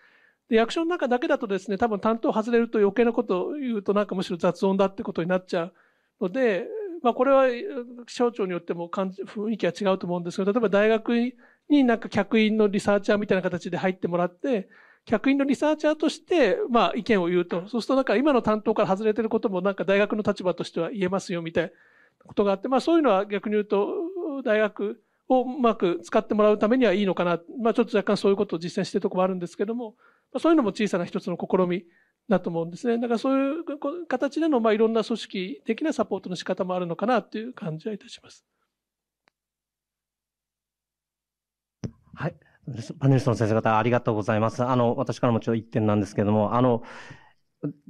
で役所の中だけだとですね多分担当外れると余計なことを言うとなんかむしろ雑音だってことになっちゃうので、まあ、これは省庁によっても感じ雰囲気は違うと思うんですけど例えば大学になんか客員のリサーチャーみたいな形で入ってもらって客員のリサーチャーとして、まあ、意見を言うとそうするとなんか今の担当から外れてることもなんか大学の立場としては言えますよみたいなことがあって、まあ、そういうのは逆に言うと大学をうまく使ってもらうためにはいいのかな、まあ、ちょっと若干そういうことを実践してるとこもあるんですけども。そういうのも小さな一つの試みだと思うんですね。だからそういう形での、まあ、いろんな組織的なサポートの仕方もあるのかなという感じはいたします。はい。パネリストの先生方、ありがとうございます。あの、私からもちょっと1点なんですけども、あの、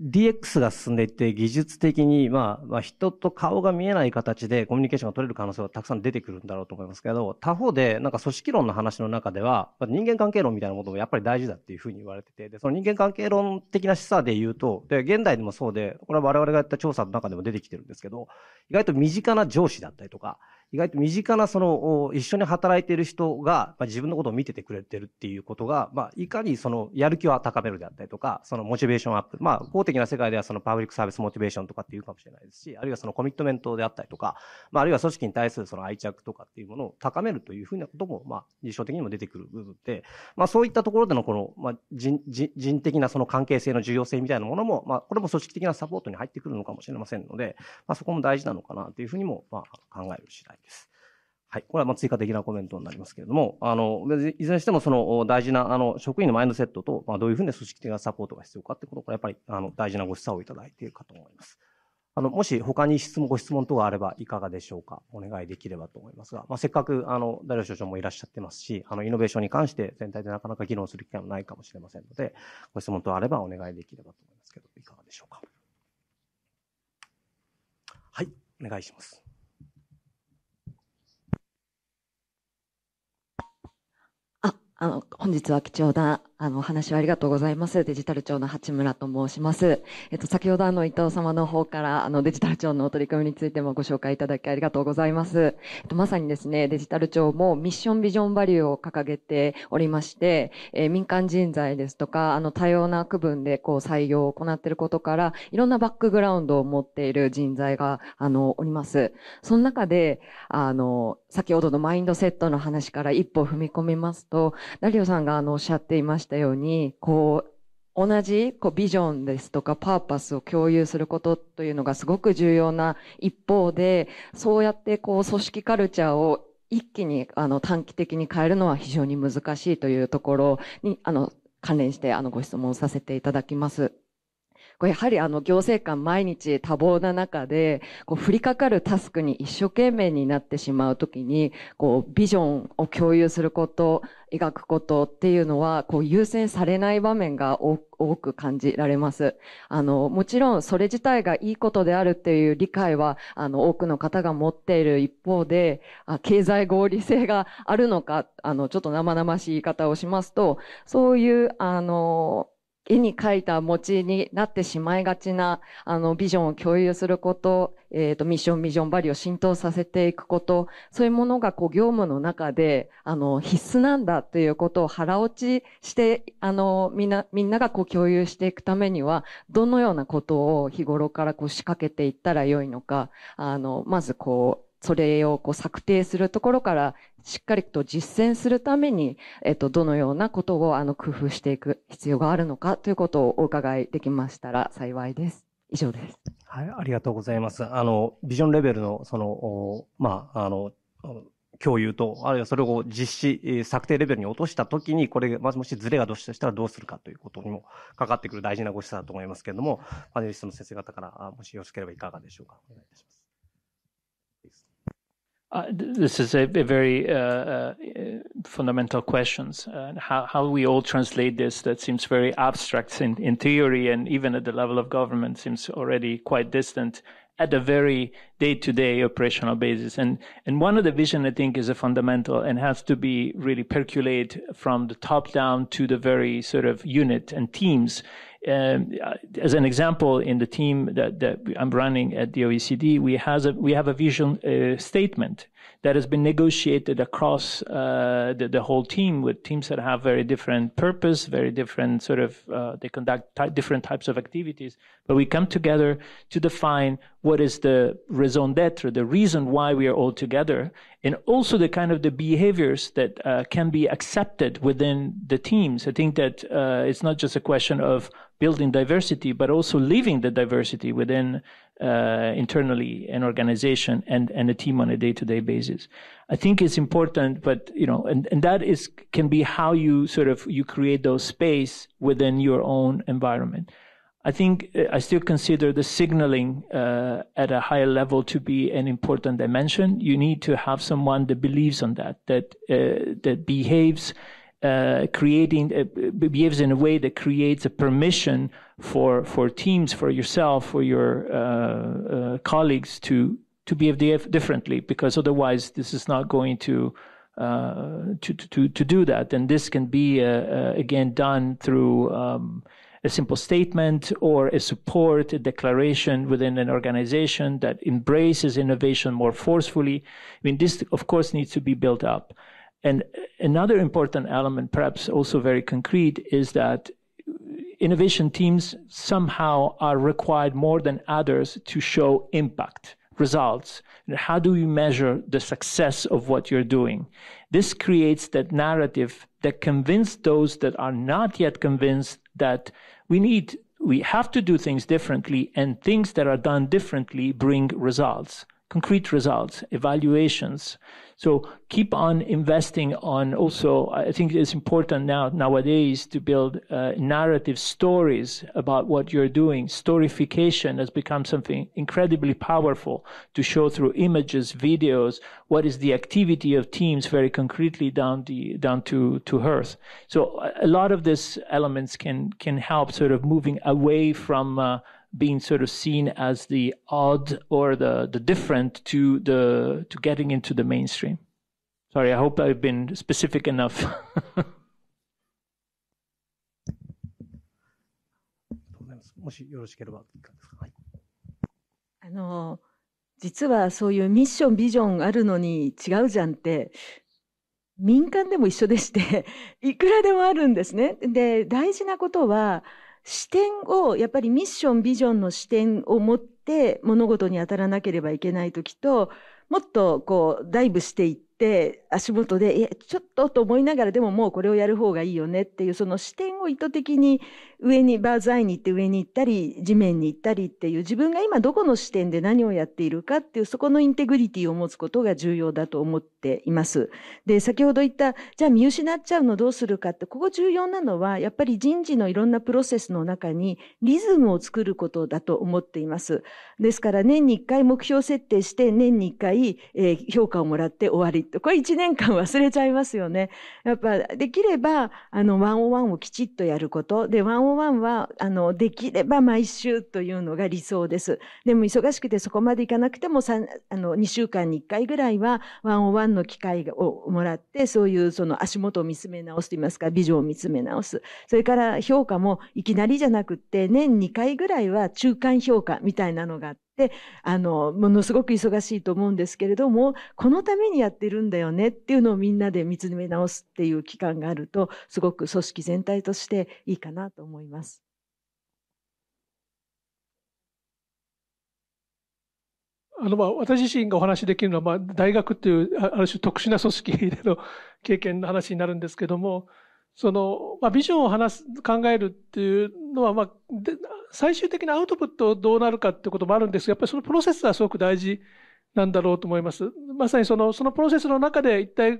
DX が進んでいって技術的に、まあ、まあ、人と顔が見えない形でコミュニケーションが取れる可能性はたくさん出てくるんだろうと思いますけど、他方で、なんか組織論の話の中では、人間関係論みたいなものもやっぱり大事だっていうふうに言われてて、で、その人間関係論的な示唆で言うと、で、現代でもそうで、これは我々がやった調査の中でも出てきてるんですけど、意外と身近な上司だったりとか、意外と身近なその一緒に働いている人が、まあ、自分のことを見ててくれてるっていうことが、まあ、いかにそのやる気を高めるであったりとかそのモチベーションアップ、まあ、公的な世界ではそのパブリックサービスモチベーションとかっていうかもしれないですしあるいはそのコミットメントであったりとか、まあ、あるいは組織に対するその愛着とかっていうものを高めるというふうなことも、まあ、印象的にも出てくる部分で、まあ、そういったところでのこの、まあ、人人的なその関係性の重要性みたいなものも、まあ、これも組織的なサポートに入ってくるのかもしれませんので、まあ、そこも大事なのかなというふうにも、まあ、考える次第です。はい。これはま追加的なコメントになりますけれども、あの、いずれにしてもその大事な、あの、職員のマインドセットと、まあ、どういうふうに組織的なサポートが必要かってこと、これやっぱり、あの、大事なご示唆をいただいているかと思います。あの、もし他に質問、ご質問等があればいかがでしょうか。お願いできればと思いますが、まあ、せっかく、あの、大良所長もいらっしゃってますし、あの、イノベーションに関して全体でなかなか議論する機会もないかもしれませんので、ご質問等あればお願いできればと思いますけど、いかがでしょうか。はい。お願いします。あの、本日は貴重なあの、お話をありがとうございます。デジタル庁の八村と申します。えっと、先ほどあの、伊藤様の方から、あの、デジタル庁の取り組みについてもご紹介いただきありがとうございます。えっと、まさにですね、デジタル庁もミッションビジョンバリューを掲げておりまして、えー、民間人材ですとか、あの、多様な区分でこう、採用を行っていることから、いろんなバックグラウンドを持っている人材が、あの、おります。その中で、あの、先ほどのマインドセットの話から一歩踏み込みますと、ダリオさんがあの、おっしゃっていましたしたように、こう、同じこうビジョンですとかパーパスを共有することというのがすごく重要な一方で、そうやってこう組織カルチャーを一気にあの短期的に変えるのは非常に難しいというところにあの関連してあのご質問させていただきます。こうやはりあの行政官毎日多忙な中で、こう降りかかるタスクに一生懸命になってしまうときに、こうビジョンを共有すること、描くことっていうのは、こう優先されない場面が多く感じられます。あの、もちろんそれ自体がいいことであるっていう理解は、あの、多くの方が持っている一方で、あ経済合理性があるのか、あの、ちょっと生々しい言い方をしますと、そういう、あの、絵に描いた餅になってしまいがちな、あの、ビジョンを共有すること、えっ、ー、と、ミッション、ビジョン、バリを浸透させていくこと、そういうものが、こう、業務の中で、あの、必須なんだということを腹落ちして、あの、みんな、みんながこう共有していくためには、どのようなことを日頃からこう仕掛けていったらよいのか、あの、まずこう、それをこう策定するところからしっかりと実践するために、えっと、どのようなことをあの工夫していく必要があるのかということをお伺いできましたら幸いです。以上です。はい、ありがとうございます。あの、ビジョンレベルの、その、まあ、あの、共有と、あるいはそれを実施、策定レベルに落としたときに、これ、まずもしズレがどうしたらどうするかということにもかかってくる大事なご示唆だと思いますけれども、パネリストの先生方から、もしよろしければいかがでしょうか。お願いいたします。uh, this is a, a very uh, uh, fundamental question. Uh, how, how we all translate this that seems very abstract in, in theory and even at the level of government seems already quite distant at a very day-to-day operational basis. And and one of the vision I think is a fundamental and has to be really percolate from the top down to the very sort of unit and teams um, as an example, in the team that, that I'm running at the OECD, we has a, we have a vision uh, statement that has been negotiated across uh, the, the, whole team with teams that have very different purpose, very different sort of, uh, they conduct ty- different types of activities. But we come together to define what is the raison d'etre, the reason why we are all together, and also the kind of the behaviors that uh, can be accepted within the teams. I think that uh, it's not just a question of building diversity, but also leaving the diversity within uh, internally an organization and, and a team on a day-to-day basis. I think it's important, but you know, and, and that is can be how you sort of you create those space within your own environment. I think uh, I still consider the signaling uh, at a higher level to be an important dimension. You need to have someone that believes on that, that uh, that behaves uh, creating uh, behaves in a way that creates a permission for for teams, for yourself, for your uh, uh, colleagues to to behave differently, because otherwise this is not going uh, to to, to to do that. And this can be again done through. Um, a simple statement or a support, a declaration within an organization that embraces innovation more forcefully. I mean, this, of course, needs to be built up. And another important element, perhaps also very concrete, is that innovation teams somehow are required more than others to show impact, results. How do you measure the success of what you're doing? This creates that narrative that convinces those that are not yet convinced that we need, we have to do things differently, and things that are done differently bring results, concrete results, evaluations. So keep on investing on also, I think it's important now nowadays to build uh, narrative stories about what you're doing. Storification has become something incredibly powerful to show through images, videos, what is the activity of teams very concretely down the, down to, to earth. So a lot of these elements can, can help sort of moving away from, uh, being sort of seen as the odd or the the different to the to getting into the mainstream. Sorry, I hope I've been specific enough. あの実はそういうミッションビジョンあるのに違うじゃんって民間でも一緒でしていくらでもあるんですね。で大事なことは視点をやっぱりミッションビジョンの視点を持って物事に当たらなければいけない時ともっとこうダイブしていって足元で「えちょっと」と思いながらでももうこれをやる方がいいよねっていうその視点を意図的に上にバーザアイに行って上に行ったり地面に行ったりっていう自分が今どこの視点で何をやっているかっていうそこのインテグリティを持つことが重要だと思っています。で先ほど言ったじゃあ見失っちゃうのどうするかってここ重要なのはやっぱり人事のいろんなプロセスの中にリズムを作ることだと思っています。ですから年に1回目標設定して年に1回、え評価をもらって終わりこれ1年間忘れちゃいますよね。やっぱできればあのワンオンワンをきちっとやることでワンンワ1はあのできれば毎週というのが理想です。でも忙しくてそこまでいかなくてもあの2週間に1回ぐらいはワンオワンの機会をもらってそういうその足元を見つめ直すといいますかビジョンを見つめ直すそれから評価もいきなりじゃなくって年2回ぐらいは中間評価みたいなのがあってであのものすごく忙しいと思うんですけれどもこのためにやってるんだよねっていうのをみんなで見つめ直すっていう期間があるとすごく組織全体としていいかなと思います。あのまあ私自身がお話しできるのはまあ大学っていうある種特殊な組織での 経験の話になるんですけどもそのまあビジョンを話す考えるっていうのはまあ最終的なアウトプットどうなるかってこともあるんですが、やっぱりそのプロセスはすごく大事なんだろうと思います。まさにその、そのプロセスの中で一体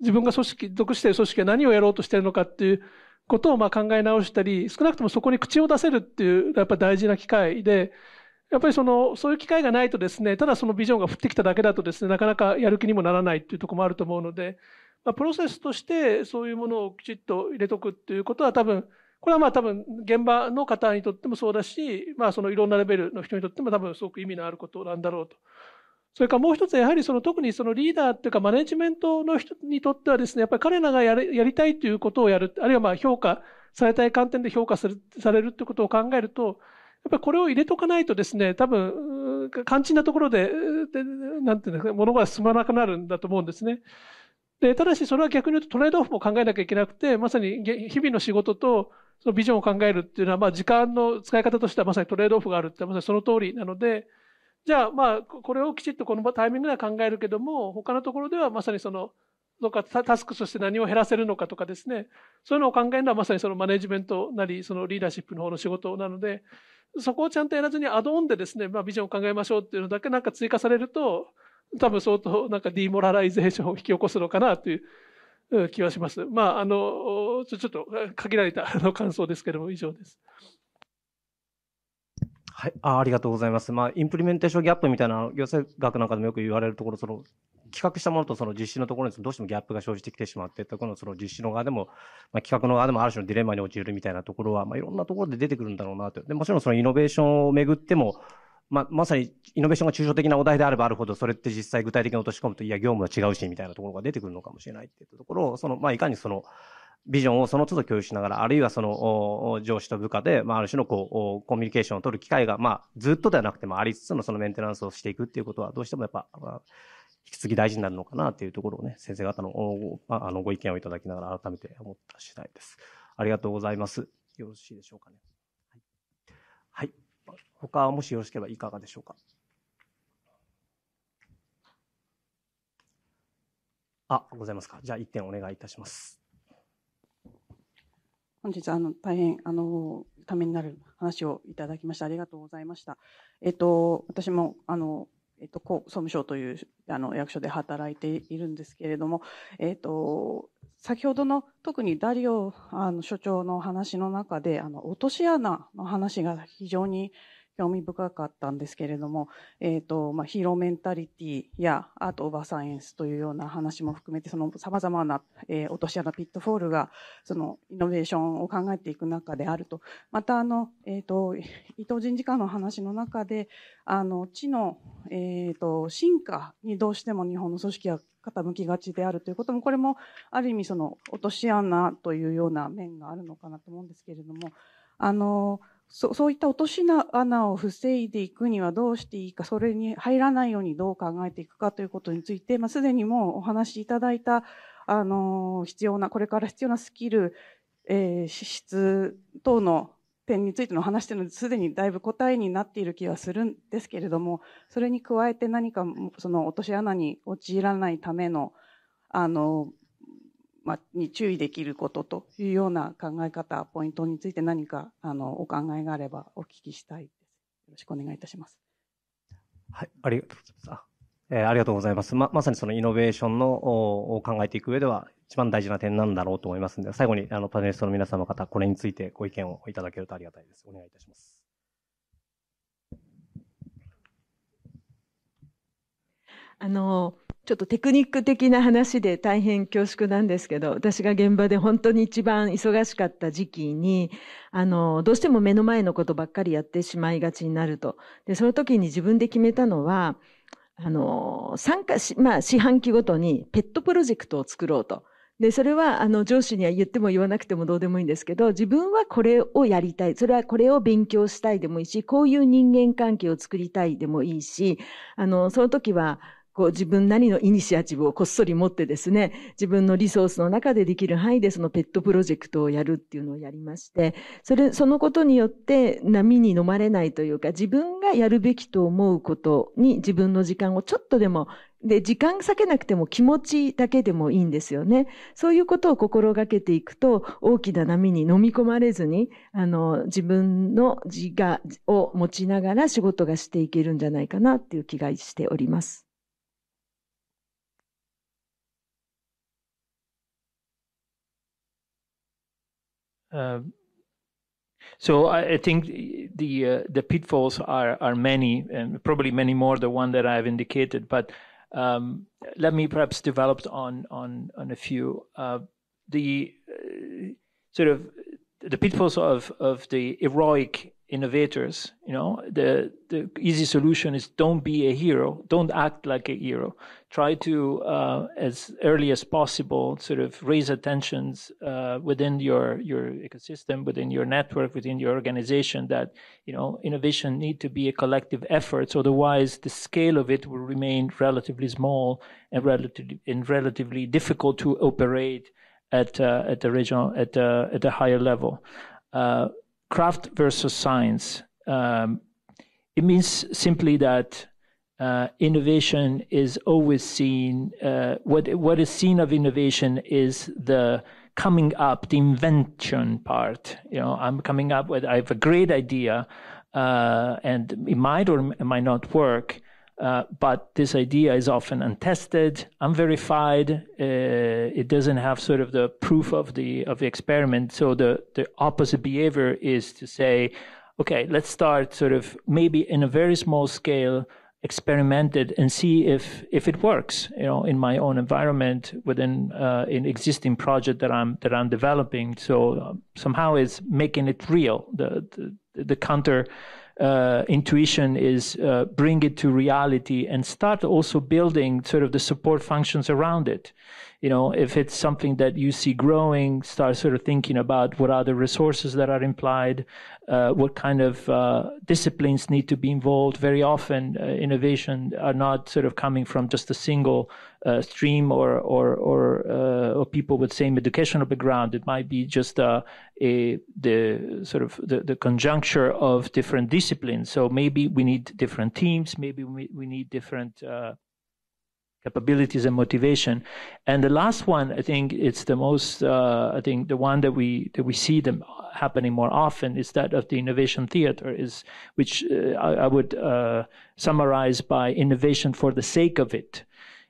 自分が組織、属している組織が何をやろうとしているのかっていうことをまあ考え直したり、少なくともそこに口を出せるっていう、やっぱ大事な機会で、やっぱりその、そういう機会がないとですね、ただそのビジョンが降ってきただけだとですね、なかなかやる気にもならないっていうとこもあると思うので、まあ、プロセスとしてそういうものをきちっと入れとくっていうことは多分、これはまあ多分現場の方にとってもそうだし、まあそのいろんなレベルの人にとっても多分すごく意味のあることなんだろうと。それからもう一つ、やはりその特にそのリーダーっていうかマネジメントの人にとってはですね、やっぱり彼らがやりたいということをやる、あるいはまあ評価されたい観点で評価されるってことを考えると、やっぱりこれを入れとかないとですね、多分、肝心なところで、なんていうんですか、物が進まなくなるんだと思うんですね。で、ただしそれは逆に言うとトレードオフも考えなきゃいけなくて、まさに日々の仕事とそのビジョンを考えるっていうのは、まあ、時間の使い方としてはまさにトレードオフがあるってまさにその通りなので、じゃあ、まあ、これをきちっとこのタイミングでは考えるけども、他のところではまさにその、どうかタスクとして何を減らせるのかとかですね、そういうのを考えるのはまさにそのマネジメントなり、そのリーダーシップの方の仕事なので、そこをちゃんとやらずにアドオンでですね、まあ、ビジョンを考えましょうっていうのだけなんか追加されると、多分相当なんかディモラライゼーションを引き起こすのかなという気はします。まあ、あの、ちょっと限られたあの感想ですけども、以上です。はい、あありがとうございます。まあ、インプリメンテーションギャップみたいな、行政学なんかでもよく言われるところ、その、企画したものとその実施のところにどうしてもギャップが生じてきてしまって、このその実施の側でも、まあ、企画の側でもある種のディレマに陥るみたいなところは、まあ、いろんなところで出てくるんだろうなと。でもちろんそのイノベーションをめぐっても、ままさにイノベーションが抽象的なお題であればあるほど、それって実際具体的に落とし込むと、いや、業務は違うし、みたいなところが出てくるのかもしれないっていうところを、その、まあ、いかにその、ビジョンをその都度共有しながら、あるいはその上司と部下で、まあ、ある種のこうコミュニケーションを取る機会が、まあ、ずっとではなくてもありつつのそのメンテナンスをしていくっていうことは、どうしてもやっぱ、引き継ぎ大事になるのかなっていうところをね、先生方のあのご意見をいただきながら改めて思った次第です。ありがとうございます。よろしいでしょうかね。他もしよろしければいかがでしょうか。あ、ございますか。じゃあ一点お願いいたします。本日あの大変あのためになる話をいただきましてありがとうございました。えっと私もあのえっと総務省というあの役所で働いているんですけれども、えっと先ほどの特にダリオあの所長の話の中であの落とし穴の話が非常に興味深かったんですけれども、えーとまあ、ヒーローメンタリティやアート・オーバー・サイエンスというような話も含めてさまざまな、えー、落とし穴ピットフォールがそのイノベーションを考えていく中であるとまたあの、えーと、伊藤人事官の話の中であの地の、えーと進化にどうしても日本の組織は傾きがちであるということも、これもある意味その落とし穴というような面があるのかなと思うんですけれども、あの、そそういった落とし穴を防いでいくにはどうしていいか、それに入らないようにどう考えていくかということについて、まあ、すでにもうお話しいただいた、あの、必要な、これから必要なスキル、えー、資質等の点についての話というのはすでにだいぶ答えになっている気はするんですけれどもそれに加えて何かその落とし穴に陥らないためのあの、まあ、に注意できることというような考え方ポイントについて何かあのお考えがあればお聞きしたいです。よろしくお願いいたします。はい、ありがとうございます。えー、ありがとうございます。ま、まさにそのイノベーションのを考えていく上では、一番大事な点なんだろうと思いますので、最後にあのパネリストの皆様方、これについてご意見をいただけるとありがたいです。お願いいたします。あのちょっとテクニック的な話で大変恐縮なんですけど、私が現場で本当に一番忙しかった時期に、あの、どうしても目の前のことばっかりやってしまいがちになると。で、その時に自分で決めたのは、あの、参加し、まあ、四半期ごとにペットプロジェクトを作ろうと。でそれはあの上司には言っても言わなくてもどうでもいいんですけど自分はこれをやりたいそれはこれを勉強したいでもいいしこういう人間関係を作りたいでもいいしあのその時はこう自分なりのイニシアチブをこっそり持ってですね、自分のリソースの中でできる範囲でそのペットプロジェクトをやるっていうのをやりまして、それ、そのことによって波に飲まれないというか、自分がやるべきと思うことに自分の時間をちょっとでもで、時間避けなくても気持ちだけでもいいんですよね。そういうことを心がけていくと、大きな波に飲み込まれずに、あの、自分の自我を持ちながら仕事がしていけるんじゃないかなっていう気がしております。Um, so I, I, think the uh, the pitfalls are are many, and probably many more the one that I've indicated. But um, let me perhaps develop on on on a few. Uh, the uh, sort of the pitfalls of of the heroic innovators you know the the easy solution is don't be a hero don't act like a hero try to uh, as early as possible sort of raise attentions uh, within your your ecosystem within your network within your organization that you know innovation need to be a collective effort otherwise the scale of it will remain relatively small and relatively and relatively difficult to operate at uh, at the regional at uh, at a higher level uh, craft versus science. Um, it means simply that uh, innovation is always seen. Uh, what what is seen of innovation is the coming up, the invention part. You know, I'm coming up with I have a great idea, uh, and it might or might not work, uh, but this idea is often untested, unverified. Uh, it doesn't have sort of the proof of the of the experiment. So the the opposite behavior is to say, okay, let's start sort of maybe in a very small scale experimented and see if if it works you know in my own environment within uh, an existing project that i'm that i'm developing so um, somehow it's making it real the the, the counter uh, intuition is uh, bring it to reality and start also building sort of the support functions around it you know, if it's something that you see growing, start sort of thinking about what are the resources that are implied, uh, what kind of uh, disciplines need to be involved. Very often, uh, innovation are not sort of coming from just a single uh, stream or or or, uh, or people with same educational background. It might be just uh, a the sort of the, the conjuncture of different disciplines. So maybe we need different teams. Maybe we, we need different capabilities and motivation. And the last one, I think it's the most, uh, I think the one that we that we see them happening more often is that of the innovation theater, is which uh, I, I, would uh, summarize by innovation for the sake of it.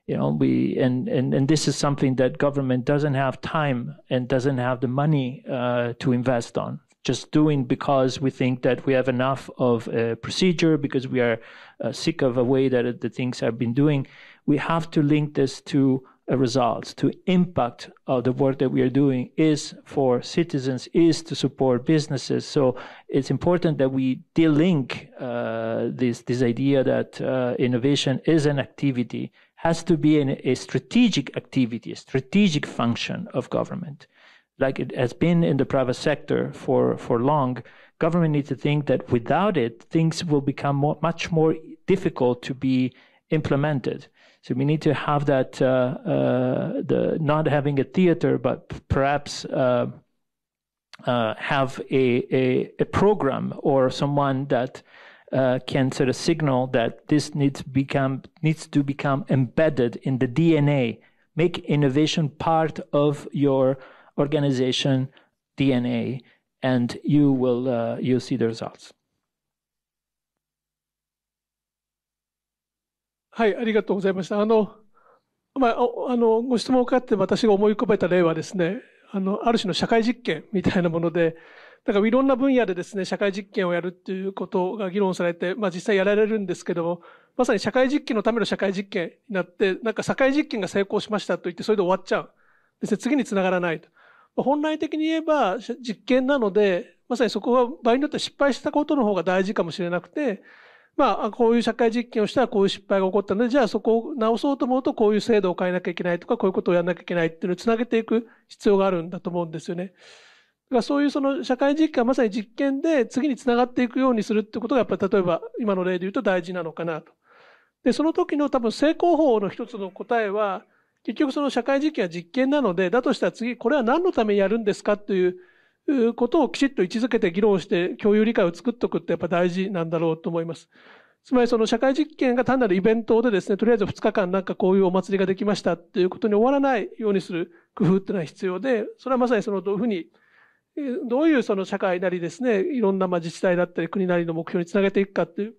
You know, we and, and and this is something that government doesn't have time and doesn't have the money uh, to invest on just doing because we think that we have enough of a procedure because we are uh, sick of a way that the things have been doing we have to link this to uh, results to impact of uh, the work that we are doing is for citizens is to support businesses so it's important that we de uh, this this idea that uh, innovation is an activity has to be an, a strategic activity a strategic function of government like it has been in the private sector for for long government needs to think that without it things will become more, much more difficult to be implemented so we need to have that uh, uh, the not having a theater, but perhaps uh, uh, have a, a, a program or someone that uh, can sort of signal that this needs become needs to become embedded in the DNA. Make innovation part of your organization DNA, and you will uh, you'll see the results. はい、ありがとうございました。あの、まあ、あの、ご質問をかって私が思い浮かべた例はですね、あの、ある種の社会実験みたいなもので、だからいろんな分野でですね、社会実験をやるっていうことが議論されて、まあ実際やられるんですけども、まさに社会実験のための社会実験になって、なんか社会実験が成功しましたと言って、それで終わっちゃう。ですね、次につながらないと。本来的に言えば実験なので、まさにそこは場合によっては失敗したことの方が大事かもしれなくて、まあ、こういう社会実験をしたらこういう失敗が起こったので、じゃあそこを直そうと思うとこういう制度を変えなきゃいけないとか、こういうことをやらなきゃいけないっていうのをつなげていく必要があるんだと思うんですよね。だからそういうその社会実験はまさに実験で次につながっていくようにするってことがやっぱり例えば今の例で言うと大事なのかなと。で、その時の多分成功法の一つの答えは、結局その社会実験は実験なので、だとしたら次これは何のためにやるんですかということをきちっと位置づけて議論して共有理解を作っておくってやっぱ大事なんだろうと思います。つまりその社会実験が単なるイベントでですね、とりあえず2日間なんかこういうお祭りができましたっていうことに終わらないようにする工夫っていうのは必要で、それはまさにそのどういうふうに、どういうその社会なりですね、いろんなま自治体だったり国なりの目標につなげていくかっていう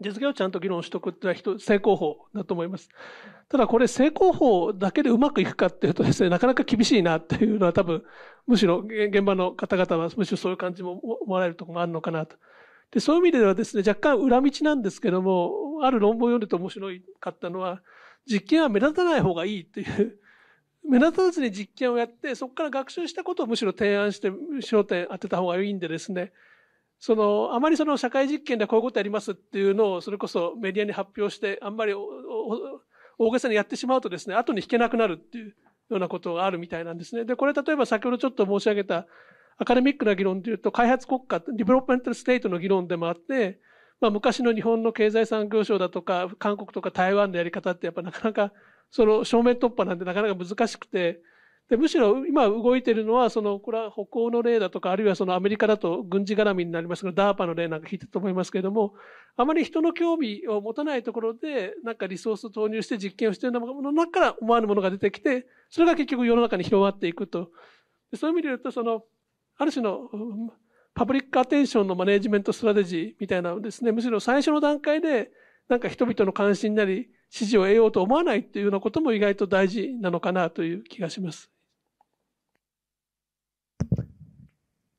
実現をちゃんと議論しとくっていうのは成功法だと思います。ただこれ成功法だけでうまくいくかっていうとですね、なかなか厳しいなっていうのは多分、むしろ現場の方々はむしろそういう感じも思われるところがあるのかなと。で、そういう意味ではですね、若干裏道なんですけども、ある論文を読んでて面白かったのは、実験は目立たない方がいいっていう、目立たずに実験をやって、そこから学習したことをむしろ提案して焦点当てた方がいいんでですね、その、あまりその社会実験でこういうことやりますっていうのを、それこそメディアに発表して、あんまり大げさにやってしまうとですね、後に引けなくなるっていうようなことがあるみたいなんですね。で、これ例えば先ほどちょっと申し上げた、アカデミックな議論で言うと、開発国家、ディベロップメンタルステートの議論でもあって、まあ、昔の日本の経済産業省だとか、韓国とか台湾のやり方ってやっぱなかなか、その正面突破なんてなかなか難しくて、でむしろ今動いてるのは、その、これは北欧の例だとか、あるいはそのアメリカだと軍事絡みになりますが、ダーパの例なんか聞いてると思いますけれども、あまり人の興味を持たないところで、なんかリソース投入して実験をしているようなものの中から思わぬものが出てきて、それが結局世の中に広がっていくと。でそういう意味で言うと、その、ある種の、パブリックアテンションのマネジメントストラテジーみたいなのですね、むしろ最初の段階で、なんか人々の関心なり、支持を得ようと思わないっていうようなことも意外と大事なのかなという気がします。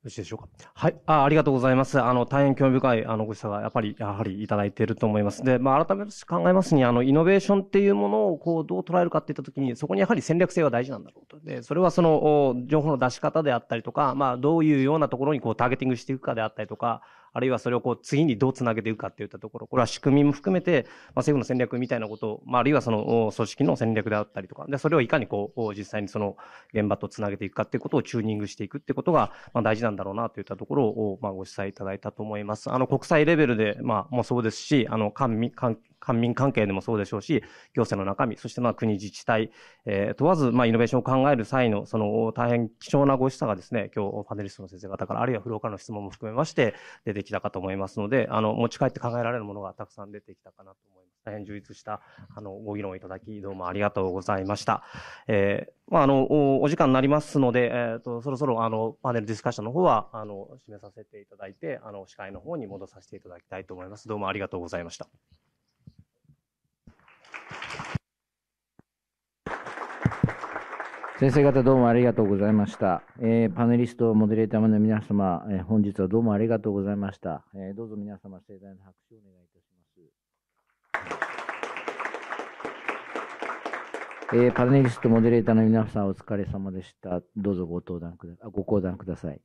よろしいでしょうか。はい。あありがとうございます。あの、大変興味深い、あの、ご質問が、やっぱり、やはりいただいていると思います。で、まあ、改めて考えますに、あの、イノベーションっていうものを、こう、どう捉えるかっていったときに、そこにやはり戦略性は大事なんだろうと。で、それはその、情報の出し方であったりとか、まあ、どういうようなところに、こう、ターゲティングしていくかであったりとか、あるいはそれをこう次にどうつなげていくかっていったところ、これは仕組みも含めて、まあ、政府の戦略みたいなことを、まあ、あるいはその組織の戦略であったりとか、でそれをいかにこう実際にその現場とつなげていくかっていうことをチューニングしていくってことが、まあ、大事なんだろうなといったところを、まあ、ご主催いただいたと思います。あの国際レベルで、まあ、もそうですし、あの官官官民関係でもそうでしょうし、行政の中身、そしてまあ国、自治体、えー、問わずまあイノベーションを考える際の、その大変貴重なご示唆がですね、今日パネリストの先生方から、あるいはフローからの質問も含めまして、出てきたかと思いますので、あの、持ち帰って考えられるものがたくさん出てきたかなと思います。大変充実した、あの、ご議論をいただき、どうもありがとうございました。えー、まあ、あの、お時間になりますので、えっ、ー、と、そろそろ、あの、パネルディスカッションの方は、あの、締めさせていただいて、あの、司会の方に戻させていただきたいと思います。どうもありがとうございました。先生方どうもありがとうございました。えー、パネリスト、モデレーターの皆様、えー、本日はどうもありがとうございました。えー、どうぞ皆様盛大な拍手をお願いいたします。えパネリスト、モデレーターの皆さんお疲れ様でした。どうぞご登壇くだ、ご講談ください。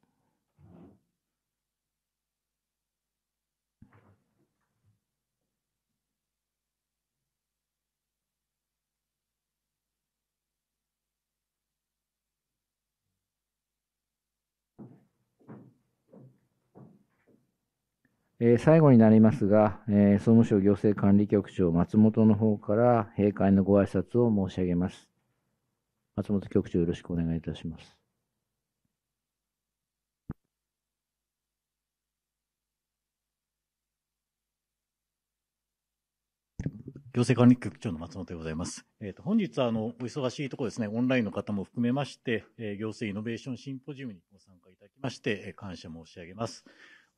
えー、最後になりますが、えー、総務省行政管理局長松本の方から閉会のご挨拶を申し上げます。松本局長よろしくお願いいたします。行政管理局長の松本でございます。えっ、ー、と、本日は、あの、お忙しいところですね、オンラインの方も含めまして、えー、行政イノベーションシンポジウムにご参加いただきまして、えー、感謝申し上げます。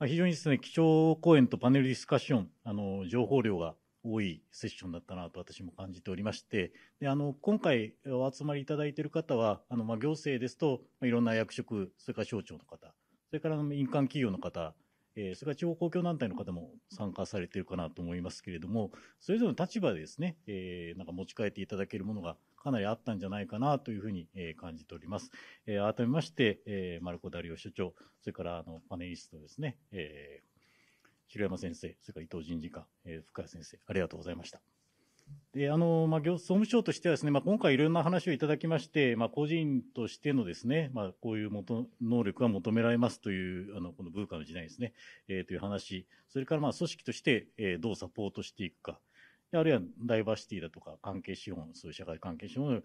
非常にですね、基調講演とパネルディスカッション、あの、情報量が多いセッションだったなと私も感じておりまして、であの今回お集まりいただいている方は、あのまあ、行政ですと、いろんな役職、それから省庁の方、それから民間企業の方、えー、それから地方公共団体の方も参加されているかなと思いますけれども、それぞれの立場でですね、えー、なんか持ち帰っていただけるものがかなりあったんじゃないかなというふうにえ感じております。え改めまして、え丸子ダリオ所長、それからあのパネリストですね、え城山先生、それから伊藤人事課、深谷先生、ありがとうございました。であのまあ、総務省としてはですね、まあ、今回いろんな話をいただきまして、まあ、個人としてのですね、まあ、こういう元能力が求められますというあのこの文化の時代ですね、えー、という話それからまあ組織として、えー、どうサポートしていくか、あるいはダイバーシティだとか関係資本、そういう社会関係資本を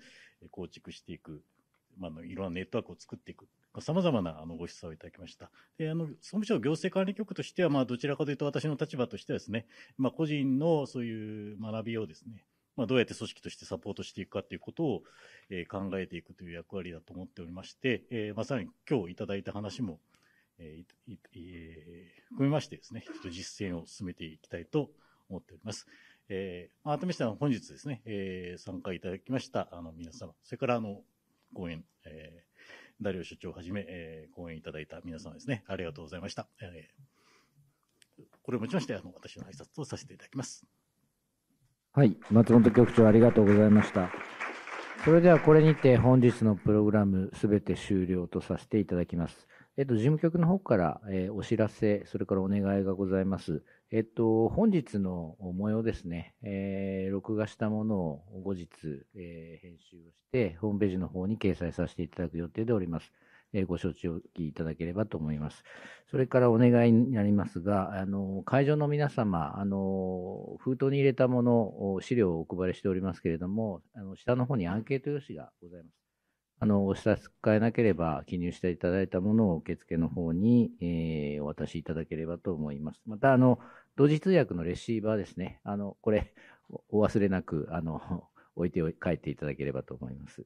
構築していく、まあ、のいろんなネットワークを作っていく。さまざまなあのご質問をいただきました。で、あの、総務省行政管理局としては、まあ、どちらかというと私の立場としてはですね、まあ、個人のそういう学びをですね、まあ、どうやって組織としてサポートしていくかということを、え考えていくという役割だと思っておりまして、えまさに今日いただいた話も、えー、含めましてですね、ちょっと実践を進めていきたいと思っております。えー、改めまして、本日ですね、えー、参加いただきました、あの、皆様、それから、あの、講演、えー、ダリオ所長をはじめ、えー、講演いただいた皆様ですね、ありがとうございました。えー、これをもちまして、あの、私の挨拶とさせていただきます。はい、松本局長、ありがとうございました。それでは、これにて、本日のプログラム、すべて終了とさせていただきます。えっと、事務局の方から、えー、お知らせ、それからお願いがございます。えっと、本日の模様ですね、えー、録画したものを後日、えー、編集をして、ホームページの方に掲載させていただく予定でおります。えー、ご承知おきいただければと思います。それからお願いになりますが、あの会場の皆様あの、封筒に入れたもの、を、資料をお配りしておりますけれども、あの下の方にアンケート用紙がございます。あの、お差し支えなければ、記入していただいたものを受付の方に、えー、お渡しいただければと思います。また、あの、同時通訳のレシーバーですね。あの、これ、お忘れなく、あの、置いて帰っていただければと思います。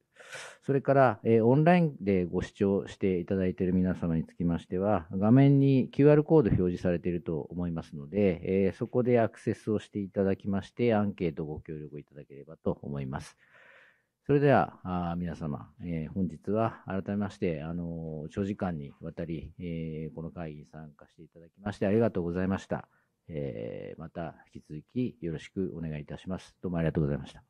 それから、えー、オンラインでご視聴していただいている皆様につきましては、画面に QR コード表示されていると思いますので、えー、そこでアクセスをしていただきまして、アンケートご協力いただければと思います。それでは、あ皆様、えー、本日は改めまして、あのー、長時間にわたり、えー、この会議に参加していただきましてありがとうございました。えまた引き続きよろしくお願いいたします。どうもありがとうございました。